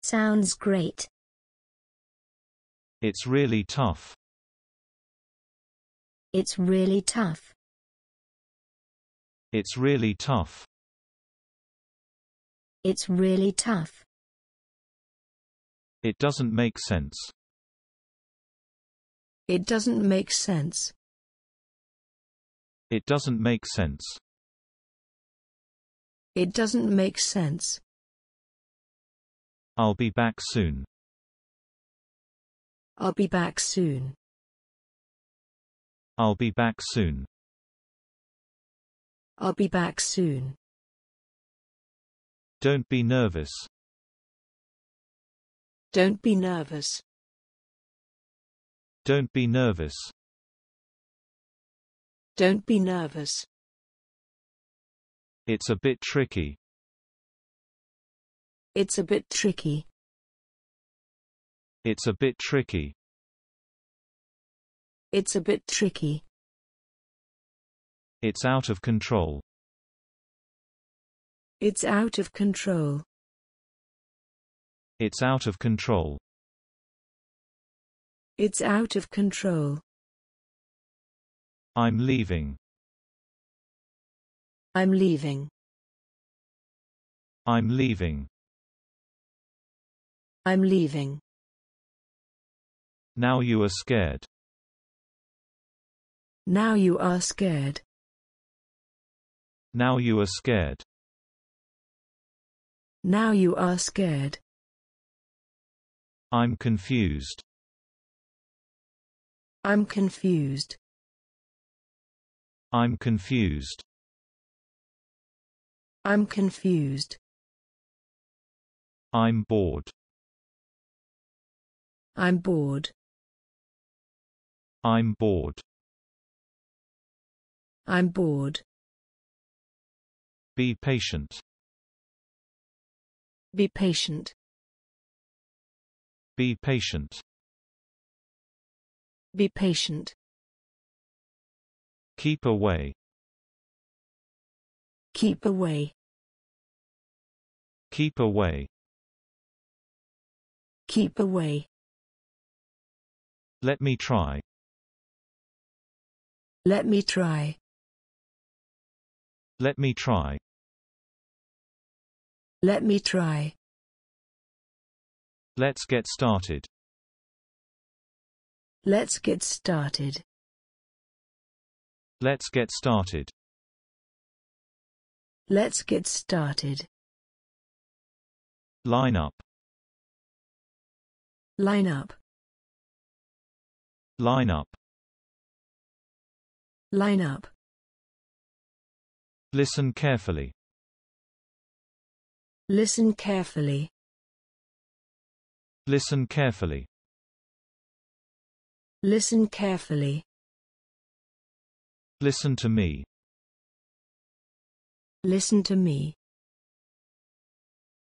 Sounds great. It's really tough. It's really tough. It's really tough. It's really tough. It doesn't make sense. It doesn't make sense. It doesn't make sense. It doesn't make sense. I'll be back soon. I'll be back soon. I'll be back soon. I'll be back soon. Don't be nervous. Don't be nervous. Don't be nervous. Don't be nervous. It's a bit tricky. It's a bit tricky. It's a bit tricky. It's a bit tricky. It's out of control. It's out of control. It's out of control. It's out of control. I'm leaving. I'm leaving. I'm leaving. I'm leaving. Now you are scared. Now you are scared. Now you are scared. Now you are scared. I'm confused. I'm confused. I'm confused. I'm confused. I'm bored. I'm bored. I'm bored. I'm bored. Be patient. Be patient. Be patient. Be patient. Keep away. Keep away. Keep away. Keep away. Let me try. Let me try. Let me try. Let me try. Let's get started. Let's get started. Let's get started. Let's get started. Line up. Line up. Line up. Line up. Listen carefully. Listen carefully. Listen carefully. Listen carefully. Listen to me. Listen to me.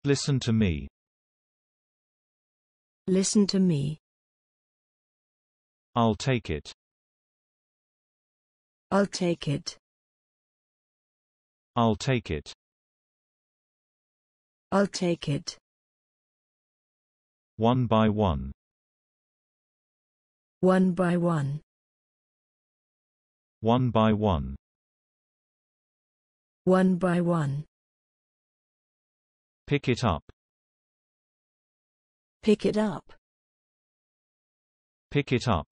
Listen to me. Listen to me. I'll take it. I'll take it. I'll take it. I'll take it. One by one. One by one. One by one. One by one. Pick it up. Pick it up. Pick it up.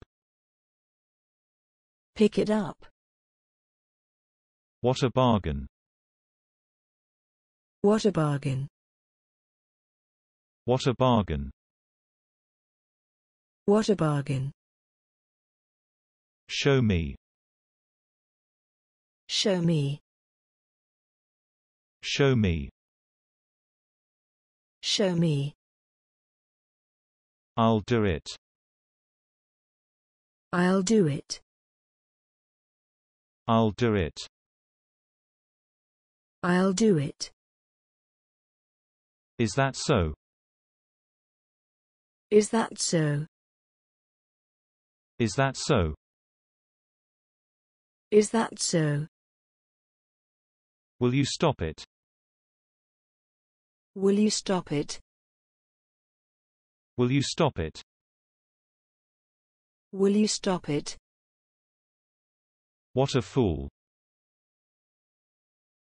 Pick it up. What a bargain. What a bargain. What a bargain. What a bargain. Show me. Show me. Show me. Show me. I'll do it. I'll do it. I'll do it. I'll do it. Is that so? Is that so? Is that so? Is that so? Will you stop it? Will you stop it? Will you stop it? Will you stop it? What a fool.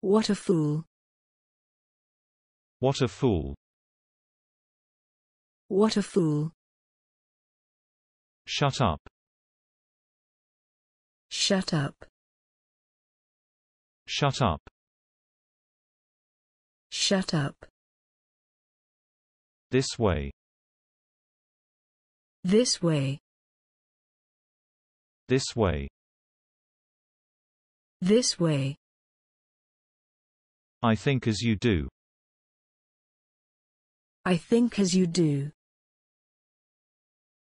What a fool. What a fool. What a fool. Shut up. Shut up. Shut up. Shut up. This way. This way. This way. This way. I think as you do. I think as you do.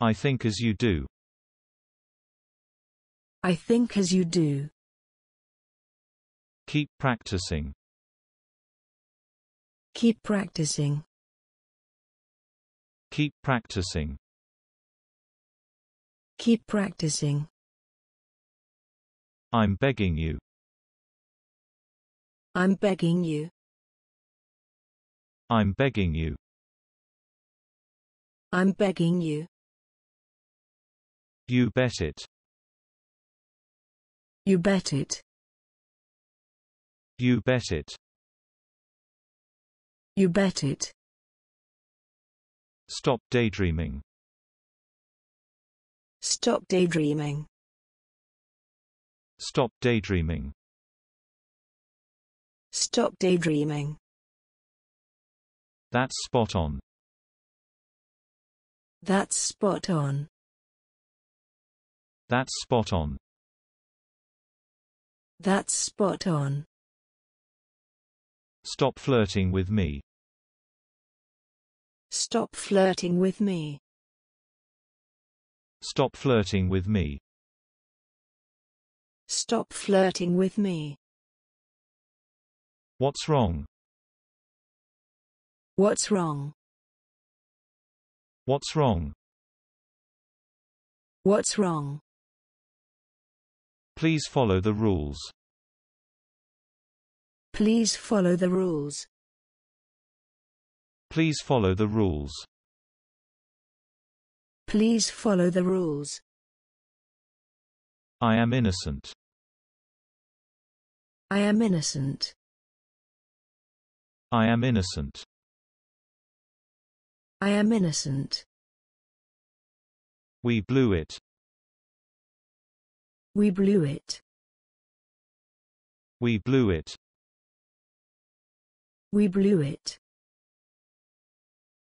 I think as you do. I think as you do. Keep practicing. Keep practicing. Keep practicing. Keep practicing. I'm begging you. I'm begging you. I'm begging you. I'm begging you. You bet it. You bet it. You bet it. You bet it. Stop daydreaming. Stop daydreaming. Stop daydreaming. Stop daydreaming. That's spot on. That's spot on. That's spot on. That's spot on. Stop flirting with me. Stop flirting with me. Stop flirting with me. Stop flirting with me. What's wrong? What's wrong? What's wrong? What's wrong? Please follow the rules. Please follow the rules. Please follow the rules. Please follow the rules. I am innocent. I am innocent. I am innocent. I am innocent. We blew it. We blew it. We blew it. We blew it.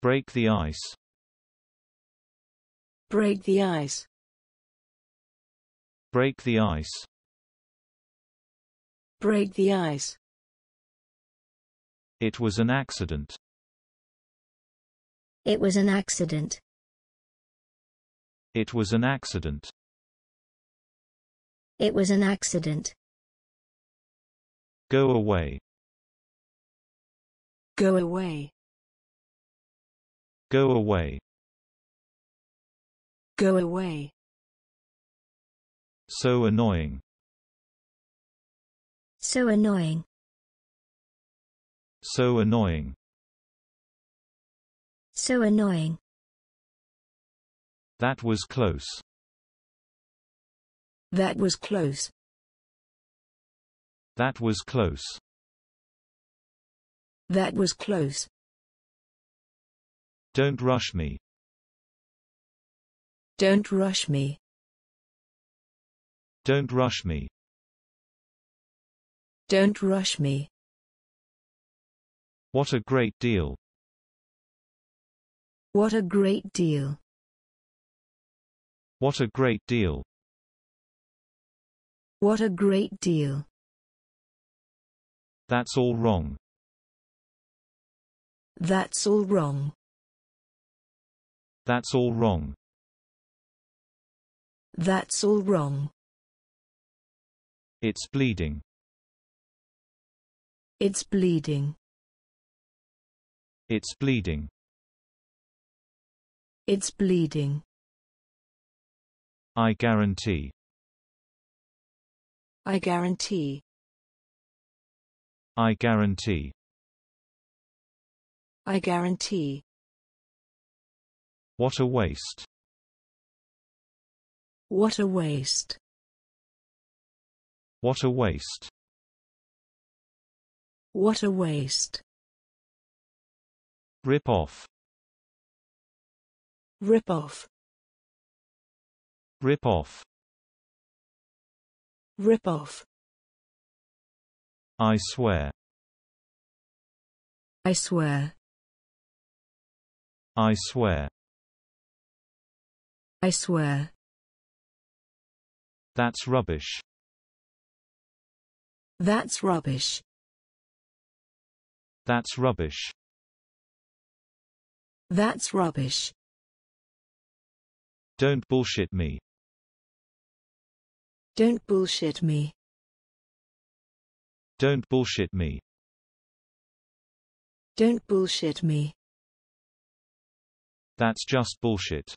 Break the ice. Break the ice. Break the ice. Break the ice. It was an accident. It was an accident. It was an accident. It was an accident. Go away. Go away. Go away. Go away. So annoying. So annoying. So annoying. So annoying. That was close. That was close. That was close. That was close. Don't rush me. Don't rush me. Don't rush me. Don't rush me. What a great deal. What a great deal. What a great deal. What a great deal. That's all wrong. That's all wrong. That's all wrong. That's all wrong. It's bleeding. It's bleeding. It's bleeding. It's bleeding. I guarantee. I guarantee. I guarantee. I guarantee. What a waste. What a waste. What a waste. What a waste. Rip off. Rip off. Rip off. Rip off. I swear. I swear. I swear. I swear. That's rubbish. That's rubbish. That's rubbish. That's rubbish. Don't bullshit me. Don't bullshit me. Don't bullshit me. Don't bullshit me. That's just bullshit.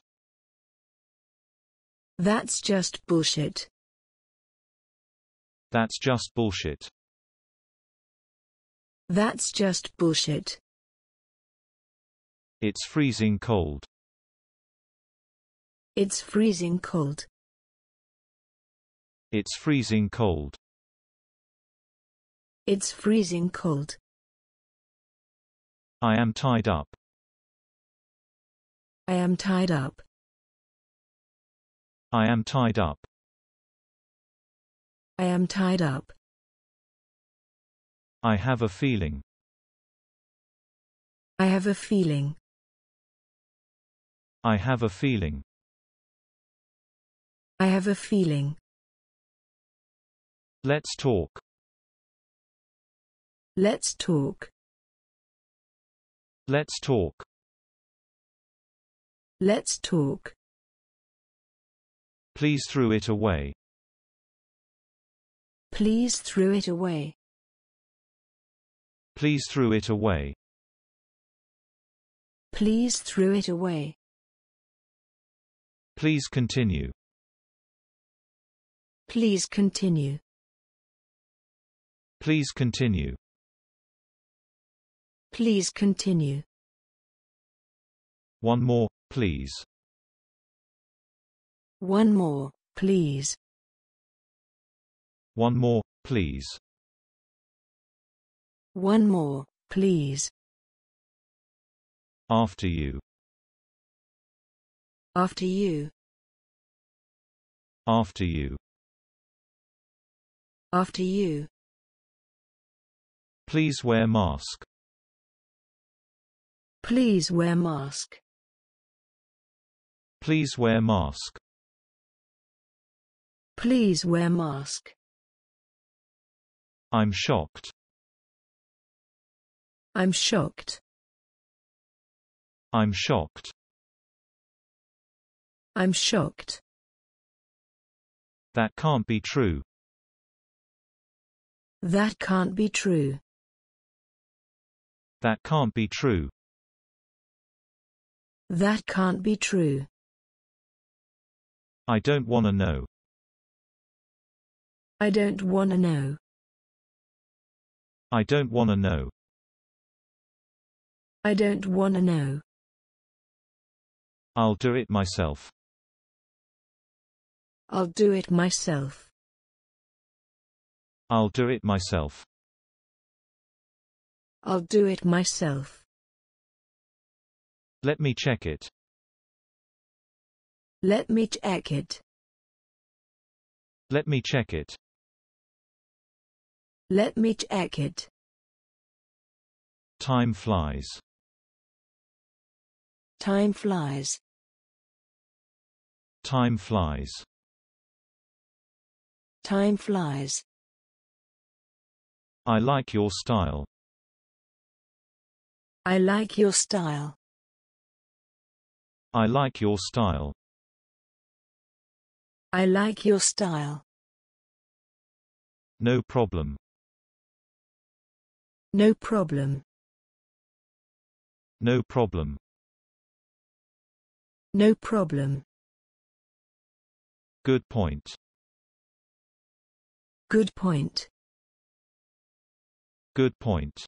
That's just bullshit. That's just bullshit. That's just bullshit. It's freezing cold. It's freezing cold. It's freezing cold. It's freezing cold. I am tied up. I am tied up. I am tied up. I am tied up. I have a feeling. I have a feeling. I have a feeling. I have a feeling. Let's talk. Let's talk. Let's talk. Let's talk. Please throw it away. Please throw it away. Please threw it away. Please threw it away. Please continue. Please continue. Please continue. Please continue. One more, please. One more, please. One more, please. One more, please. After you. After you. After you. After you. Please wear mask. Please wear mask. Please wear mask. Please wear mask. I'm shocked. I'm shocked. I'm shocked. I'm shocked. That can't be true. That can't be true. That can't be true. That can't be true. I don't wanna know. I don't wanna know. I don't wanna know. I don't wanna know. I'll do it myself. I'll do it myself. I'll do it myself. I'll do it myself. Let me check it. Let me check it. Let me check it. Let me check it. Time flies. Time flies. Time flies. Time flies. I like your style. I like your style. I like your style. I like your style. No problem. No problem. No problem. No problem. Good point. Good point. Good point.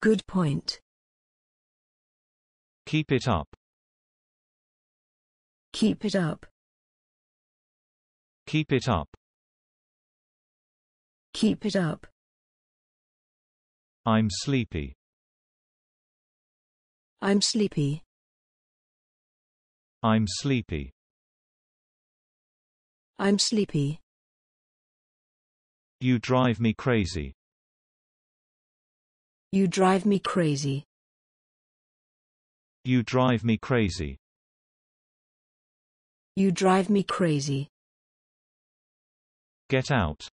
Good point. Keep it up. Keep it up. Keep it up. Keep it up. I'm sleepy. I'm sleepy. I'm sleepy. I'm sleepy. You drive me crazy. You drive me crazy. You drive me crazy. You drive me crazy. Get out.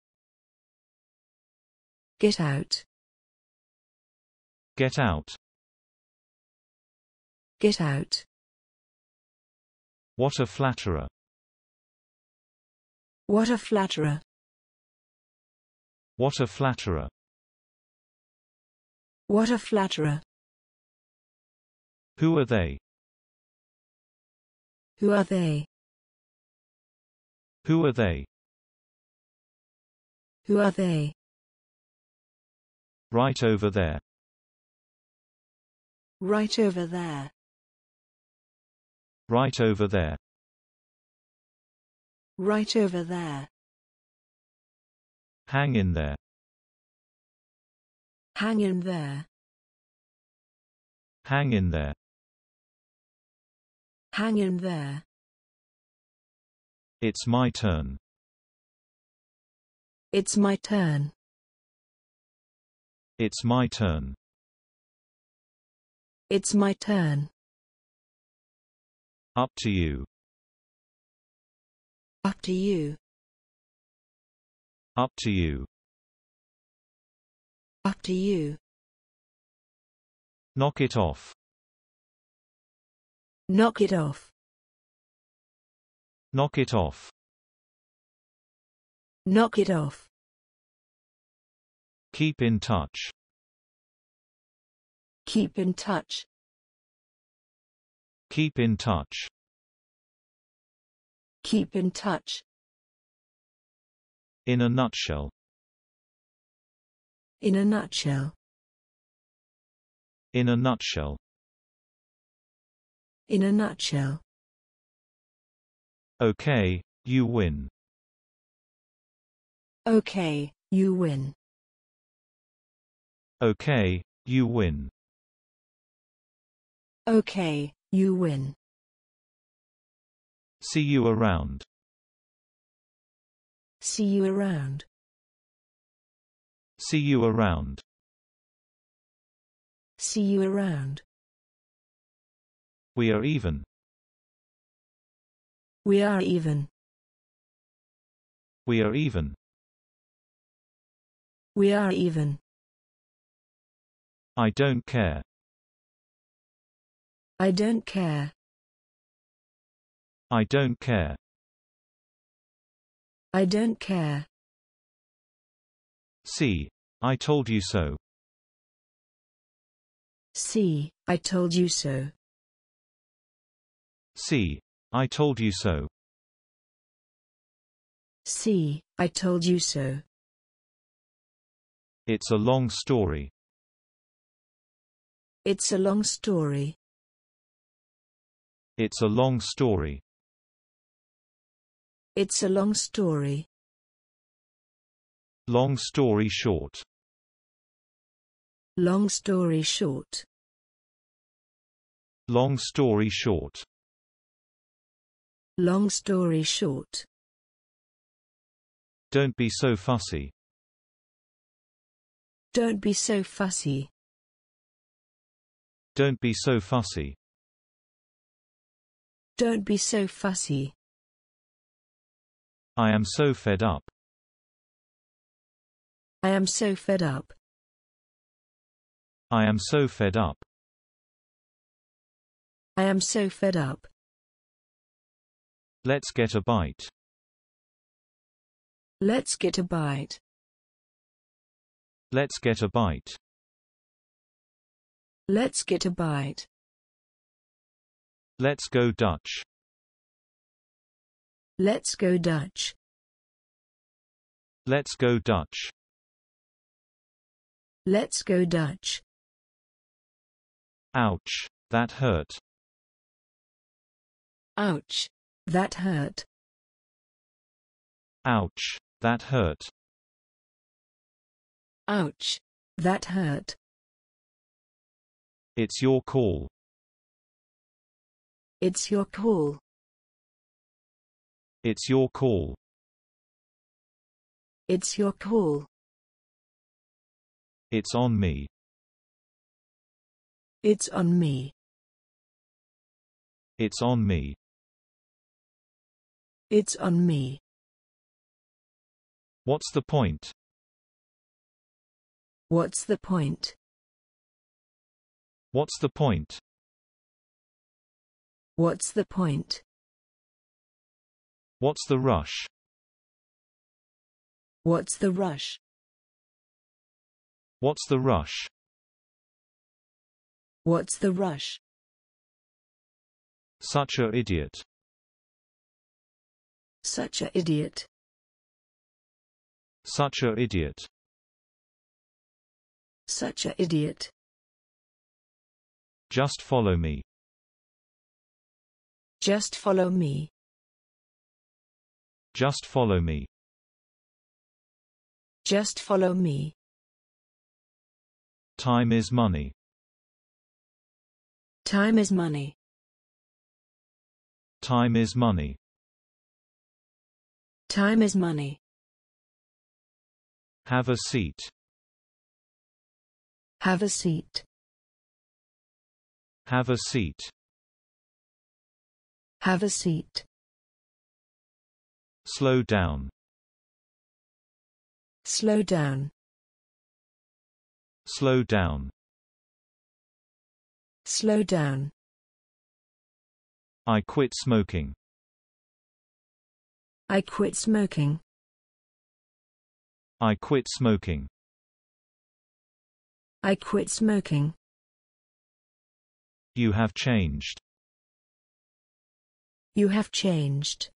Get out. Get out. Get out. What a flatterer. What a flatterer. What a flatterer. What a flatterer. Who are they? Who are they? Who are they? Who are they? Right over there. Right over there. Right over there. Right over there. Hang in there. Hang in there. Hang in there. Hang in there. It's my turn. It's my turn. It's my turn. It's my turn. Up to you. Up to you. Up to you. Up to you. Knock it off. Knock it off. Knock it off. Knock it off. Keep in touch. Keep in touch. Keep in touch. Keep in touch. In a nutshell. In a nutshell. In a nutshell. In a nutshell. Okay, you win. Okay, you win. Okay, you win. Okay, you win. See you around. See you around. See you around. See you around. We are even. We are even. We are even. We are even. I don't care. I don't care. I don't care. I don't care. See, I told you so. See, I told you so. See, I told you so. See, I told you so. It's a long story. It's a long story. It's a long story. It's a long story. Long story short. Long story short. Long story short. Long story short. Don't be so fussy. Don't be so fussy. Don't be so fussy. Don't be so fussy. I am so fed up. I am so fed up. I am so fed up. I am so fed up. Let's get a bite. Let's get a bite. Let's get a bite. Let's get a bite. Let's go Dutch. Let's go Dutch. Let's go Dutch. Let's go Dutch. Ouch. That hurt. Ouch. That hurt. Ouch. That hurt. Ouch. That hurt. It's your call. It's your call. It's your call. It's your call. It's on me. It's on me. It's on me. It's on me. What's the point? What's the point? What's the point? What's the point? What's the rush? What's the rush? What's the rush? What's the rush? Such a idiot. Such a idiot. Such a idiot. Such a idiot. Just follow me. Just follow me. Just follow me. Just follow me. Time is money. Time is money. Time is money. Time is money. Have a seat. Have a seat. Have a seat. Have a seat. Slow down. Slow down. Slow down. Slow down. I quit smoking. I quit smoking. I quit smoking. I quit smoking. You have changed. You have changed.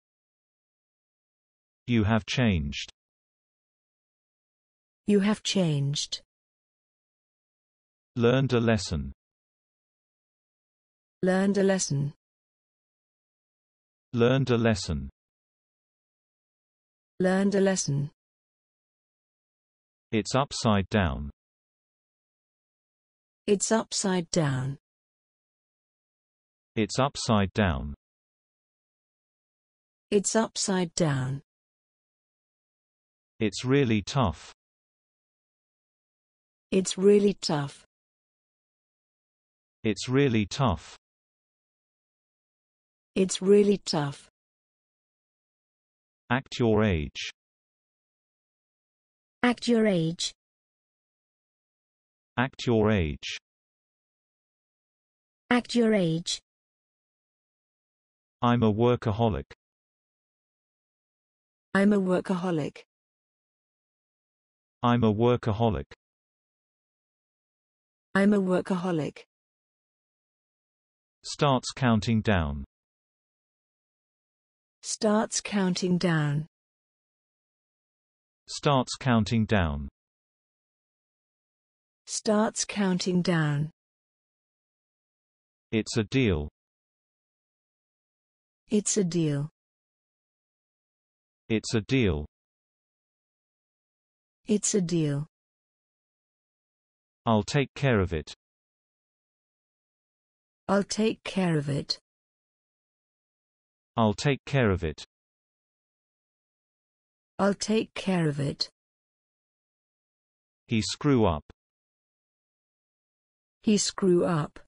You have changed. You have changed. Learned a lesson. Learned a lesson. Learned a lesson. Learned a lesson. It's upside down. It's upside down. It's upside down. It's upside down. It's really tough. It's really tough. It's really tough. It's really tough. Act your age. Act your age. Act your age. Act your age. I'm a workaholic. I'm a workaholic. I'm a workaholic. I'm a workaholic. Starts counting down. Starts counting down. Starts counting down. Starts counting down. It's a deal. It's a deal. It's a deal. It's a deal. I'll take care of it. I'll take care of it. I'll take care of it. I'll take care of it. He screw up. He screw up.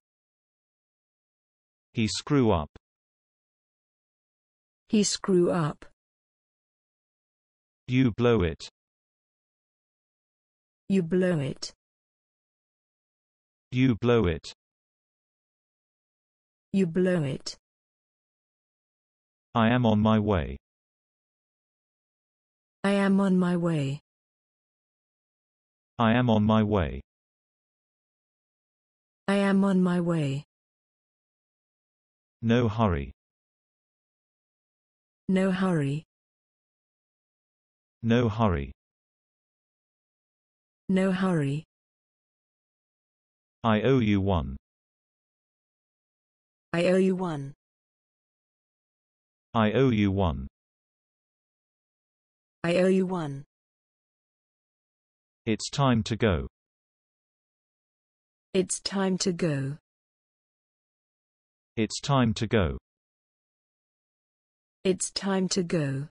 He screw up. He screw up. You blow it. You blow it. You blow it. You blow it. I am on my way. I am on my way. I am on my way. I am on my way. No hurry. No hurry. No hurry. No hurry. I owe you one. I owe you one. I owe you one. I owe you one. It's time to go. It's time to go. It's time to go. It's time to go.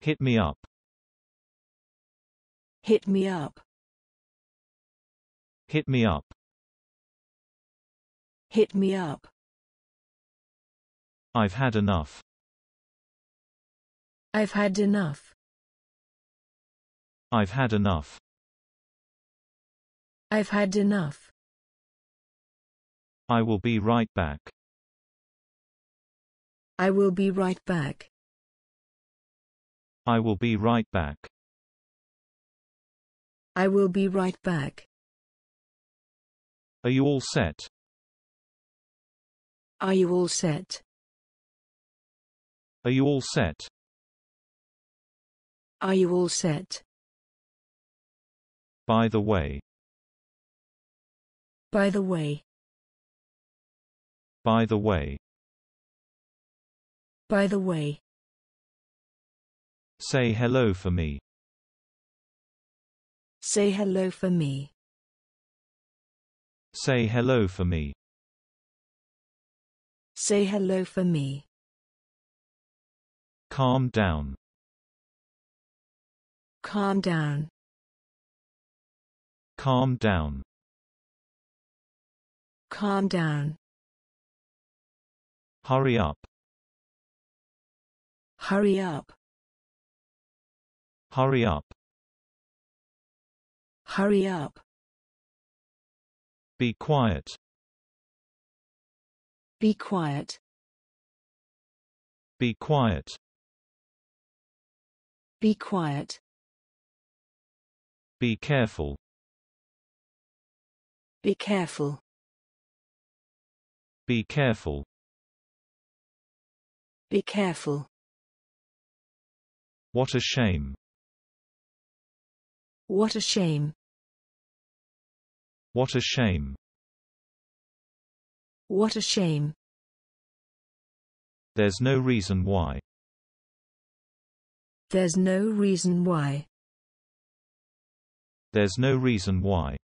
Hit me up. Hit me up. Hit me up. Hit me up. I've had enough. I've had enough. I've had enough. I've had enough. I will be right back. I will be right back. I will be right back. I will be right back. Are you all set? Are you all set? Are you all set? Are you all set? By the way. By the way. By the way. By the way. Say hello for me. Say hello for me. Say hello for me. Say hello for me. Calm down. Calm down. Calm down. Calm down. Hurry up. Hurry up. Hurry up. Hurry up. Be quiet. Be quiet. Be quiet. Be quiet. Be careful. Be careful. Be careful. Be careful. What a shame. What a shame. What a shame. What a shame. There's no reason why. There's no reason why. There's no reason why.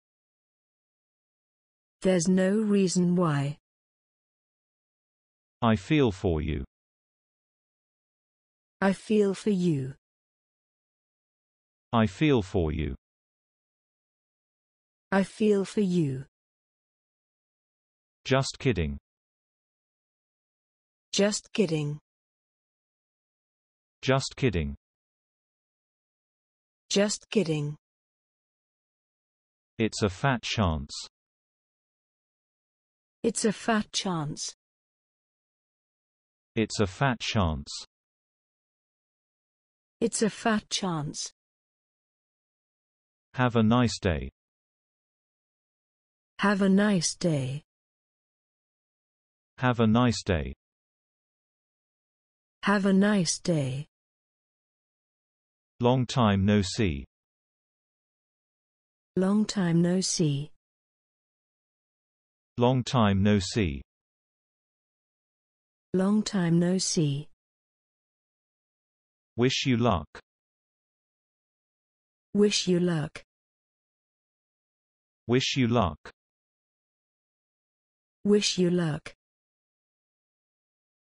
There's no reason why. I feel for you. I feel for you. I feel for you. I feel for you. Just kidding. Just kidding. Just kidding. Just kidding. It's a fat chance. It's a fat chance. It's a fat chance. It's a fat chance. Have a nice day. Have a nice day. Have a nice day. Have a nice day. Long time no see. Long time no see. Long time no see. Long time no see. Wish you luck. Wish you luck. Wish you luck. Wish you luck.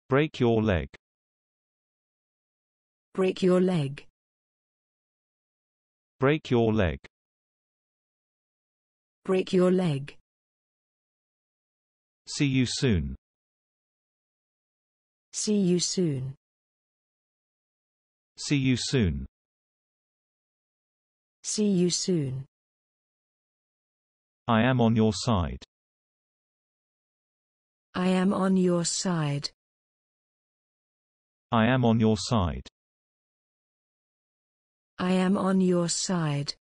Break your leg. Break your leg. Break your leg. Break your leg. See you soon. See you soon. See you soon. See you soon. I am on your side. I am on your side. I am on your side. I am on your side.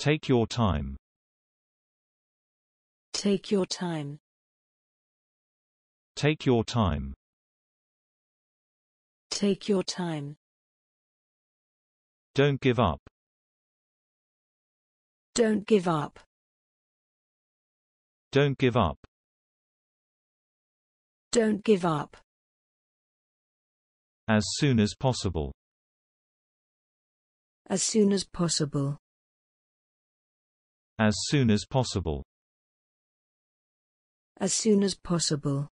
Take your time. Take your time. Take your time. Take your time. Don't give up. Don't give up. Don't give up. Don't give up. As soon as possible. As soon as possible. As soon as possible. As soon as possible.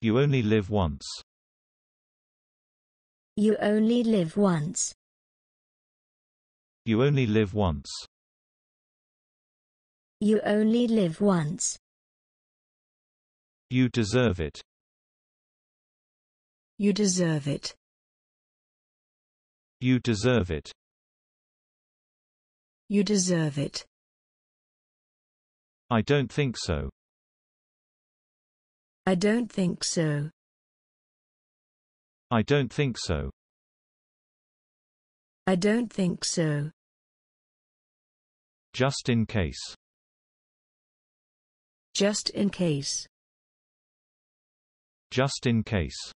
You only live once. You only live once. You only live once. You only live once. You deserve it. You deserve it. You deserve it. You deserve it. I don't think so. I don't think so. I don't think so. I don't think so. Just in case. Just in case. Just in case.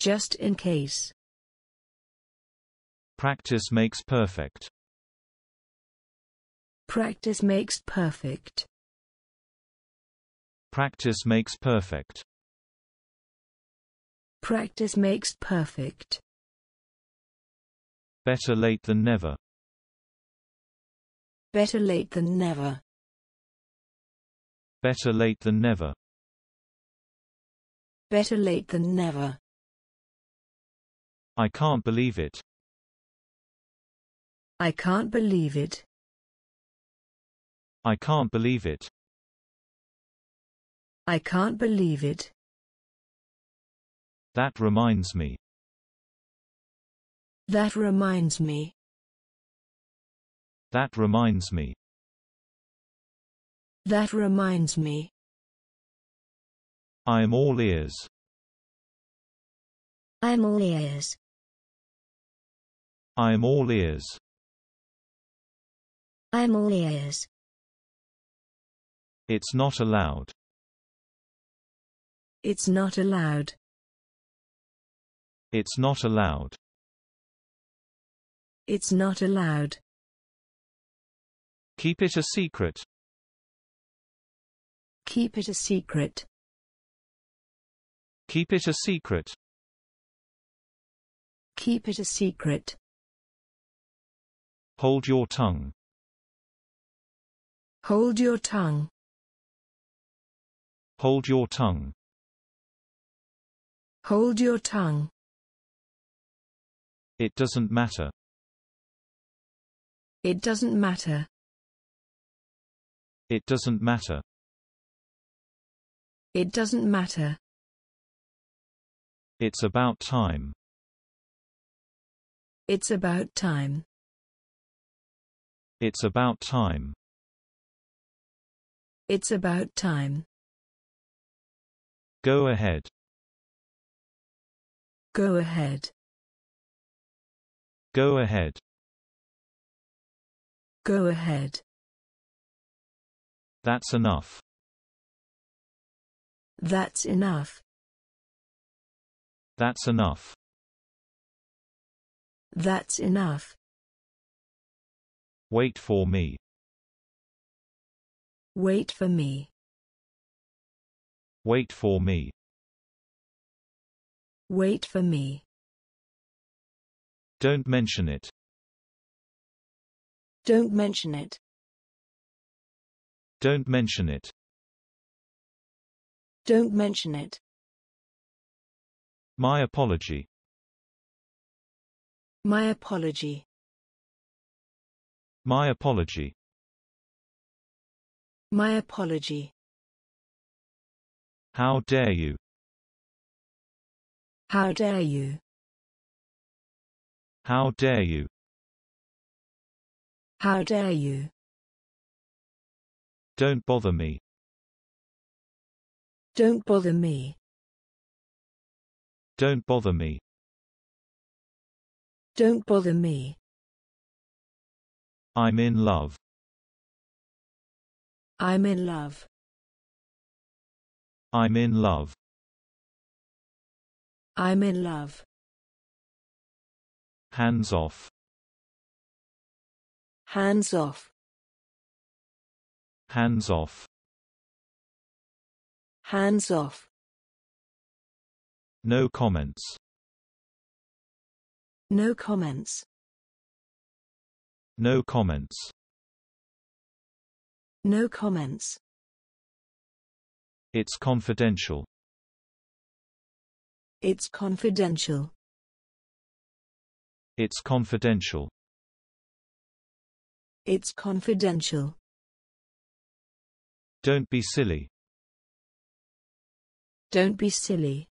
Just in case. Practice makes perfect. Practice makes perfect. Practice makes perfect. Practice makes perfect. Better late than never. Better late than never. Better late than never. Better late than never. I can't believe it. I can't believe it. I can't believe it. I can't believe it. That reminds me. That reminds me. That reminds me. That reminds me. I am all ears. I am all ears. I am all ears. I am all ears. It's not allowed. It's not allowed. It's not allowed. It's not allowed. Keep it a secret. Keep it a secret. Keep it a secret. Keep it a secret. Hold your tongue. Hold your tongue. Hold your tongue. Hold your tongue. It doesn't matter. It doesn't matter. It doesn't matter. It doesn't matter. It's about time. It's about time. It's about time. It's about time. Go ahead. Go ahead. Go ahead. Go ahead. That's enough. That's enough. That's enough. That's enough. Wait for me. Wait for me. Wait for me. Wait for me. Don't mention it. Don't mention it. Don't mention it. Don't mention it. My apology. My apology. My apology. My apology. How dare you? How dare you? How dare you? How dare you? Don't bother me. Don't bother me. Don't bother me. Don't bother me. I'm in love. I'm in love. I'm in love. I'm in love. Hands off. Hands off. Hands off. Hands off. No comments. No comments. No comments. No comments. It's confidential. It's confidential. It's confidential. It's confidential. Don't be silly. Don't be silly.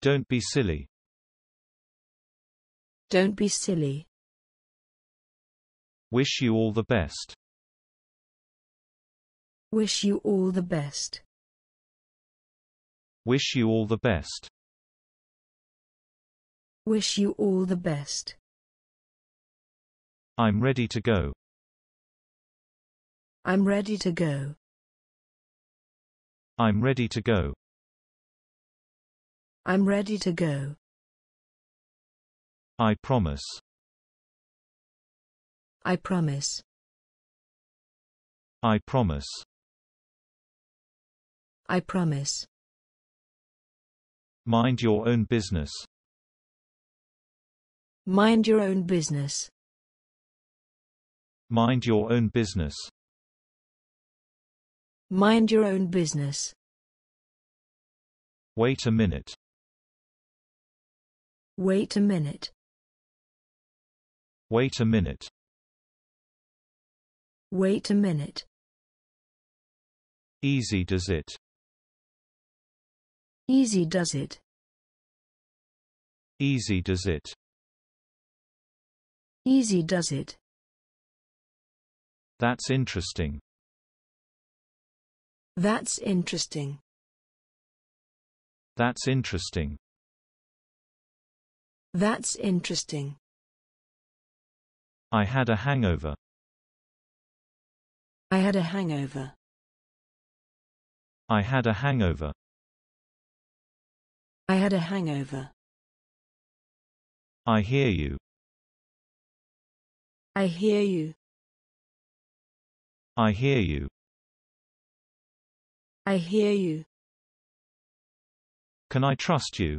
Don't be silly. Don't be silly. Wish you all the best. Wish you all the best. Wish you all the best. Wish you all the best. I'm ready to go. I'm ready to go. I'm ready to go. I'm ready to go. I promise. I promise. I promise. I promise. Mind your own business. Mind your own business. Mind your own business. Mind your own business. Wait a minute. Wait a minute. Wait a minute. Wait a minute. Easy does it. Easy does it. Easy does it. Easy does it. That's interesting. That's interesting. That's interesting. That's interesting. I had a hangover. I had a hangover. I had a hangover. I had a hangover. I hear you. I hear you. I hear you. I hear you. Can I trust you?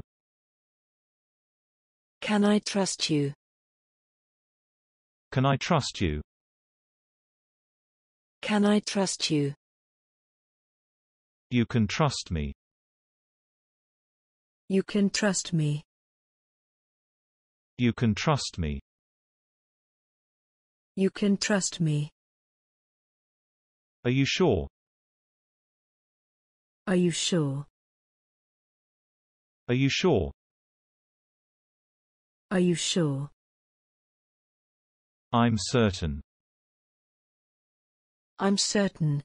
Can I trust you? Can I trust you? Can I trust you? You can trust me. You can trust me. You can trust me. You can trust me. Are you sure? Are you sure? Are you sure? Are you sure? I'm certain. I'm certain.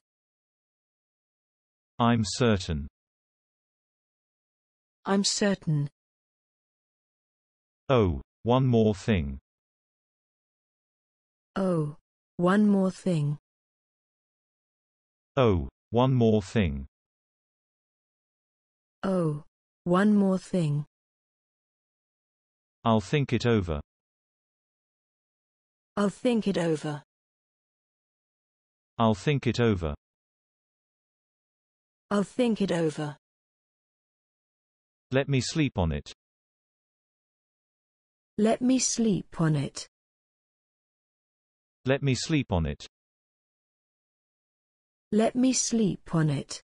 I'm certain. I'm certain. Oh, one more thing. Oh, one more thing. Oh, one more thing. Oh, one more thing. I'll think it over. I'll think it over. I'll think it over. I'll think it over. Let me sleep on it. Let me sleep on it. Let me sleep on it. Let me sleep on it.